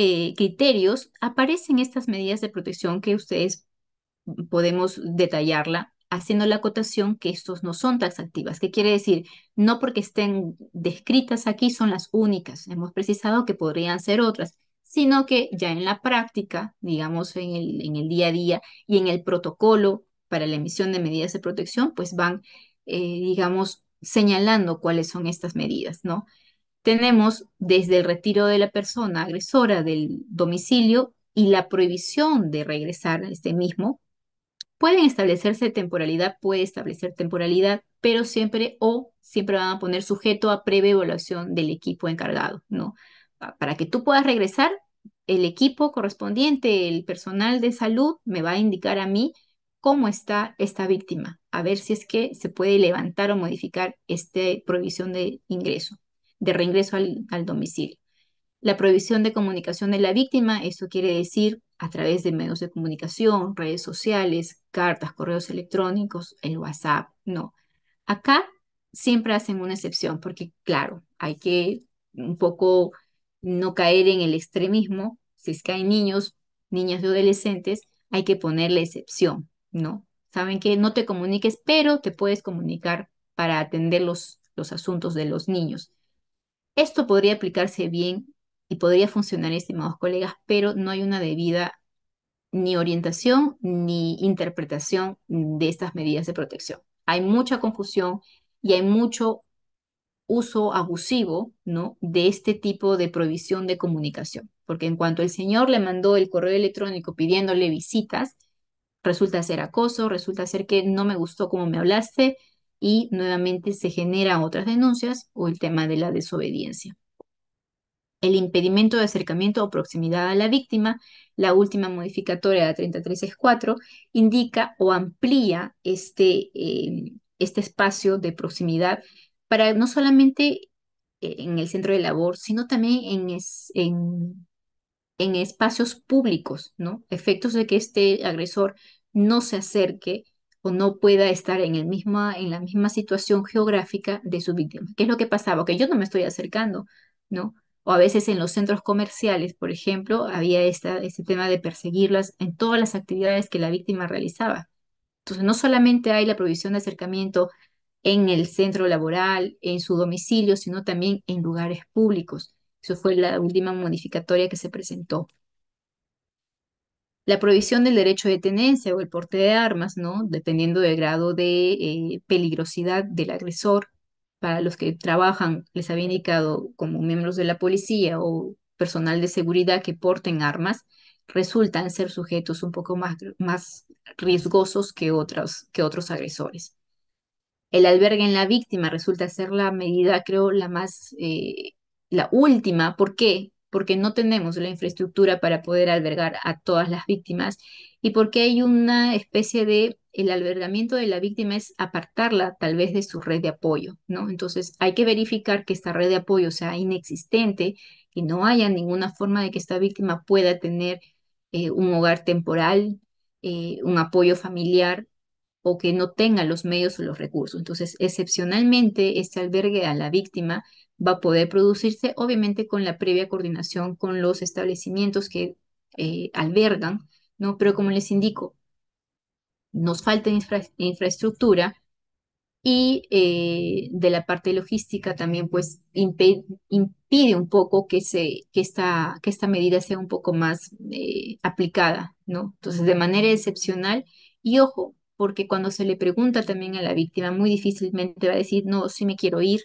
eh, criterios aparecen estas medidas de protección que ustedes mm, podemos detallarla haciendo la acotación que estos no son taxativas. ¿Qué quiere decir? No porque estén descritas aquí son las únicas. Hemos precisado que podrían ser otras, sino que ya en la práctica, digamos en el, día a día y en el protocolo para la emisión de medidas de protección, pues van, eh, digamos, señalando cuáles son estas medidas, ¿no? tenemos desde el retiro de la persona agresora del domicilio y la prohibición de regresar a este mismo, pueden establecerse temporalidad, puede establecer temporalidad, pero siempre o siempre van a poner sujeto a previa evaluación del equipo encargado, ¿no? Para que tú puedas regresar, el equipo correspondiente, el personal de salud, me va a indicar a mí cómo está esta víctima, a ver si es que se puede levantar o modificar esta prohibición de ingreso de reingreso al, domicilio. La prohibición de comunicación de la víctima, eso quiere decir a través de medios de comunicación, redes sociales, cartas, correos electrónicos, el WhatsApp, no. Acá siempre hacen una excepción porque, claro, hay que un poco no caer en el extremismo. Si es que hay niños, niñas y adolescentes, hay que poner la excepción, ¿no? Saben que no te comuniques, pero te puedes comunicar para atender los, los asuntos de los niños. Esto podría aplicarse bien y podría funcionar, estimados colegas, pero no hay una debida ni orientación ni interpretación de estas medidas de protección. Hay mucha confusión y hay mucho uso abusivo ¿no? de este tipo de prohibición de comunicación, porque en cuanto el señor le mandó el correo electrónico pidiéndole visitas, resulta ser acoso, resulta ser que no me gustó cómo me hablaste, y nuevamente se generan otras denuncias o el tema de la desobediencia. El impedimento de acercamiento o proximidad a la víctima, la última modificatoria de 3364, indica o amplía este, eh, este espacio de proximidad para no solamente eh, en el centro de labor, sino también en, en, en espacios públicos, ¿no? Efectos de que este agresor no se acerque o no pueda estar en, el misma, en la misma situación geográfica de su víctima. ¿Qué es lo que pasaba? Que yo no me estoy acercando, ¿no? O a veces en los centros comerciales, por ejemplo, había esta, este tema de perseguirlas en todas las actividades que la víctima realizaba. Entonces, no solamente hay la prohibición de acercamiento en el centro laboral, en su domicilio, sino también en lugares públicos. Eso fue la última modificatoria que se presentó la prohibición del derecho de tenencia o el porte de armas, ¿no? Dependiendo del grado de eh, peligrosidad del agresor. Para los que trabajan, les había indicado como miembros de la policía o personal de seguridad que porten armas, resultan ser sujetos un poco más, más riesgosos que otros, que otros agresores. El albergue en la víctima resulta ser la medida, creo, la más, eh, la última. ¿Por qué? porque no tenemos la infraestructura para poder albergar a todas las víctimas y porque hay una especie de el albergamiento de la víctima es apartarla tal vez de su red de apoyo, ¿no? Entonces hay que verificar que esta red de apoyo sea inexistente, y no haya ninguna forma de que esta víctima pueda tener eh, un hogar temporal, eh, un apoyo familiar o que no tenga los medios o los recursos. Entonces, excepcionalmente, este albergue a la víctima va a poder producirse, obviamente con la previa coordinación con los establecimientos que eh, albergan, ¿no? Pero como les indico, nos falta infraestructura y eh, de la parte logística también pues impide, un poco que, se, que, esta, que esta medida sea un poco más eh, aplicada, ¿no? Entonces, de manera excepcional y ojo, porque cuando se le pregunta también a la víctima, muy difícilmente va a decir, no, sí me quiero ir,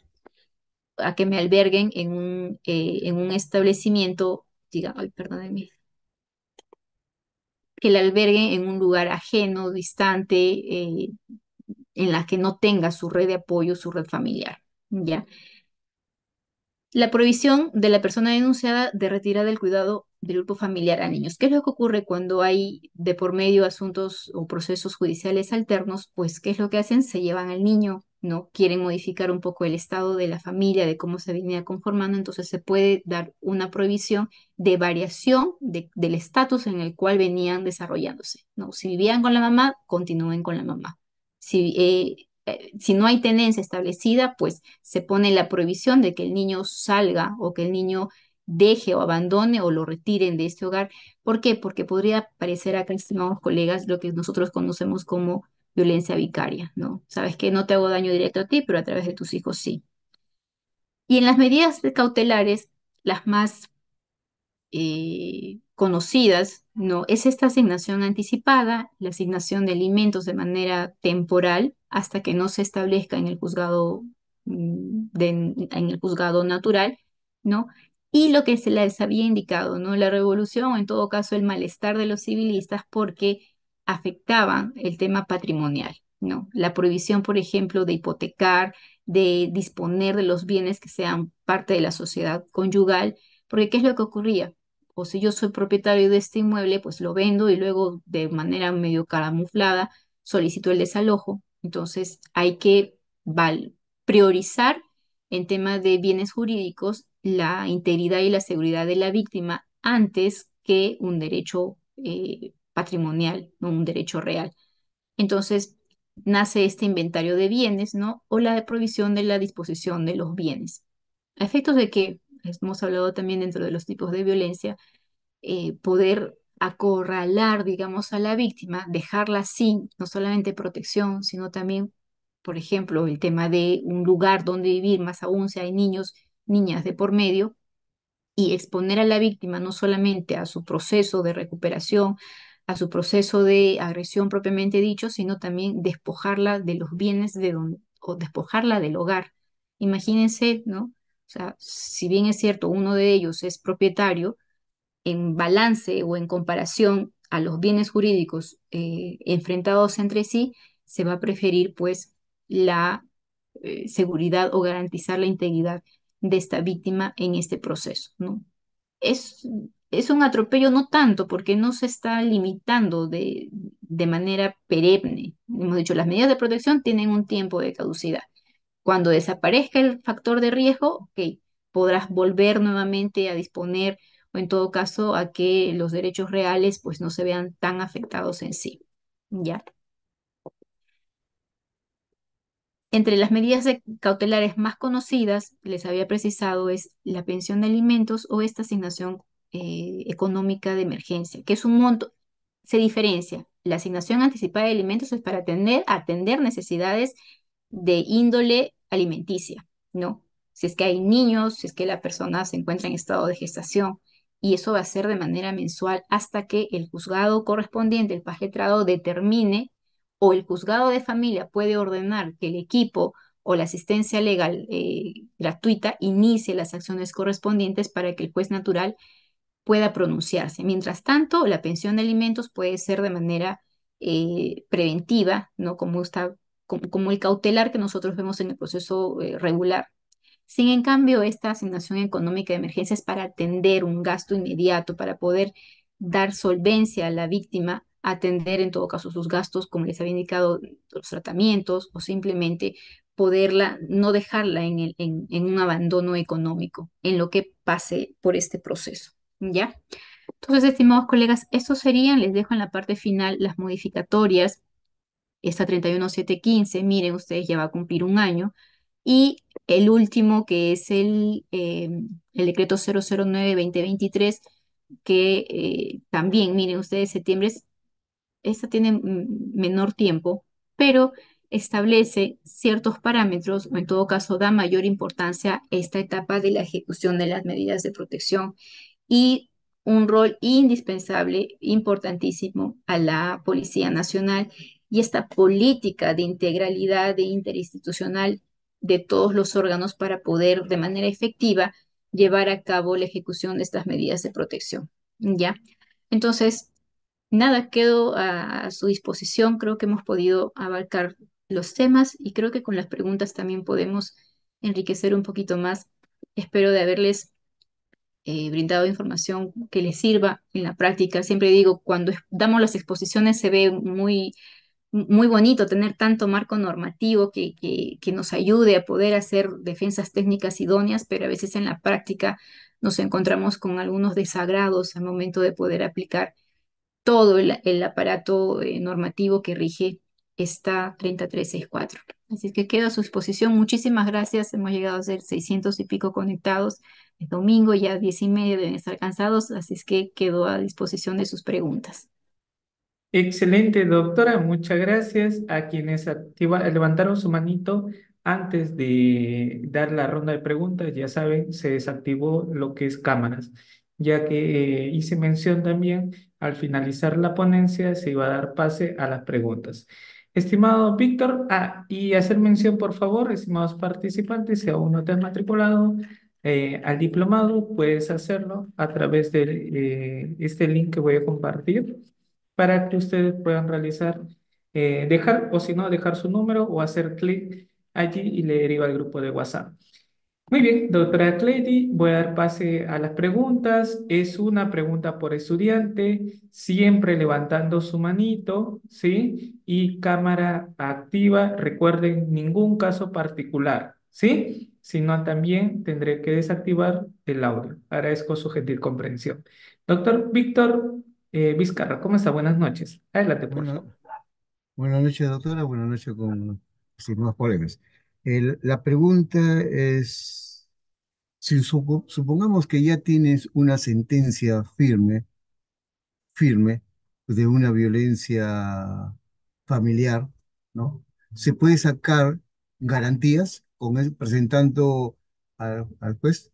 a que me alberguen en un, eh, en un establecimiento, diga, ay, perdónenme, que la alberguen en un lugar ajeno, distante, eh, en la que no tenga su red de apoyo, su red familiar, ¿ya? La prohibición de la persona denunciada de retirar del cuidado del grupo familiar a niños. ¿Qué es lo que ocurre cuando hay de por medio asuntos o procesos judiciales alternos? Pues, ¿qué es lo que hacen? Se llevan al niño ¿no? Quieren modificar un poco el estado de la familia, de cómo se venía conformando, entonces se puede dar una prohibición de variación del estatus en el cual venían desarrollándose, ¿no? Si vivían con la mamá, continúen con la mamá. Si, eh, eh, si no hay tenencia establecida, pues se pone la prohibición de que el niño salga o que el niño deje o abandone o lo retiren de este hogar. ¿Por qué? Porque podría parecer acá, estimados colegas, lo que nosotros conocemos como violencia vicaria, ¿no? Sabes que no te hago daño directo a ti, pero a través de tus hijos sí. Y en las medidas cautelares, las más eh, conocidas, ¿no? Es esta asignación anticipada, la asignación de alimentos de manera temporal hasta que no se establezca en el juzgado, mm, en el juzgado natural, ¿no? Y lo que se les había indicado, ¿no? La revolución, o en todo caso el malestar de los civilistas, porque afectaban el tema patrimonial, ¿no? La prohibición, por ejemplo, de hipotecar, de disponer de los bienes que sean parte de la sociedad conyugal, porque ¿qué es lo que ocurría? O si yo soy propietario de este inmueble, pues lo vendo y luego de manera medio camuflada solicito el desalojo. Entonces hay que priorizar en tema de bienes jurídicos la integridad y la seguridad de la víctima antes que un derecho eh, patrimonial, ¿no? un derecho real. Entonces, nace este inventario de bienes, ¿no? O la provisión de la disposición de los bienes. A efectos de que, hemos hablado también dentro de los tipos de violencia, eh, poder acorralar, digamos, a la víctima, dejarla sin no solamente protección, sino también, por ejemplo, el tema de un lugar donde vivir, más aún si hay niños, niñas de por medio, y exponer a la víctima no solamente a su proceso de recuperación, a su proceso de agresión propiamente dicho, sino también despojarla de los bienes de o despojarla del hogar. Imagínense, ¿no? O sea, si bien es cierto, uno de ellos es propietario, en balance o en comparación a los bienes jurídicos eh, enfrentados entre sí, se va a preferir pues la eh, seguridad o garantizar la integridad de esta víctima en este proceso, ¿no? Es es un atropello no tanto porque no se está limitando de, manera perenne. Hemos dicho, las medidas de protección tienen un tiempo de caducidad. Cuando desaparezca el factor de riesgo, podrás volver nuevamente a disponer o en todo caso a que los derechos reales pues no se vean tan afectados en sí. ¿Ya? Entre las medidas cautelares más conocidas, les había precisado, es la pensión de alimentos o esta asignación eh, económica de emergencia, que es un monto, se diferencia. La asignación anticipada de alimentos es para atender, atender necesidades de índole alimenticia, ¿no? Si es que hay niños, si es que la persona se encuentra en estado de gestación, y eso va a ser de manera mensual hasta que el juzgado correspondiente, el pagetrado determine o el juzgado de familia puede ordenar que el equipo o la asistencia legal eh, gratuita inicie las acciones correspondientes para que el juez natural pueda pronunciarse. Mientras tanto, la pensión de alimentos puede ser de manera eh, preventiva, ¿no? Como, está, como, el cautelar que nosotros vemos en el proceso eh, regular. Sin en cambio, esta asignación económica de emergencia es para atender un gasto inmediato, para poder dar solvencia a la víctima, atender en todo caso sus gastos, como les había indicado, los tratamientos o simplemente poderla, no dejarla en un abandono económico, en lo que pase por este proceso. ¿ya? Entonces, estimados colegas, estos serían, les dejo en la parte final las modificatorias. Esta 31715, miren, ustedes ya va a cumplir un año. Y el último, que es el, eh, decreto 009-2023, que eh, también, miren ustedes, septiembre, es, esta tiene menor tiempo, pero establece ciertos parámetros, o en todo caso da mayor importancia a esta etapa de la ejecución de las medidas de protección y un rol indispensable, importantísimo a la Policía Nacional y esta política de integralidad e interinstitucional de todos los órganos para poder de manera efectiva llevar a cabo la ejecución de estas medidas de protección. ¿Ya? Entonces, nada, quedo a, a su disposición. Creo que hemos podido abarcar los temas y creo que con las preguntas también podemos enriquecer un poquito más. Espero de haberles eh, brindado información que les sirva en la práctica. Siempre digo, cuando damos las exposiciones se ve muy, muy bonito tener tanto marco normativo que, que, nos ayude a poder hacer defensas técnicas idóneas, pero a veces en la práctica nos encontramos con algunos desagrados al momento de poder aplicar todo el, aparato eh, normativo que rige está 3364. Así que quedo a su disposición. Muchísimas gracias. Hemos llegado a ser 600 y pico conectados. Es domingo, ya 10 y media deben estar cansados, así es que quedo a disposición de sus preguntas. Excelente, doctora. Muchas gracias a quienes levantaron su manito antes de dar la ronda de preguntas. Ya saben, se desactivó lo que es cámaras, ya que eh, hice mención también al finalizar la ponencia se iba a dar pase a las preguntas. Estimado Víctor, ah, y hacer mención, por favor, estimados participantes, si aún no te has matriculado eh, al diplomado, puedes hacerlo a través de eh, este link que voy a compartir para que ustedes puedan realizar, eh, dejar o si no, dejar su número o hacer clic allí y le deriva al grupo de WhatsApp. Muy bien, doctora Clady, voy a dar pase a las preguntas. Es una pregunta por estudiante, siempre levantando su manito, ¿sí? Y cámara activa, recuerden, ningún caso particular, ¿sí? Si no, también tendré que desactivar el audio. Agradezco su gentil comprensión. Doctor Víctor eh, Vizcarra, ¿cómo está? Buenas noches. Adelante, por favor. Buenas, noches, doctora. Buenas noches con más colegas. la pregunta es si supongamos que ya tienes una sentencia firme, firme de una violencia familiar, ¿no? Se puede sacar garantías con presentando al, al juez.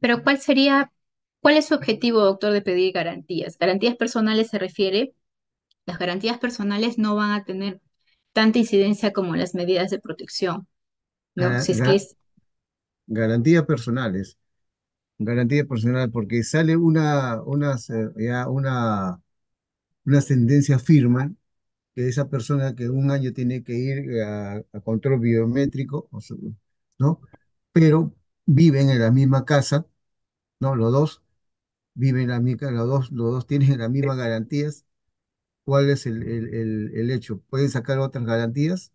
Pero ¿cuál sería, cuál es su objetivo, doctor, de pedir garantías? Garantías personales se refiere, las garantías personales no van a tener tanta incidencia como las medidas de protección, ¿no? Ah, es que es... Garantías personales, garantía personal, porque sale una, una, eh, ya una, una sentencia firma que esa persona que un año tiene que ir a, control biométrico, ¿no? Pero viven en la misma casa, ¿no? Los dos viven en la misma, los los dos tienen las mismas garantías cuál es el, el, el, hecho. ¿Pueden sacar otras garantías?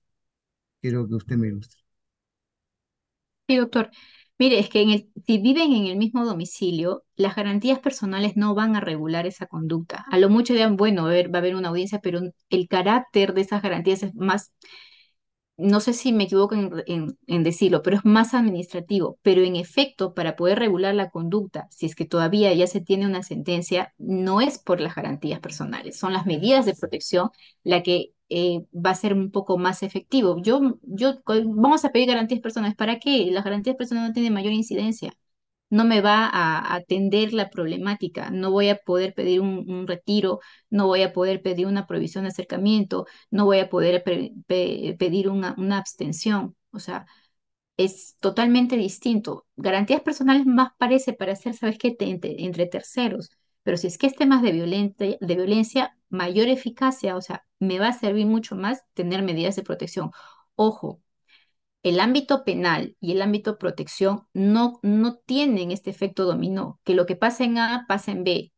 Quiero que usted me ilustre. Sí, doctor. Mire, es que si viven en el mismo domicilio, las garantías personales no van a regular esa conducta. A lo mucho dirán, bueno, va a haber una audiencia, pero el carácter de esas garantías es más no sé si me equivoco en, decirlo, pero es más administrativo. Pero en efecto, para poder regular la conducta, si es que todavía ya se tiene una sentencia, no es por las garantías personales, son las medidas de protección la que eh, va a ser un poco más efectivo. Yo, yo, vamos a pedir garantías personales. ¿Para qué? Las garantías personales no tienen mayor incidencia no me va a atender la problemática, no voy a poder pedir un, retiro, no voy a poder pedir una provisión de acercamiento, no voy a poder pedir una, abstención. O sea, es totalmente distinto. Garantías personales más parece para hacer, ¿sabes qué?, entre, terceros. Pero si es que es temas de, de violencia, mayor eficacia, o sea, me va a servir mucho más tener medidas de protección. Ojo, el ámbito penal y el ámbito protección no, no tienen este efecto dominó, que lo que pasa en A pasa en B.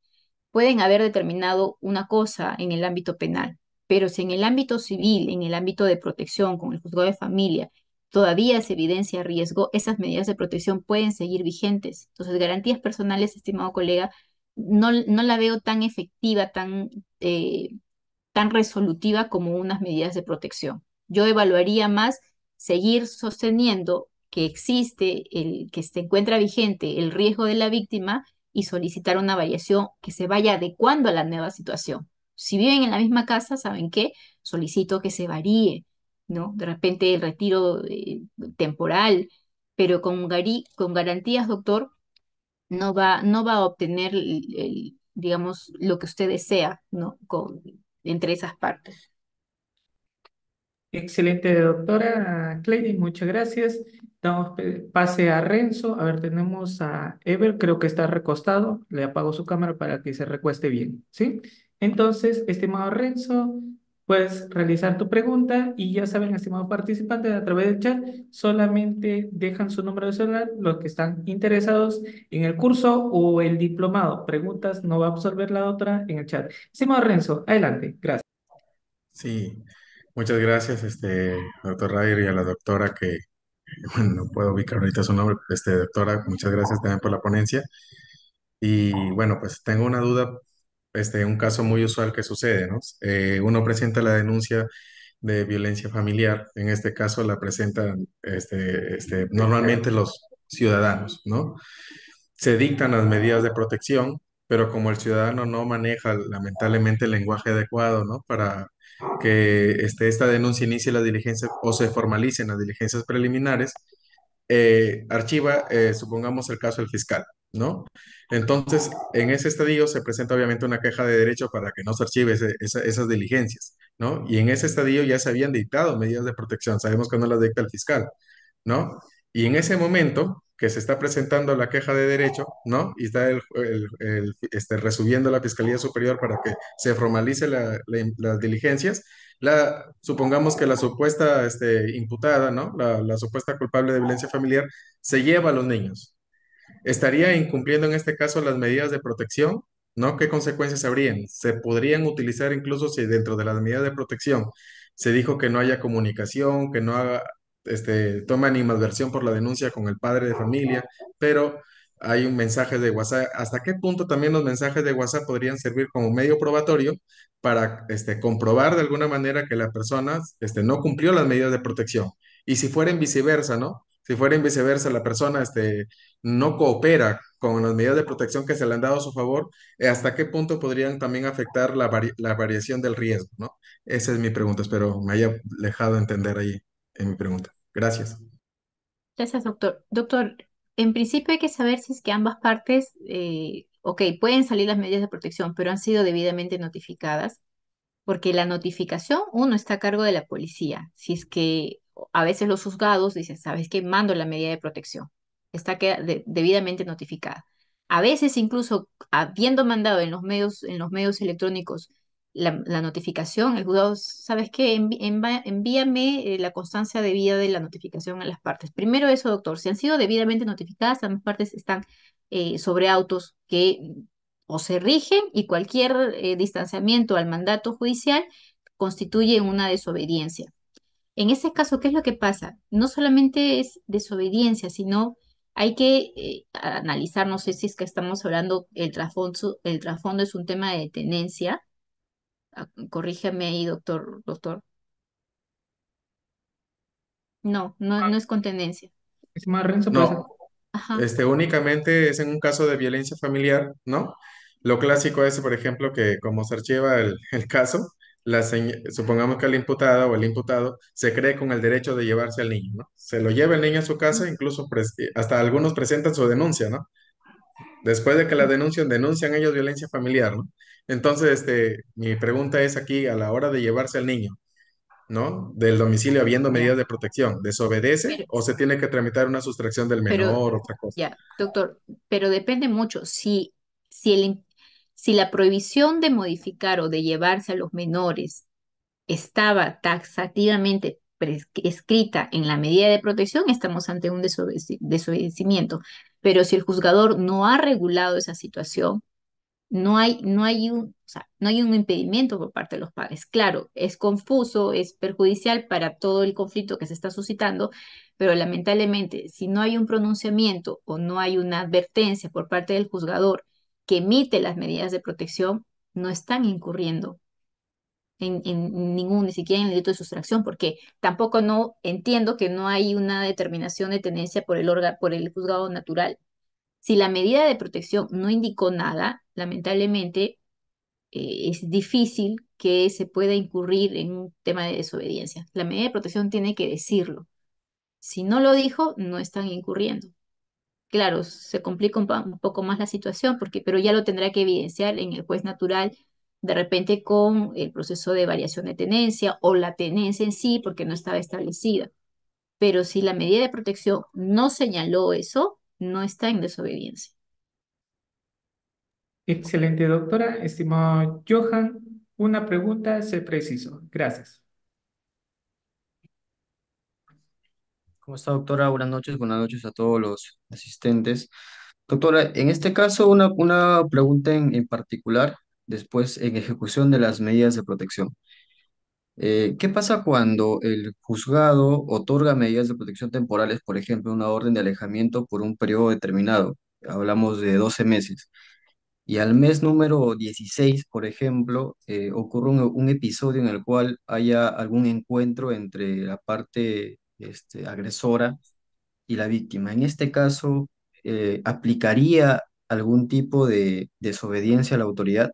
Pueden haber determinado una cosa en el ámbito penal, pero si en el ámbito civil, en el ámbito de protección, con el juzgado de familia, todavía se evidencia riesgo, esas medidas de protección pueden seguir vigentes. Entonces, garantías personales, estimado colega, no, no la veo tan efectiva, tan, eh, tan resolutiva como unas medidas de protección. Yo evaluaría más seguir sosteniendo que existe, el, que se encuentra vigente el riesgo de la víctima y solicitar una variación que se vaya adecuando a la nueva situación. Si viven en la misma casa, ¿saben qué? Solicito que se varíe, ¿no? De repente el retiro eh, temporal, pero con, con garantías, doctor, no va, no va a obtener, digamos, lo que usted desea, ¿no? Con, entre esas partes. Excelente, doctora Clay, muchas gracias. Damos pase a Renzo. A ver, tenemos a Ever, creo que está recostado. Le apago su cámara para que se recueste bien, ¿sí? Entonces, estimado Renzo, puedes realizar tu pregunta y ya saben, estimados participantes, a través del chat solamente dejan su número de celular los que están interesados en el curso o el diplomado. Preguntas no va a absorber la otra en el chat. Estimado Renzo, adelante. Gracias. Sí. Muchas gracias, este, doctor Rayer y a la doctora que, bueno, no puedo ubicar ahorita su nombre, este, doctora, muchas gracias también por la ponencia. Y bueno, pues tengo una duda, este, un caso muy usual que sucede, ¿no? Eh, uno presenta la denuncia de violencia familiar, en este caso la presentan este, este, normalmente los ciudadanos, ¿no? Se dictan las medidas de protección, pero como el ciudadano no maneja lamentablemente el lenguaje adecuado, ¿no? Para que este, esta denuncia inicie las diligencias o se formalicen las diligencias preliminares, eh, archiva, eh, supongamos el caso del fiscal, ¿no? Entonces, en ese estadio se presenta obviamente una queja de derecho para que no se archive esas diligencias, ¿no? Y en ese estadio ya se habían dictado medidas de protección, sabemos que no las dicta el fiscal, ¿no? Y en ese momento, que se está presentando la queja de derecho, ¿no? Y está el, este, resubiendo la Fiscalía Superior para que se formalice las diligencias. La, supongamos que la supuesta este, imputada, ¿no? La, la supuesta culpable de violencia familiar se lleva a los niños. ¿Estaría incumpliendo en este caso las medidas de protección? ¿No? ¿Qué consecuencias habrían? Se podrían utilizar incluso si dentro de las medidas de protección se dijo que no haya comunicación, que no haga, este, toman inmadversión por la denuncia con el padre de familia, pero hay un mensaje de WhatsApp. ¿Hasta qué punto también los mensajes de WhatsApp podrían servir como medio probatorio para este, comprobar de alguna manera que la persona este, no cumplió las medidas de protección? Y si fuera en viceversa, ¿no? Si fuera en viceversa, la persona este, no coopera con las medidas de protección que se le han dado a su favor, eh, ¿hasta qué punto podrían también afectar la, variación del riesgo? ¿no? Esa es mi pregunta, espero me haya dejado entender ahí es mi pregunta. Gracias. Gracias, doctor. Doctor, en principio hay que saber si es que ambas partes, eh, ok, pueden salir las medidas de protección, pero han sido debidamente notificadas, porque la notificación, uno, está a cargo de la policía. Si es que a veces los juzgados dicen, ¿sabes qué? Mando la medida de protección. Está debidamente notificada. A veces incluso habiendo mandado en los medios, en los medios electrónicos la, notificación, el juzgado, ¿sabes qué? envíame eh, la constancia debida de la notificación a las partes. Primero eso, doctor, si han sido debidamente notificadas, ambas partes están eh, sobre autos que o se rigen y cualquier eh, distanciamiento al mandato judicial constituye una desobediencia. En ese caso, ¿qué es lo que pasa? No solamente es desobediencia, sino hay que analizar, no sé si es que estamos hablando, el trasfondo, el trasfondo es un tema de tenencia, Ah, corrígeme ahí, doctor, doctor. No, no, ah, no es tendencia Es más pues, Este, únicamente es en un caso de violencia familiar, ¿no? Lo clásico es, por ejemplo, que como se archiva el, caso, la supongamos que el imputada o el imputado se cree con el derecho de llevarse al niño, ¿no? Se lo lleva el niño a su casa, incluso eh, hasta algunos presentan su denuncia, ¿no? Después de que la denuncian, denuncian ellos violencia familiar, ¿no? Entonces, este, mi pregunta es aquí, a la hora de llevarse al niño, ¿no? Del domicilio habiendo medidas de protección, ¿desobedece o se tiene que tramitar una sustracción del menor, o otra cosa? Ya, doctor, pero depende mucho. Si, si la prohibición de modificar o de llevarse a los menores estaba taxativamente escrita en la medida de protección, estamos ante un desobedecimiento. Pero si el juzgador no ha regulado esa situación, no hay, no hay un, no hay un impedimento por parte de los padres. Claro, es confuso, es perjudicial para todo el conflicto que se está suscitando, pero lamentablemente, si no hay un pronunciamiento o no hay una advertencia por parte del juzgador que emite las medidas de protección, no están incurriendo en, ningún, ni siquiera en el delito de sustracción, porque tampoco no entiendo que no hay una determinación de tenencia por el, por el juzgado natural si la medida de protección no indicó nada, lamentablemente eh, es difícil que se pueda incurrir en un tema de desobediencia. La medida de protección tiene que decirlo. Si no lo dijo, no están incurriendo. Claro, se complica un, poco más la situación, porque, pero ya lo tendrá que evidenciar en el juez natural de repente con el proceso de variación de tenencia o la tenencia en sí porque no estaba establecida. Pero si la medida de protección no señaló eso, no está en desobediencia. Excelente, doctora. Estimado Johan, una pregunta, se preciso. Gracias. ¿Cómo está, doctora? Buenas noches, buenas noches a todos los asistentes. Doctora, en este caso, una, una pregunta en particular, después en ejecución de las medidas de protección. Eh, ¿qué pasa cuando el juzgado otorga medidas de protección temporales, por ejemplo, una orden de alejamiento por un periodo determinado? Hablamos de 12 meses. Y al mes número 16, por ejemplo, eh, ocurre un, episodio en el cual haya algún encuentro entre la parte este, agresora y la víctima. En este caso, eh, ¿aplicaría algún tipo de desobediencia a la autoridad?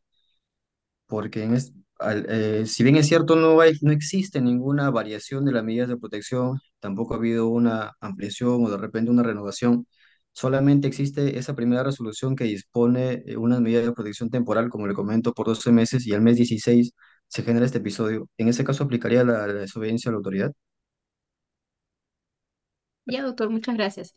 Porque en, este... Eh, si bien es cierto, no, hay, no existe ninguna variación de las medidas de protección, tampoco ha habido una ampliación o de repente una renovación, solamente existe esa primera resolución que dispone eh, unas medidas de protección temporal, como le comento, por 12 meses y al mes 16 se genera este episodio. ¿En ese caso aplicaría la, desobediencia a la autoridad? Ya, doctor, muchas gracias.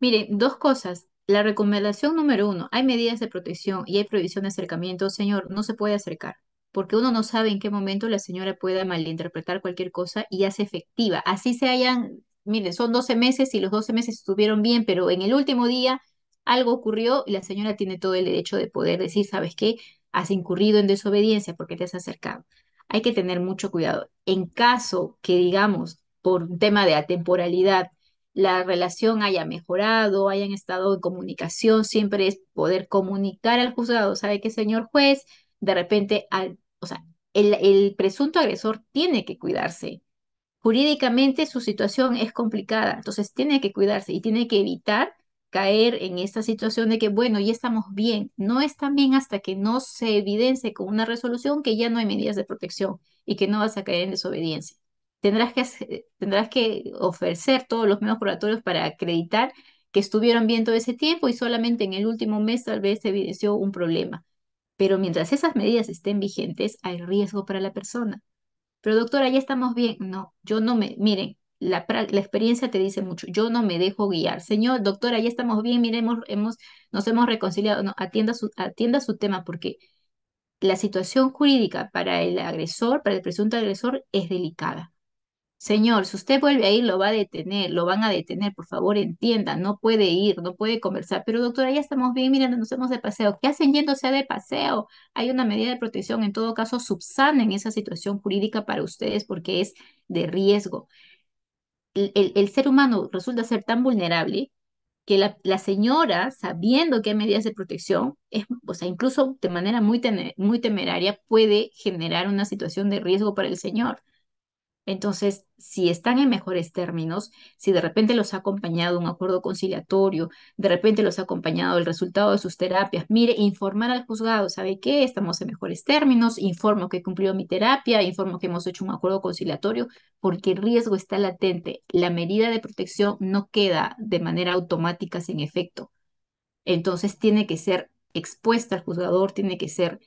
Miren, dos cosas. La recomendación número uno, hay medidas de protección y hay prohibición de acercamiento, señor, no se puede acercar porque uno no sabe en qué momento la señora pueda malinterpretar cualquier cosa y hace efectiva. Así se hayan, miren, son 12 meses y los 12 meses estuvieron bien, pero en el último día algo ocurrió y la señora tiene todo el derecho de poder decir, ¿sabes qué? Has incurrido en desobediencia porque te has acercado. Hay que tener mucho cuidado. En caso que, digamos, por un tema de atemporalidad, la relación haya mejorado, hayan estado en comunicación, siempre es poder comunicar al juzgado, ¿sabe qué, señor juez? De repente, al o sea, el, presunto agresor tiene que cuidarse. Jurídicamente su situación es complicada, entonces tiene que cuidarse y tiene que evitar caer en esta situación de que, bueno, ya estamos bien. No están bien hasta que no se evidencie con una resolución que ya no hay medidas de protección y que no vas a caer en desobediencia. Tendrás que, tendrás que ofrecer todos los medios probatorios para acreditar que estuvieron bien todo ese tiempo y solamente en el último mes tal vez se evidenció un problema. Pero mientras esas medidas estén vigentes, hay riesgo para la persona. Pero doctora, ya estamos bien. No, yo no me, miren, la, experiencia te dice mucho. Yo no me dejo guiar. Señor, doctora, ya estamos bien, miremos, hemos, nos hemos reconciliado. No, atienda su, atienda su tema porque la situación jurídica para el agresor, para el presunto agresor, es delicada. Señor, si usted vuelve a ir, lo va a detener, lo van a detener, por favor, entienda, no puede ir, no puede conversar. Pero doctora, ya estamos bien, miren, nos hemos de paseo. ¿Qué hacen yéndose de paseo? Hay una medida de protección, en todo caso, subsanen esa situación jurídica para ustedes porque es de riesgo. El, ser humano resulta ser tan vulnerable que la, señora, sabiendo que hay medidas de protección, es, o sea, incluso de manera muy, muy temeraria, puede generar una situación de riesgo para el señor. Entonces, si están en mejores términos, si de repente los ha acompañado un acuerdo conciliatorio, de repente los ha acompañado el resultado de sus terapias, mire, informar al juzgado, ¿sabe qué? Estamos en mejores términos, informo que cumplió mi terapia, informo que hemos hecho un acuerdo conciliatorio, porque el riesgo está latente. La medida de protección no queda de manera automática sin efecto. Entonces, tiene que ser expuesta al juzgador, tiene que ser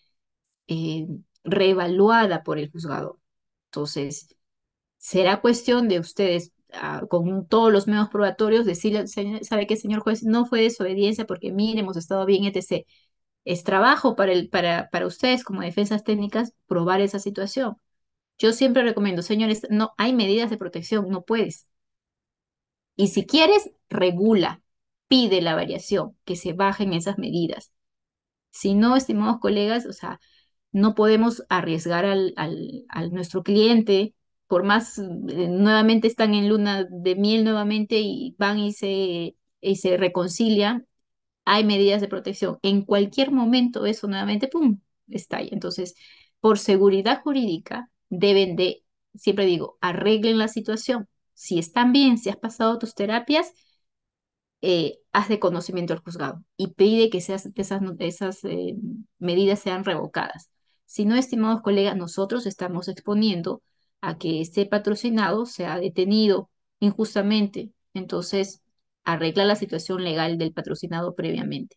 eh, reevaluada por el juzgado. Entonces, será cuestión de ustedes ah, con todos los medios probatorios decirle, sabe que señor juez, no fue desobediencia porque mire, hemos estado bien, etc. Es trabajo para, el, para, para ustedes como defensas técnicas probar esa situación. Yo siempre recomiendo, señores, no hay medidas de protección, no puedes. Y si quieres, regula, pide la variación, que se bajen esas medidas. Si no, estimados colegas, o sea, no podemos arriesgar al, al, nuestro cliente, por más, eh, nuevamente están en luna de miel nuevamente y van y se, y se reconcilian, hay medidas de protección. En cualquier momento eso nuevamente, ¡pum!, estalla. Entonces, por seguridad jurídica, deben de, siempre digo, arreglen la situación. Si están bien, si has pasado tus terapias, eh, haz de conocimiento al juzgado y pide que esas, esas eh, medidas sean revocadas. Si no, estimados colegas, nosotros estamos exponiendo a que este patrocinado sea detenido injustamente. Entonces, arregla la situación legal del patrocinado previamente.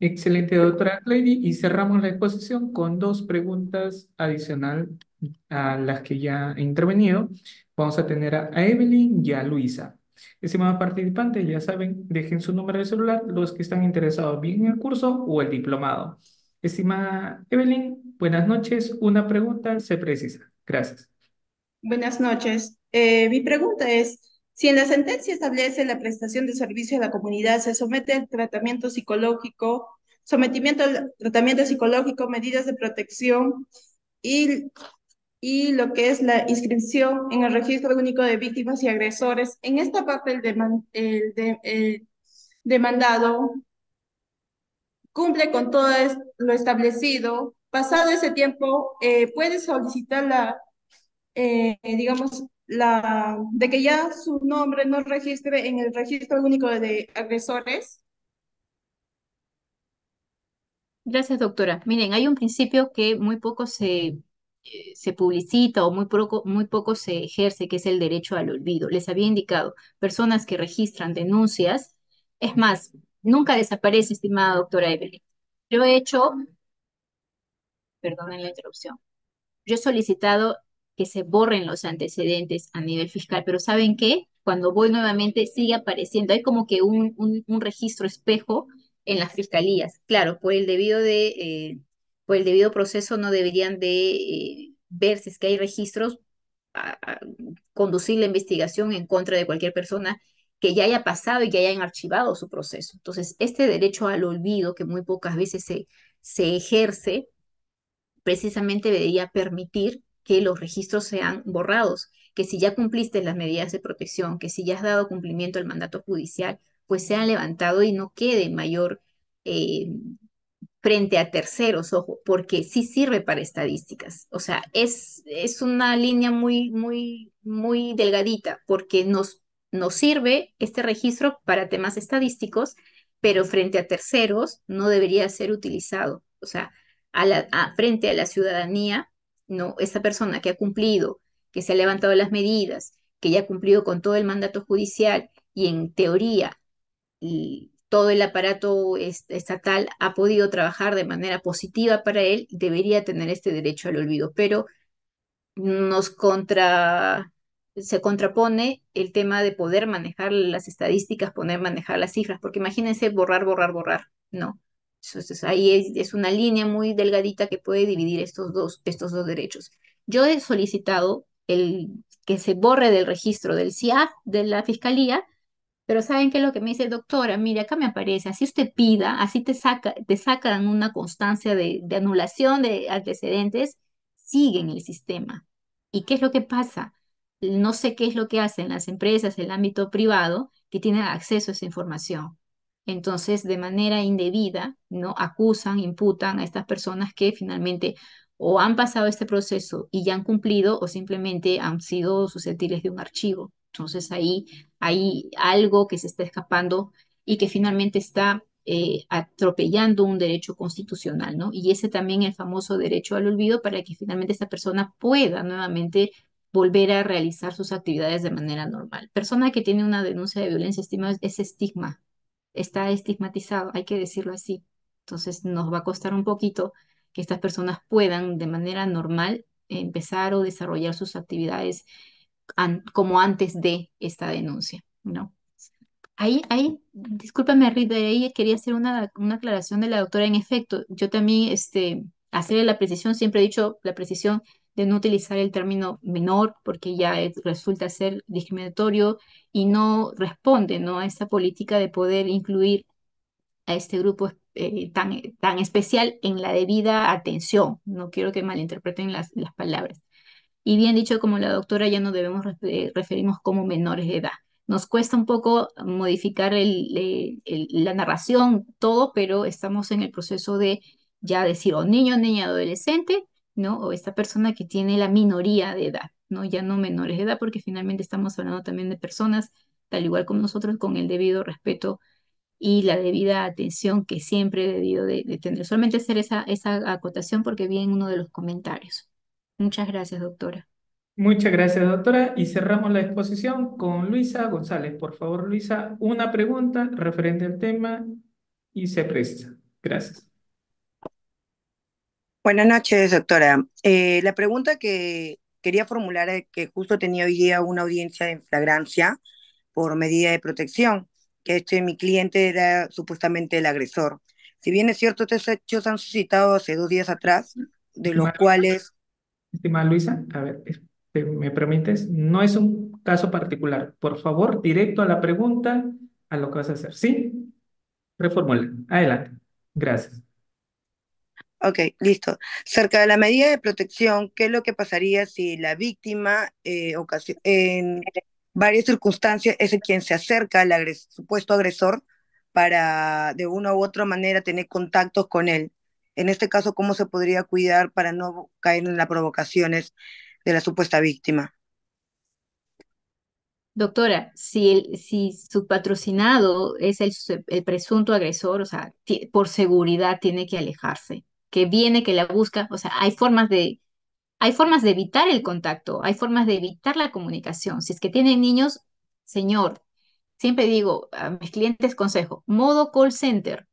Excelente, doctora Lady. Y cerramos la exposición con dos preguntas adicionales a las que ya he intervenido. Vamos a tener a Evelyn y a Luisa. Estimados participante ya saben, dejen su número de celular los que están interesados bien en el curso o el diplomado. Estimada Evelyn, buenas noches. Una pregunta se precisa. Gracias. Buenas noches. Eh, mi pregunta es, si en la sentencia establece la prestación de servicio a la comunidad, se somete al tratamiento psicológico, sometimiento al tratamiento psicológico, medidas de protección y, y lo que es la inscripción en el registro único de víctimas y agresores. En esta parte el demandado cumple con todo lo establecido Pasado ese tiempo, eh, puede solicitar la, eh, digamos, la, de que ya su nombre no registre en el registro único de agresores. Gracias, doctora. Miren, hay un principio que muy poco se, eh, se publicita o muy poco, muy poco se ejerce, que es el derecho al olvido. Les había indicado, personas que registran denuncias, es más, nunca desaparece, estimada doctora Evelyn. Yo he hecho perdonen la interrupción. Yo he solicitado que se borren los antecedentes a nivel fiscal, pero ¿saben qué? Cuando voy nuevamente sigue apareciendo, hay como que un, un, registro espejo en las fiscalías. Claro, por el debido, de, eh, por el debido proceso no deberían de eh, verse ver si es que hay registros, a, conducir la investigación en contra de cualquier persona que ya haya pasado y que hayan archivado su proceso. Entonces, este derecho al olvido, que muy pocas veces se, se ejerce, precisamente debería permitir que los registros sean borrados, que si ya cumpliste las medidas de protección, que si ya has dado cumplimiento al mandato judicial, pues sea levantado y no quede mayor eh, frente a terceros, ojo, porque sí sirve para estadísticas. O sea, es, es una línea muy, muy, muy delgadita, porque nos, nos sirve este registro para temas estadísticos, pero frente a terceros no debería ser utilizado. O sea, frente a la ciudadanía, ¿no? Esta persona que ha cumplido, que se ha levantado las medidas, que ya ha cumplido con todo el mandato judicial y en teoría todo el aparato estatal ha podido trabajar de manera positiva para él, debería tener este derecho al olvido. Pero nos contra se contrapone el tema de poder manejar las estadísticas, poder manejar las cifras, porque imagínense borrar, borrar, borrar, ¿no? Entonces ahí es, es, una línea muy delgadita que puede dividir estos dos, estos dos derechos. Yo he solicitado el, que se borre del registro del CIAF de la Fiscalía, pero ¿saben qué es lo que me dice? Doctora, Mira, acá me aparece, así usted pida, así te, saca, te sacan una constancia de, anulación de antecedentes, sigue en el sistema. ¿Y qué es lo que pasa? No sé qué es lo que hacen las empresas, el ámbito privado, que tienen acceso a esa información entonces, de manera indebida, ¿no? Acusan, imputan a estas personas que finalmente o han pasado este proceso y ya han cumplido o simplemente han sido susceptibles de un archivo. Entonces, ahí hay algo que se está escapando y que finalmente está eh, atropellando un derecho constitucional, ¿no? Y ese también el famoso derecho al olvido para que finalmente esta persona pueda nuevamente volver a realizar sus actividades de manera normal. Persona que tiene una denuncia de violencia es estigma está estigmatizado, hay que decirlo así. Entonces nos va a costar un poquito que estas personas puedan de manera normal empezar o desarrollar sus actividades como antes de esta denuncia, ¿no? Ahí, ahí, discúlpame, Rita, ahí quería hacer una, una, aclaración de la doctora. En efecto, yo también, este, hacerle la precisión, siempre he dicho, la precisión de no utilizar el término menor porque ya resulta ser discriminatorio y no responde ¿no? a esta política de poder incluir a este grupo eh, tan, tan especial en la debida atención. No quiero que malinterpreten las, las palabras. Y bien dicho como la doctora, ya no debemos como menores de edad. Nos cuesta un poco modificar eh, la narración, todo, pero estamos en el proceso de ya decir o niño, niña, adolescente, ¿no? O esta persona que tiene la minoría de edad, ¿no? Ya no menores de edad, porque finalmente estamos hablando también de personas, tal igual como nosotros, con el debido respeto y la debida atención que siempre he debido de, tener. Solamente hacer esa, esa acotación porque vi en uno de los comentarios. Muchas gracias, doctora. Muchas gracias, doctora. Y cerramos la exposición con Luisa González. Por favor, Luisa, una pregunta referente al tema y se presta. Gracias. Buenas noches, doctora. Eh, la pregunta que quería formular es que justo tenía hoy día una audiencia en flagrancia por medida de protección, que este mi cliente era supuestamente el agresor. Si bien es cierto, estos hechos han suscitado hace dos días atrás, de los cuales... Estimada Luisa, a ver, este, me permites, no es un caso particular. Por favor, directo a la pregunta, a lo que vas a hacer. ¿Sí? Reformula. Adelante. Gracias. Ok, listo. Cerca de la medida de protección, ¿qué es lo que pasaría si la víctima eh, en varias circunstancias es el quien se acerca al supuesto agresor para de una u otra manera tener contactos con él? En este caso, ¿cómo se podría cuidar para no caer en las provocaciones de la supuesta víctima? Doctora, si, el, si su patrocinado es el, el presunto agresor, o sea, por seguridad tiene que alejarse que viene, que la busca. O sea, hay formas de, hay formas de evitar el contacto, hay formas de evitar la comunicación. Si es que tienen niños, señor, siempre digo a mis clientes consejo, modo call center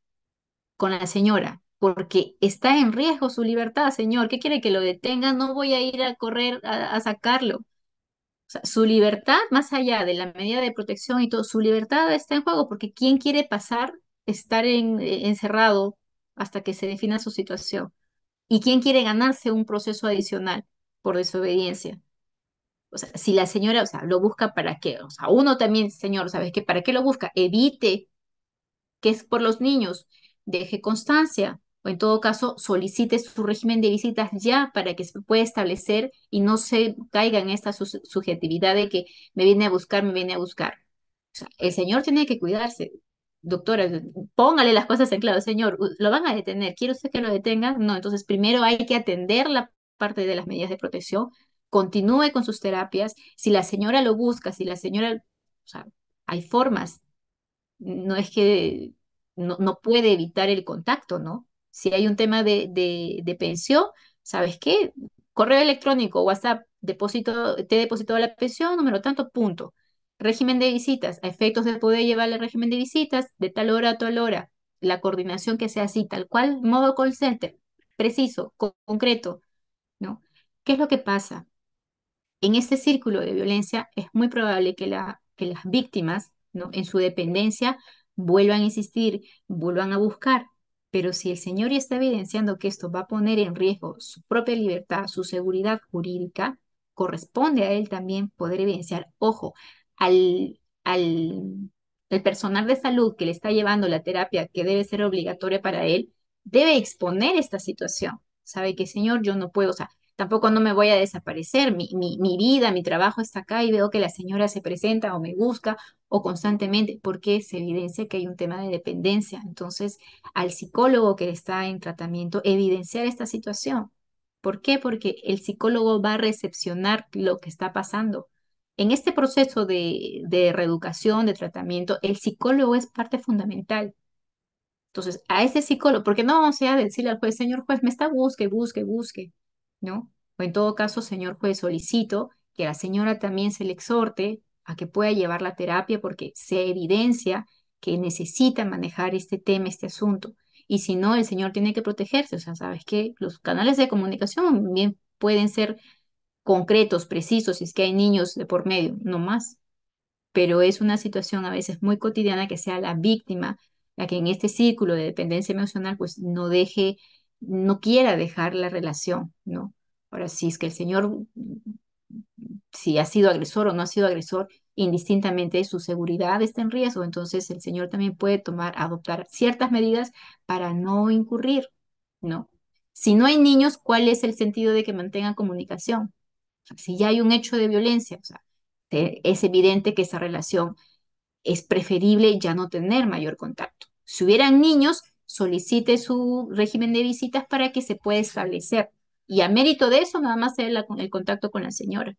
con la señora, porque está en riesgo su libertad, señor. ¿Qué quiere que lo detenga? No voy a ir a correr a, sacarlo. O sea, su libertad, más allá de la medida de protección y todo, su libertad está en juego porque ¿quién quiere pasar, estar eh, encerrado hasta que se defina su situación. ¿Y quién quiere ganarse un proceso adicional por desobediencia? O sea, si la señora, o sea, lo busca para qué, o sea, uno también, señor, ¿sabes qué? ¿Para qué lo busca? Evite que es por los niños, deje constancia, o en todo caso solicite su régimen de visitas ya para que se pueda establecer y no se caiga en esta subjetividad de que me viene a buscar, me viene a buscar. O sea, el Señor tiene que cuidarse doctora, póngale las cosas en claro, señor, lo van a detener, ¿quiere usted que lo detenga? No, entonces primero hay que atender la parte de las medidas de protección, continúe con sus terapias, si la señora lo busca, si la señora, o sea, hay formas, no es que no, puede evitar el contacto, ¿no? Si hay un tema de, de, pensión, ¿sabes qué? Correo electrónico, WhatsApp, depósito, te depositó la pensión, número tanto, punto Régimen de visitas, a efectos de poder llevar el régimen de visitas de tal hora a tal hora, la coordinación que sea así, tal cual, modo call center, preciso, concreto, ¿no? ¿Qué es lo que pasa? En este círculo de violencia es muy probable que, las víctimas, En su dependencia, vuelvan a insistir, vuelvan a buscar, pero si el señor ya está evidenciando que esto va a poner en riesgo su propia libertad, su seguridad jurídica, corresponde a él también poder evidenciar, ojo, al, personal de salud que le está llevando la terapia que debe ser obligatoria para él, debe exponer esta situación. Sabe que, señor, yo no puedo, o sea, tampoco no me voy a desaparecer, mi, mi, vida, mi trabajo está acá y veo que la señora se presenta o me busca o constantemente, porque se evidencia que hay un tema de dependencia. Entonces, al psicólogo que está en tratamiento, evidenciar esta situación. ¿Por qué? Porque el psicólogo va a recepcionar lo que está pasando en este proceso de, reeducación, de tratamiento, el psicólogo es parte fundamental. Entonces, a ese psicólogo, porque no vamos a decirle al juez, señor juez, me está busque, busque, busque, ¿no? O en todo caso, señor juez, solicito que a la señora también se le exhorte a que pueda llevar la terapia porque se evidencia que necesita manejar este tema, este asunto. Y si no, el señor tiene que protegerse. O sea, sabes que los canales de comunicación bien pueden ser concretos, precisos, si es que hay niños de por medio, no más. Pero es una situación a veces muy cotidiana que sea la víctima la que en este círculo de dependencia emocional pues no deje, no quiera dejar la relación, ¿no? Ahora, si es que el señor, si ha sido agresor o no ha sido agresor, indistintamente su seguridad está en riesgo, entonces el señor también puede tomar, adoptar ciertas medidas para no incurrir, ¿no? Si no hay niños, ¿cuál es el sentido de que mantengan comunicación? Si ya hay un hecho de violencia, o sea, es evidente que esa relación es preferible ya no tener mayor contacto. Si hubieran niños, solicite su régimen de visitas para que se pueda establecer. Y a mérito de eso, nada más el, el contacto con la señora.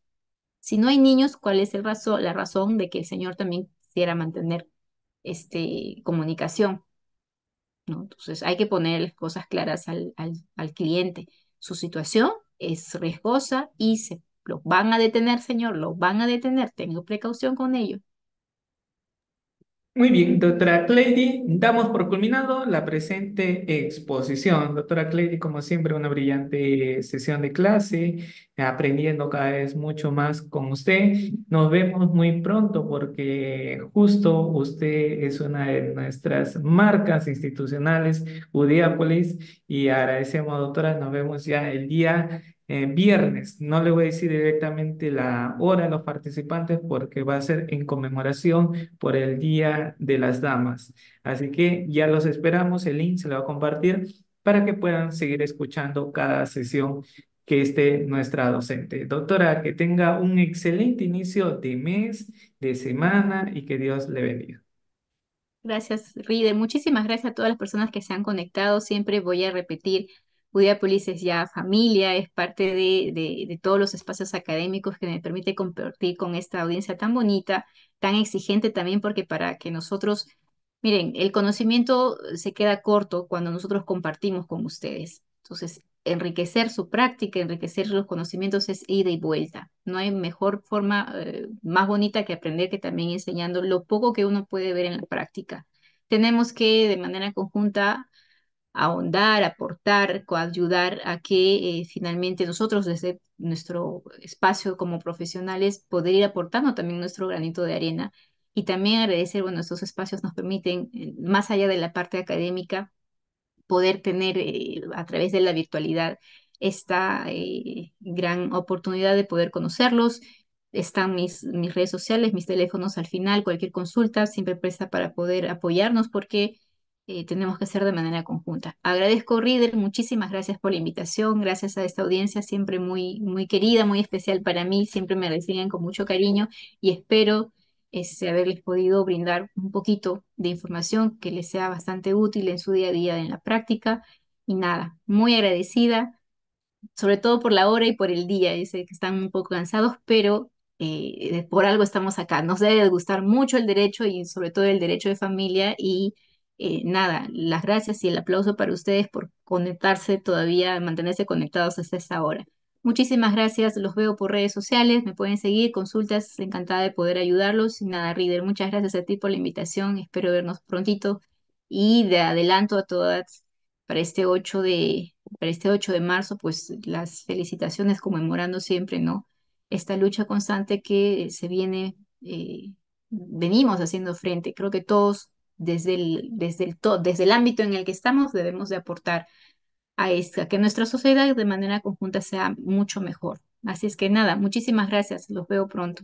Si no hay niños, ¿cuál es el la razón de que el señor también quiera mantener este, comunicación? ¿No? Entonces, hay que poner cosas claras al, al cliente. Su situación es riesgosa y se los van a detener, Señor, los van a detener. Tengo precaución con ellos. Muy bien, doctora Clady, damos por culminado la presente exposición. Doctora Clady, como siempre, una brillante sesión de clase, aprendiendo cada vez mucho más con usted. Nos vemos muy pronto porque justo usted es una de nuestras marcas institucionales, Udiápolis, y agradecemos, doctora, nos vemos ya el día eh, viernes. No le voy a decir directamente la hora a los participantes porque va a ser en conmemoración por el Día de las Damas. Así que ya los esperamos, el link se lo va a compartir para que puedan seguir escuchando cada sesión que esté nuestra docente. Doctora, que tenga un excelente inicio de mes, de semana y que Dios le bendiga. Gracias, Ride. Muchísimas gracias a todas las personas que se han conectado. Siempre voy a repetir Udiapolis es ya familia, es parte de, todos los espacios académicos que me permite compartir con esta audiencia tan bonita, tan exigente también, porque para que nosotros, miren, el conocimiento se queda corto cuando nosotros compartimos con ustedes. Entonces, enriquecer su práctica, enriquecer los conocimientos es ida y vuelta. No hay mejor forma eh, más bonita que aprender que también enseñando lo poco que uno puede ver en la práctica. Tenemos que de manera conjunta ahondar, aportar, coayudar a que eh, finalmente nosotros desde nuestro espacio como profesionales poder ir aportando también nuestro granito de arena y también agradecer, bueno, estos espacios nos permiten, eh, más allá de la parte académica, poder tener eh, a través de la virtualidad esta gran oportunidad de poder conocerlos. Están mis, mis redes sociales, mis teléfonos al final, cualquier consulta siempre presta para poder apoyarnos porque eh, tenemos que hacer de manera conjunta. Agradezco, Reader, muchísimas gracias por la invitación, gracias a esta audiencia siempre muy, muy querida, muy especial para mí, siempre me reciben con mucho cariño y espero este, haberles podido brindar un poquito de información que les sea bastante útil en su día a día en la práctica. Y nada, muy agradecida, sobre todo por la hora y por el día, sé que están un poco cansados, pero eh, por algo estamos acá. Nos debe gustar mucho el derecho y sobre todo el derecho de familia y eh, nada, las gracias y el aplauso para ustedes por conectarse todavía, mantenerse conectados hasta esta hora. Muchísimas gracias, los veo por redes sociales, me pueden seguir, consultas, encantada de poder ayudarlos. Y nada, Reader, muchas gracias a ti por la invitación, espero vernos prontito y de adelanto a todas para este 8 de, para este de marzo, pues las felicitaciones conmemorando siempre, ¿no? Esta lucha constante que se viene, eh, venimos haciendo frente, creo que todos desde el, desde el, desde el ámbito en el que estamos, debemos de aportar a esta, que nuestra sociedad de manera conjunta sea mucho mejor. Así es que nada, muchísimas gracias, los veo pronto.